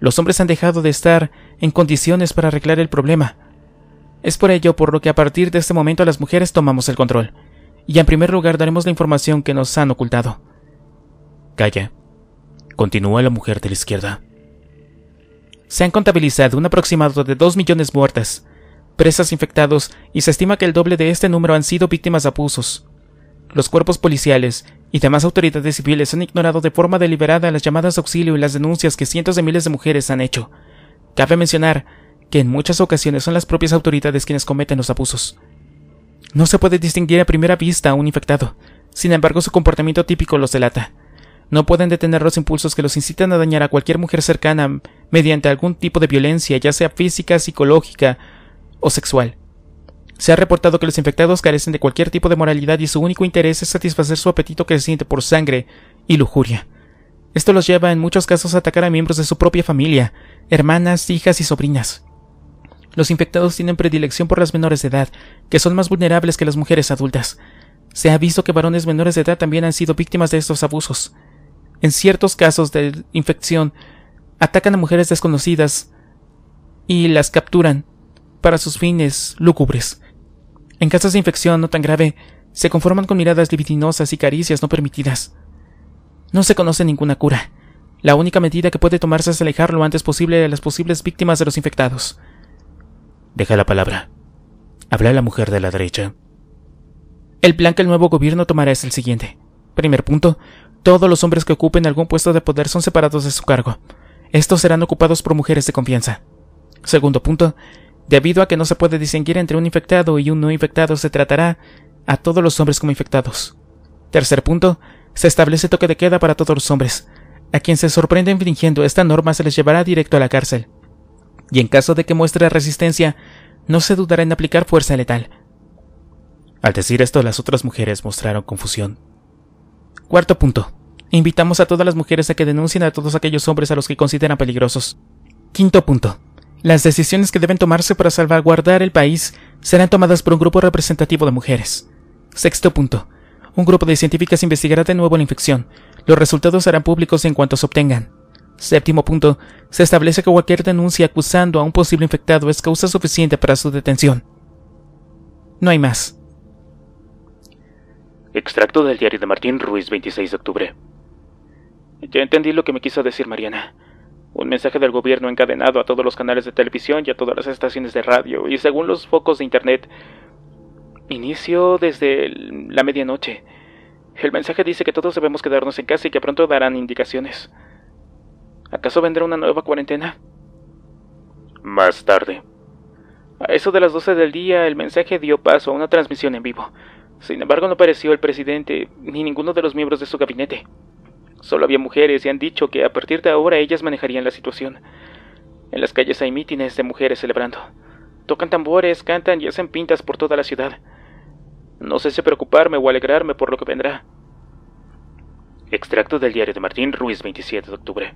Los hombres han dejado de estar en condiciones para arreglar el problema. Es por ello por lo que a partir de este momento las mujeres tomamos el control, y en primer lugar daremos la información que nos han ocultado. Calla. Continúa la mujer de la izquierda. Se han contabilizado un aproximado de dos millones muertas, presas infectados y se estima que el doble de este número han sido víctimas de abusos. Los cuerpos policiales y demás autoridades civiles han ignorado de forma deliberada las llamadas de auxilio y las denuncias que cientos de miles de mujeres han hecho. Cabe mencionar que en muchas ocasiones son las propias autoridades quienes cometen los abusos. No se puede distinguir a primera vista a un infectado, sin embargo su comportamiento típico los delata. No pueden detener los impulsos que los incitan a dañar a cualquier mujer cercana mediante algún tipo de violencia, ya sea física, psicológica o sexual. Se ha reportado que los infectados carecen de cualquier tipo de moralidad y su único interés es satisfacer su apetito creciente por sangre y lujuria. Esto los lleva en muchos casos a atacar a miembros de su propia familia, hermanas, hijas y sobrinas. Los infectados tienen predilección por las menores de edad, que son más vulnerables que las mujeres adultas. Se ha visto que varones menores de edad también han sido víctimas de estos abusos. En ciertos casos de infección, atacan a mujeres desconocidas y las capturan para sus fines lúgubres. En casos de infección no tan grave, se conforman con miradas libidinosas y caricias no permitidas. No se conoce ninguna cura. La única medida que puede tomarse es alejar lo antes posible de las posibles víctimas de los infectados. Deja la palabra. Habla la mujer de la derecha. El plan que el nuevo gobierno tomará es el siguiente. Primer punto, todos los hombres que ocupen algún puesto de poder son separados de su cargo. Estos serán ocupados por mujeres de confianza. Segundo punto, Debido a que no se puede distinguir entre un infectado y un no infectado, se tratará a todos los hombres como infectados. Tercer punto, se establece toque de queda para todos los hombres. A quien se sorprenda infringiendo esta norma se les llevará directo a la cárcel. Y en caso de que muestre resistencia, no se dudará en aplicar fuerza letal. Al decir esto, las otras mujeres mostraron confusión. Cuarto punto. Invitamos a todas las mujeres a que denuncien a todos aquellos hombres a los que consideran peligrosos. Quinto punto. Las decisiones que deben tomarse para salvaguardar el país serán tomadas por un grupo representativo de mujeres. Sexto punto. Un grupo de científicas investigará de nuevo la infección. Los resultados serán públicos en cuanto se obtengan. Séptimo punto. Se establece que cualquier denuncia acusando a un posible infectado es causa suficiente para su detención. No hay más. Extracto del diario de Martín Ruiz, 26 de octubre. Ya entendí lo que me quiso decir Mariana un mensaje del gobierno encadenado a todos los canales de televisión y a todas las estaciones de radio, y según los focos de Internet, inicio desde la medianoche. El mensaje dice que todos debemos quedarnos en casa y que pronto darán indicaciones. ¿Acaso vendrá una nueva cuarentena? Más tarde. A eso de las doce del día, el mensaje dio paso a una transmisión en vivo. Sin embargo, no apareció el presidente ni ninguno de los miembros de su gabinete. Solo había mujeres y han dicho que a partir de ahora ellas manejarían la situación. En las calles hay mítines de mujeres celebrando. Tocan tambores, cantan y hacen pintas por toda la ciudad. No sé si preocuparme o alegrarme por lo que vendrá. Extracto del diario de Martín Ruiz, 27 de octubre.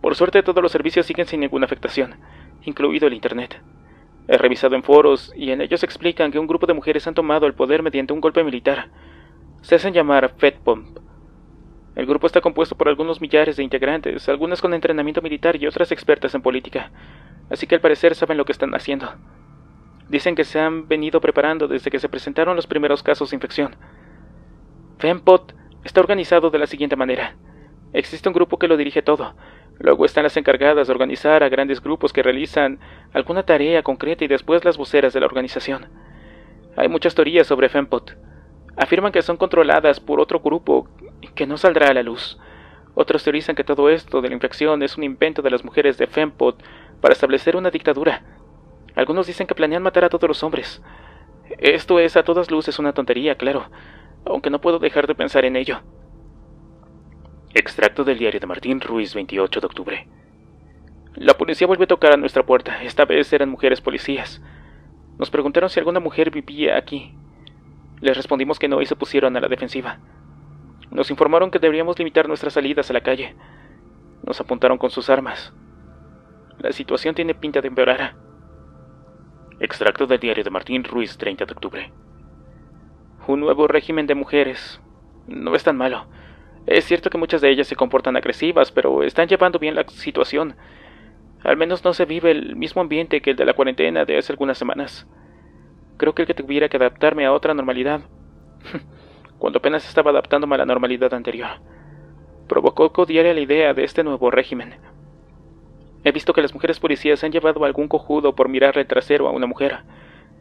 Por suerte todos los servicios siguen sin ninguna afectación, incluido el Internet. He revisado en foros y en ellos explican que un grupo de mujeres han tomado el poder mediante un golpe militar. Se hacen llamar Pump. El grupo está compuesto por algunos millares de integrantes, algunas con entrenamiento militar y otras expertas en política, así que al parecer saben lo que están haciendo. Dicen que se han venido preparando desde que se presentaron los primeros casos de infección. FEMPOT está organizado de la siguiente manera. Existe un grupo que lo dirige todo. Luego están las encargadas de organizar a grandes grupos que realizan alguna tarea concreta y después las voceras de la organización. Hay muchas teorías sobre FEMPOT. Afirman que son controladas por otro grupo que no saldrá a la luz. Otros teorizan que todo esto de la infección es un invento de las mujeres de Fempot para establecer una dictadura. Algunos dicen que planean matar a todos los hombres. Esto es a todas luces una tontería, claro, aunque no puedo dejar de pensar en ello. Extracto del diario de Martín Ruiz, 28 de octubre. La policía volvió a tocar a nuestra puerta. Esta vez eran mujeres policías. Nos preguntaron si alguna mujer vivía aquí. Les respondimos que no y se pusieron a la defensiva. Nos informaron que deberíamos limitar nuestras salidas a la calle. Nos apuntaron con sus armas. La situación tiene pinta de empeorar. Extracto del diario de Martín Ruiz, 30 de octubre. Un nuevo régimen de mujeres. No es tan malo. Es cierto que muchas de ellas se comportan agresivas, pero están llevando bien la situación. Al menos no se vive el mismo ambiente que el de la cuarentena de hace algunas semanas. Creo que el que tuviera que adaptarme a otra normalidad cuando apenas estaba adaptándome a la normalidad anterior. Provocó que la idea de este nuevo régimen. He visto que las mujeres policías han llevado a algún cojudo por mirarle trasero a una mujer.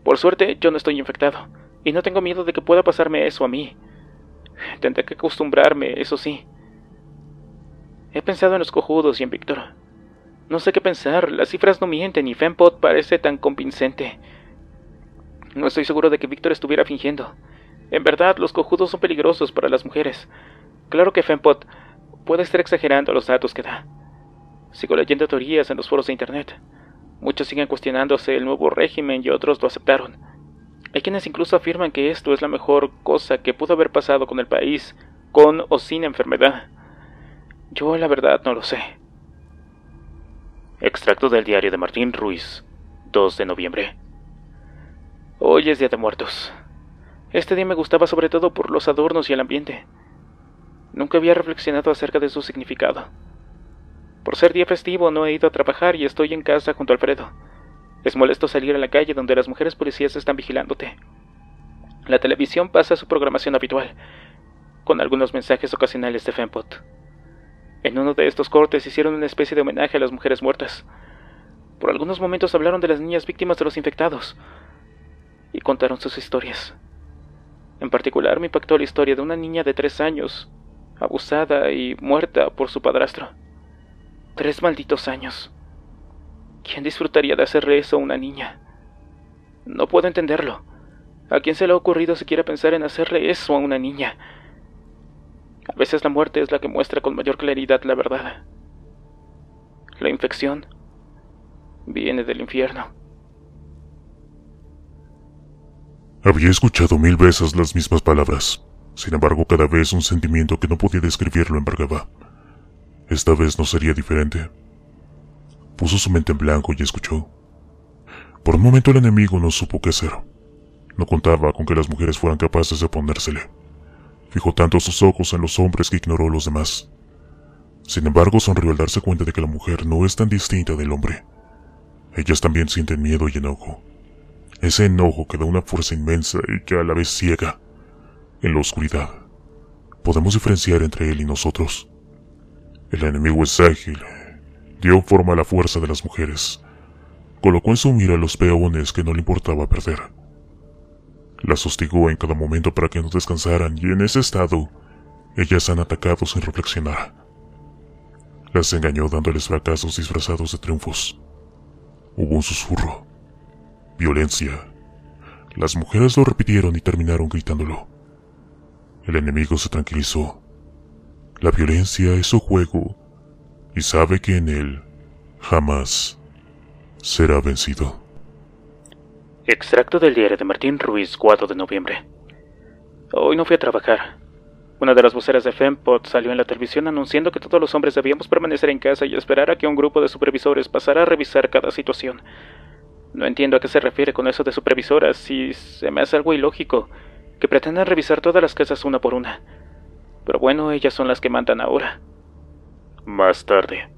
Por suerte, yo no estoy infectado, y no tengo miedo de que pueda pasarme eso a mí. Tendré que acostumbrarme, eso sí. He pensado en los cojudos y en Víctor. No sé qué pensar, las cifras no mienten y Fempot parece tan convincente. No estoy seguro de que Víctor estuviera fingiendo. En verdad, los cojudos son peligrosos para las mujeres. Claro que Fempot puede estar exagerando los datos que da. Sigo leyendo teorías en los foros de Internet. Muchos siguen cuestionándose el nuevo régimen y otros lo aceptaron. Hay quienes incluso afirman que esto es la mejor cosa que pudo haber pasado con el país, con o sin enfermedad. Yo la verdad no lo sé. Extracto del diario de Martín Ruiz, 2 de noviembre. Hoy es Día de Muertos. Este día me gustaba sobre todo por los adornos y el ambiente. Nunca había reflexionado acerca de su significado. Por ser día festivo no he ido a trabajar y estoy en casa junto a Alfredo. Es molesto salir a la calle donde las mujeres policías están vigilándote. La televisión pasa su programación habitual, con algunos mensajes ocasionales de Fempot. En uno de estos cortes hicieron una especie de homenaje a las mujeres muertas. Por algunos momentos hablaron de las niñas víctimas de los infectados y contaron sus historias. En particular me impactó la historia de una niña de tres años, abusada y muerta por su padrastro. Tres malditos años. ¿Quién disfrutaría de hacerle eso a una niña? No puedo entenderlo. ¿A quién se le ha ocurrido siquiera pensar en hacerle eso a una niña? A veces la muerte es la que muestra con mayor claridad la verdad. La infección viene del infierno. Había escuchado mil veces las mismas palabras. Sin embargo, cada vez un sentimiento que no podía describir lo embargaba. Esta vez no sería diferente. Puso su mente en blanco y escuchó. Por un momento el enemigo no supo qué hacer. No contaba con que las mujeres fueran capaces de ponérsele. Fijó tanto sus ojos en los hombres que ignoró los demás. Sin embargo, sonrió al darse cuenta de que la mujer no es tan distinta del hombre. Ellas también sienten miedo y enojo. Ese enojo que da una fuerza inmensa y que a la vez ciega. En la oscuridad, podemos diferenciar entre él y nosotros. El enemigo es ágil. Dio forma a la fuerza de las mujeres. Colocó en su mira los peones que no le importaba perder. Las hostigó en cada momento para que no descansaran y en ese estado, ellas han atacado sin reflexionar. Las engañó dándoles fracasos disfrazados de triunfos. Hubo un susurro violencia. Las mujeres lo repitieron y terminaron gritándolo. El enemigo se tranquilizó. La violencia es su juego y sabe que en él jamás será vencido. Extracto del diario de Martín Ruiz, 4 de noviembre. Hoy no fui a trabajar. Una de las voceras de FEMPOT salió en la televisión anunciando que todos los hombres debíamos permanecer en casa y esperar a que un grupo de supervisores pasara a revisar cada situación. No entiendo a qué se refiere con eso de supervisoras Si se me hace algo ilógico que pretendan revisar todas las casas una por una. Pero bueno, ellas son las que mandan ahora. Más tarde.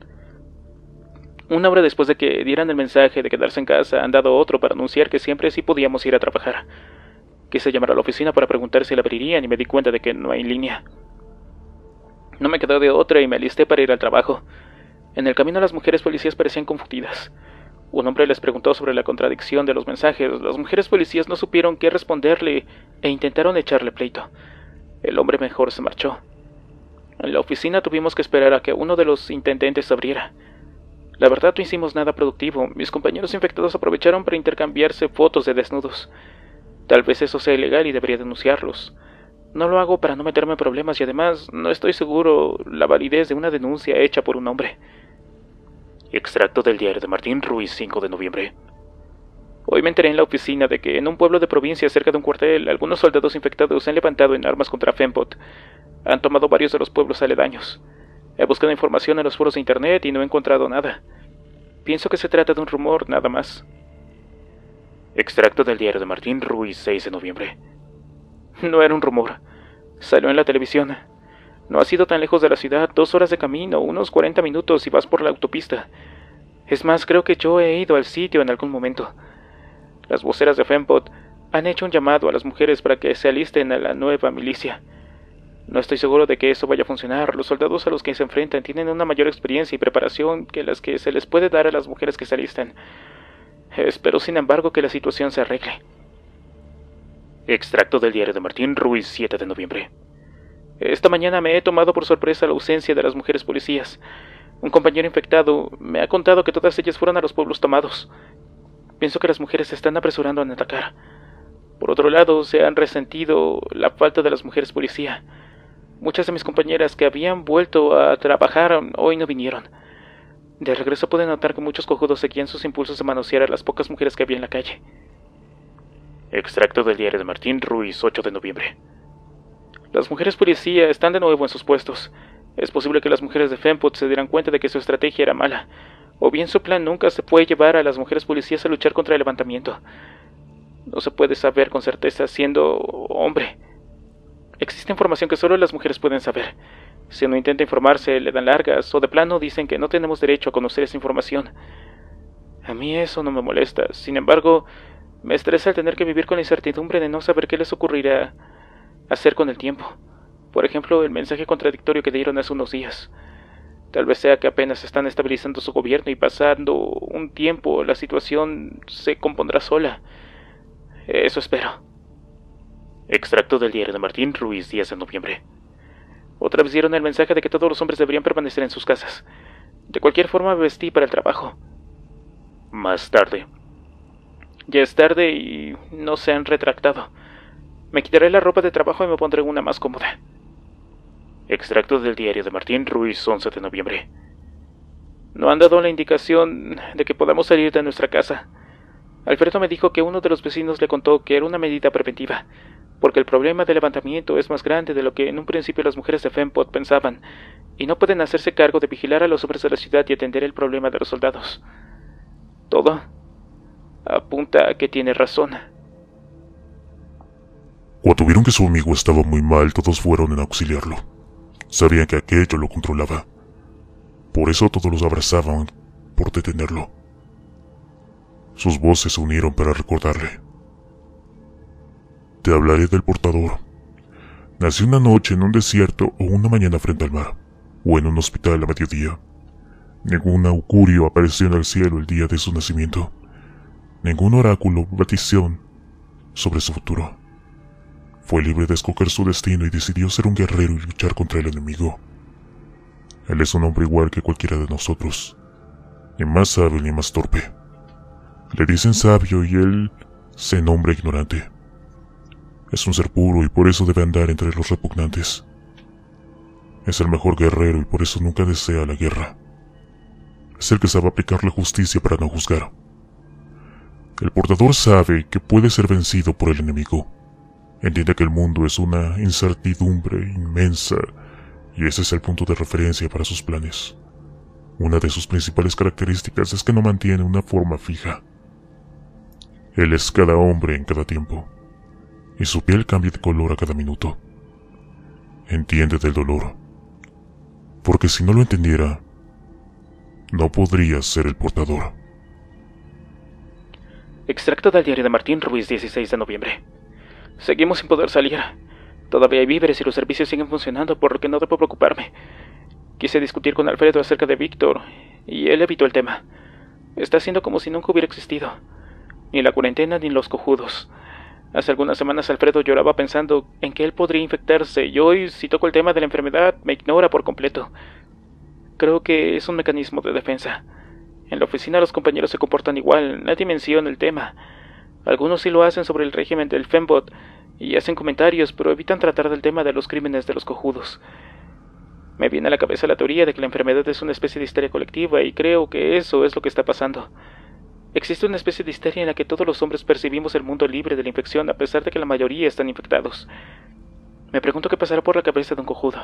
Una hora después de que dieran el mensaje de quedarse en casa, han dado otro para anunciar que siempre sí podíamos ir a trabajar. Quise llamar a la oficina para preguntar si la abrirían y me di cuenta de que no hay línea. No me quedó de otra y me alisté para ir al trabajo. En el camino las mujeres policías parecían confundidas. Un hombre les preguntó sobre la contradicción de los mensajes. Las mujeres policías no supieron qué responderle e intentaron echarle pleito. El hombre mejor se marchó. En la oficina tuvimos que esperar a que uno de los intendentes abriera. La verdad no hicimos nada productivo. Mis compañeros infectados aprovecharon para intercambiarse fotos de desnudos. Tal vez eso sea ilegal y debería denunciarlos. No lo hago para no meterme en problemas y además no estoy seguro la validez de una denuncia hecha por un hombre. Extracto del diario de Martín Ruiz, 5 de noviembre. Hoy me enteré en la oficina de que en un pueblo de provincia cerca de un cuartel, algunos soldados infectados se han levantado en armas contra Fembot. Han tomado varios de los pueblos aledaños. He buscado información en los foros de internet y no he encontrado nada. Pienso que se trata de un rumor, nada más. Extracto del diario de Martín Ruiz, 6 de noviembre. No era un rumor. Salió en la televisión. No has sido tan lejos de la ciudad, dos horas de camino, unos 40 minutos y vas por la autopista. Es más, creo que yo he ido al sitio en algún momento. Las voceras de Fempot han hecho un llamado a las mujeres para que se alisten a la nueva milicia. No estoy seguro de que eso vaya a funcionar. Los soldados a los que se enfrentan tienen una mayor experiencia y preparación que las que se les puede dar a las mujeres que se alistan. Espero, sin embargo, que la situación se arregle. Extracto del diario de Martín Ruiz, 7 de noviembre. Esta mañana me he tomado por sorpresa la ausencia de las mujeres policías. Un compañero infectado me ha contado que todas ellas fueron a los pueblos tomados. Pienso que las mujeres se están apresurando en atacar. Por otro lado, se han resentido la falta de las mujeres policía. Muchas de mis compañeras que habían vuelto a trabajar hoy no vinieron. De regreso pude notar que muchos cojudos seguían sus impulsos de manosear a las pocas mujeres que había en la calle. Extracto del diario de Martín Ruiz, 8 de noviembre. Las mujeres policía están de nuevo en sus puestos. Es posible que las mujeres de Fempot se dieran cuenta de que su estrategia era mala, o bien su plan nunca se puede llevar a las mujeres policías a luchar contra el levantamiento. No se puede saber con certeza siendo hombre. Existe información que solo las mujeres pueden saber. Si uno intenta informarse, le dan largas o de plano dicen que no tenemos derecho a conocer esa información. A mí eso no me molesta. Sin embargo, me estresa el tener que vivir con la incertidumbre de no saber qué les ocurrirá hacer con el tiempo. Por ejemplo, el mensaje contradictorio que dieron hace unos días. Tal vez sea que apenas están estabilizando su gobierno y pasando un tiempo la situación se compondrá sola. Eso espero. Extracto del diario de Martín Ruiz, días de noviembre. Otra vez dieron el mensaje de que todos los hombres deberían permanecer en sus casas. De cualquier forma vestí para el trabajo. Más tarde. Ya es tarde y no se han retractado. Me quitaré la ropa de trabajo y me pondré una más cómoda. Extracto del diario de Martín Ruiz, 11 de noviembre. No han dado la indicación de que podamos salir de nuestra casa. Alfredo me dijo que uno de los vecinos le contó que era una medida preventiva, porque el problema de levantamiento es más grande de lo que en un principio las mujeres de Fempot pensaban, y no pueden hacerse cargo de vigilar a los hombres de la ciudad y atender el problema de los soldados. Todo apunta a que tiene razón. Cuando vieron que su amigo estaba muy mal, todos fueron en auxiliarlo. Sabían que aquello lo controlaba. Por eso todos los abrazaban por detenerlo. Sus voces se unieron para recordarle. Te hablaré del portador. Nació una noche en un desierto o una mañana frente al mar, o en un hospital a mediodía. Ningún augurio apareció en el cielo el día de su nacimiento. Ningún oráculo, o sobre su futuro. Fue libre de escoger su destino y decidió ser un guerrero y luchar contra el enemigo. Él es un hombre igual que cualquiera de nosotros, ni más sabio ni más torpe. Le dicen sabio y él se nombra ignorante. Es un ser puro y por eso debe andar entre los repugnantes. Es el mejor guerrero y por eso nunca desea la guerra. Es el que sabe aplicar la justicia para no juzgar. El portador sabe que puede ser vencido por el enemigo, Entiende que el mundo es una incertidumbre inmensa y ese es el punto de referencia para sus planes. Una de sus principales características es que no mantiene una forma fija. Él es cada hombre en cada tiempo y su piel cambia de color a cada minuto. Entiende del dolor, porque si no lo entendiera, no podría ser el portador. Extracto del diario de Martín Ruiz, 16 de noviembre. Seguimos sin poder salir. Todavía hay víveres y los servicios siguen funcionando, por lo que no debo preocuparme. Quise discutir con Alfredo acerca de Víctor, y él evitó el tema. Está haciendo como si nunca hubiera existido. Ni la cuarentena ni los cojudos. Hace algunas semanas Alfredo lloraba pensando en que él podría infectarse y hoy, si toco el tema de la enfermedad, me ignora por completo. Creo que es un mecanismo de defensa. En la oficina los compañeros se comportan igual, nadie menciona el tema. Algunos sí lo hacen sobre el régimen del Fembot y hacen comentarios, pero evitan tratar del tema de los crímenes de los cojudos. Me viene a la cabeza la teoría de que la enfermedad es una especie de histeria colectiva y creo que eso es lo que está pasando. Existe una especie de histeria en la que todos los hombres percibimos el mundo libre de la infección a pesar de que la mayoría están infectados. Me pregunto qué pasará por la cabeza de un cojudo.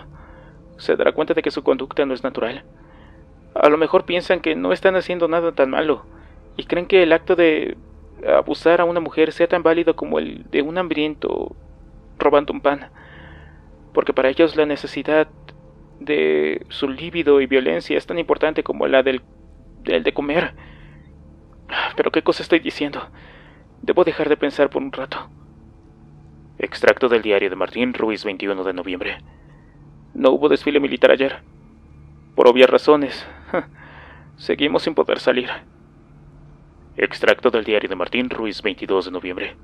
Se dará cuenta de que su conducta no es natural. A lo mejor piensan que no están haciendo nada tan malo y creen que el acto de abusar a una mujer sea tan válido como el de un hambriento robando un pan, porque para ellos la necesidad de su líbido y violencia es tan importante como la del, del de comer. Pero qué cosa estoy diciendo. Debo dejar de pensar por un rato. Extracto del diario de Martín Ruiz, 21 de noviembre. No hubo desfile militar ayer. Por obvias razones. Seguimos sin poder salir. Extracto del diario de Martín Ruiz, 22 de noviembre.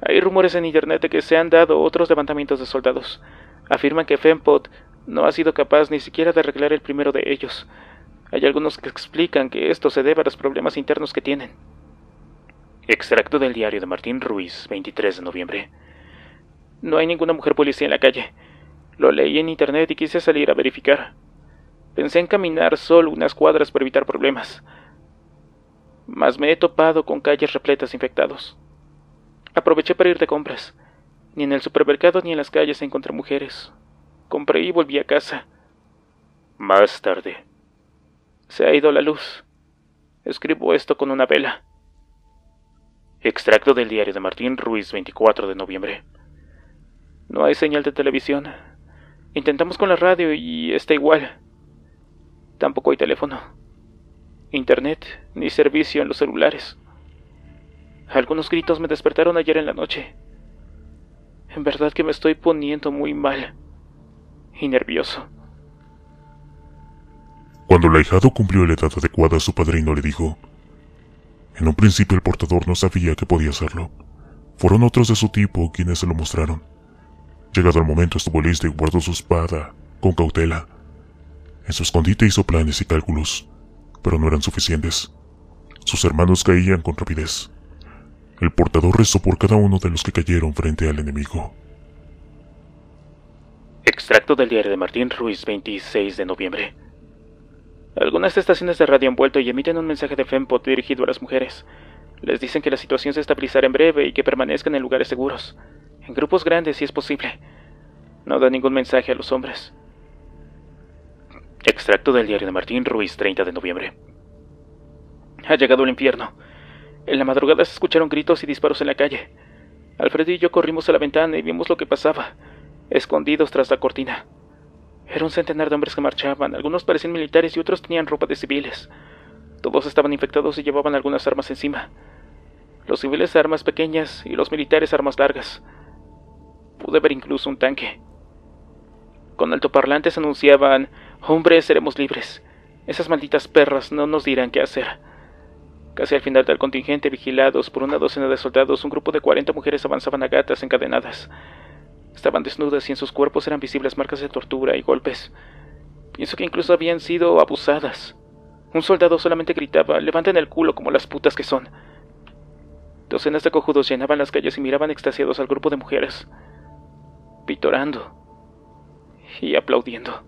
Hay rumores en Internet de que se han dado otros levantamientos de soldados. Afirman que Fempot no ha sido capaz ni siquiera de arreglar el primero de ellos. Hay algunos que explican que esto se debe a los problemas internos que tienen. Extracto del diario de Martín Ruiz, 23 de noviembre. No hay ninguna mujer policía en la calle. Lo leí en Internet y quise salir a verificar. Pensé en caminar solo unas cuadras para evitar problemas. Más me he topado con calles repletas de infectados. Aproveché para ir de compras. Ni en el supermercado ni en las calles encontré mujeres. Compré y volví a casa. Más tarde. Se ha ido la luz. Escribo esto con una vela. Extracto del diario de Martín Ruiz, 24 de noviembre. No hay señal de televisión. Intentamos con la radio y está igual. Tampoco hay teléfono internet ni servicio en los celulares. Algunos gritos me despertaron ayer en la noche. En verdad que me estoy poniendo muy mal y nervioso. Cuando el ahijado cumplió la edad adecuada, su padrino le dijo, en un principio el portador no sabía que podía hacerlo. Fueron otros de su tipo quienes se lo mostraron. Llegado el momento estuvo listo y guardó su espada con cautela. En su escondite hizo planes y cálculos pero no eran suficientes. Sus hermanos caían con rapidez. El portador rezó por cada uno de los que cayeron frente al enemigo. Extracto del diario de Martín Ruiz, 26 de noviembre. Algunas estaciones de radio han vuelto y emiten un mensaje de FEMPOT dirigido a las mujeres. Les dicen que la situación se estabilizará en breve y que permanezcan en lugares seguros, en grupos grandes si es posible. No da ningún mensaje a los hombres. Extracto del diario de Martín Ruiz, 30 de noviembre. Ha llegado el infierno. En la madrugada se escucharon gritos y disparos en la calle. Alfredo y yo corrimos a la ventana y vimos lo que pasaba, escondidos tras la cortina. Era un centenar de hombres que marchaban, algunos parecían militares y otros tenían ropa de civiles. Todos estaban infectados y llevaban algunas armas encima. Los civiles armas pequeñas y los militares armas largas. Pude ver incluso un tanque. Con altoparlantes anunciaban Hombre, seremos libres. Esas malditas perras no nos dirán qué hacer. Casi al final del contingente, vigilados por una docena de soldados, un grupo de cuarenta mujeres avanzaban a gatas encadenadas. Estaban desnudas y en sus cuerpos eran visibles marcas de tortura y golpes. Pienso que incluso habían sido abusadas. Un soldado solamente gritaba, levanten el culo como las putas que son. Docenas de cojudos llenaban las calles y miraban extasiados al grupo de mujeres, pitorando y aplaudiendo.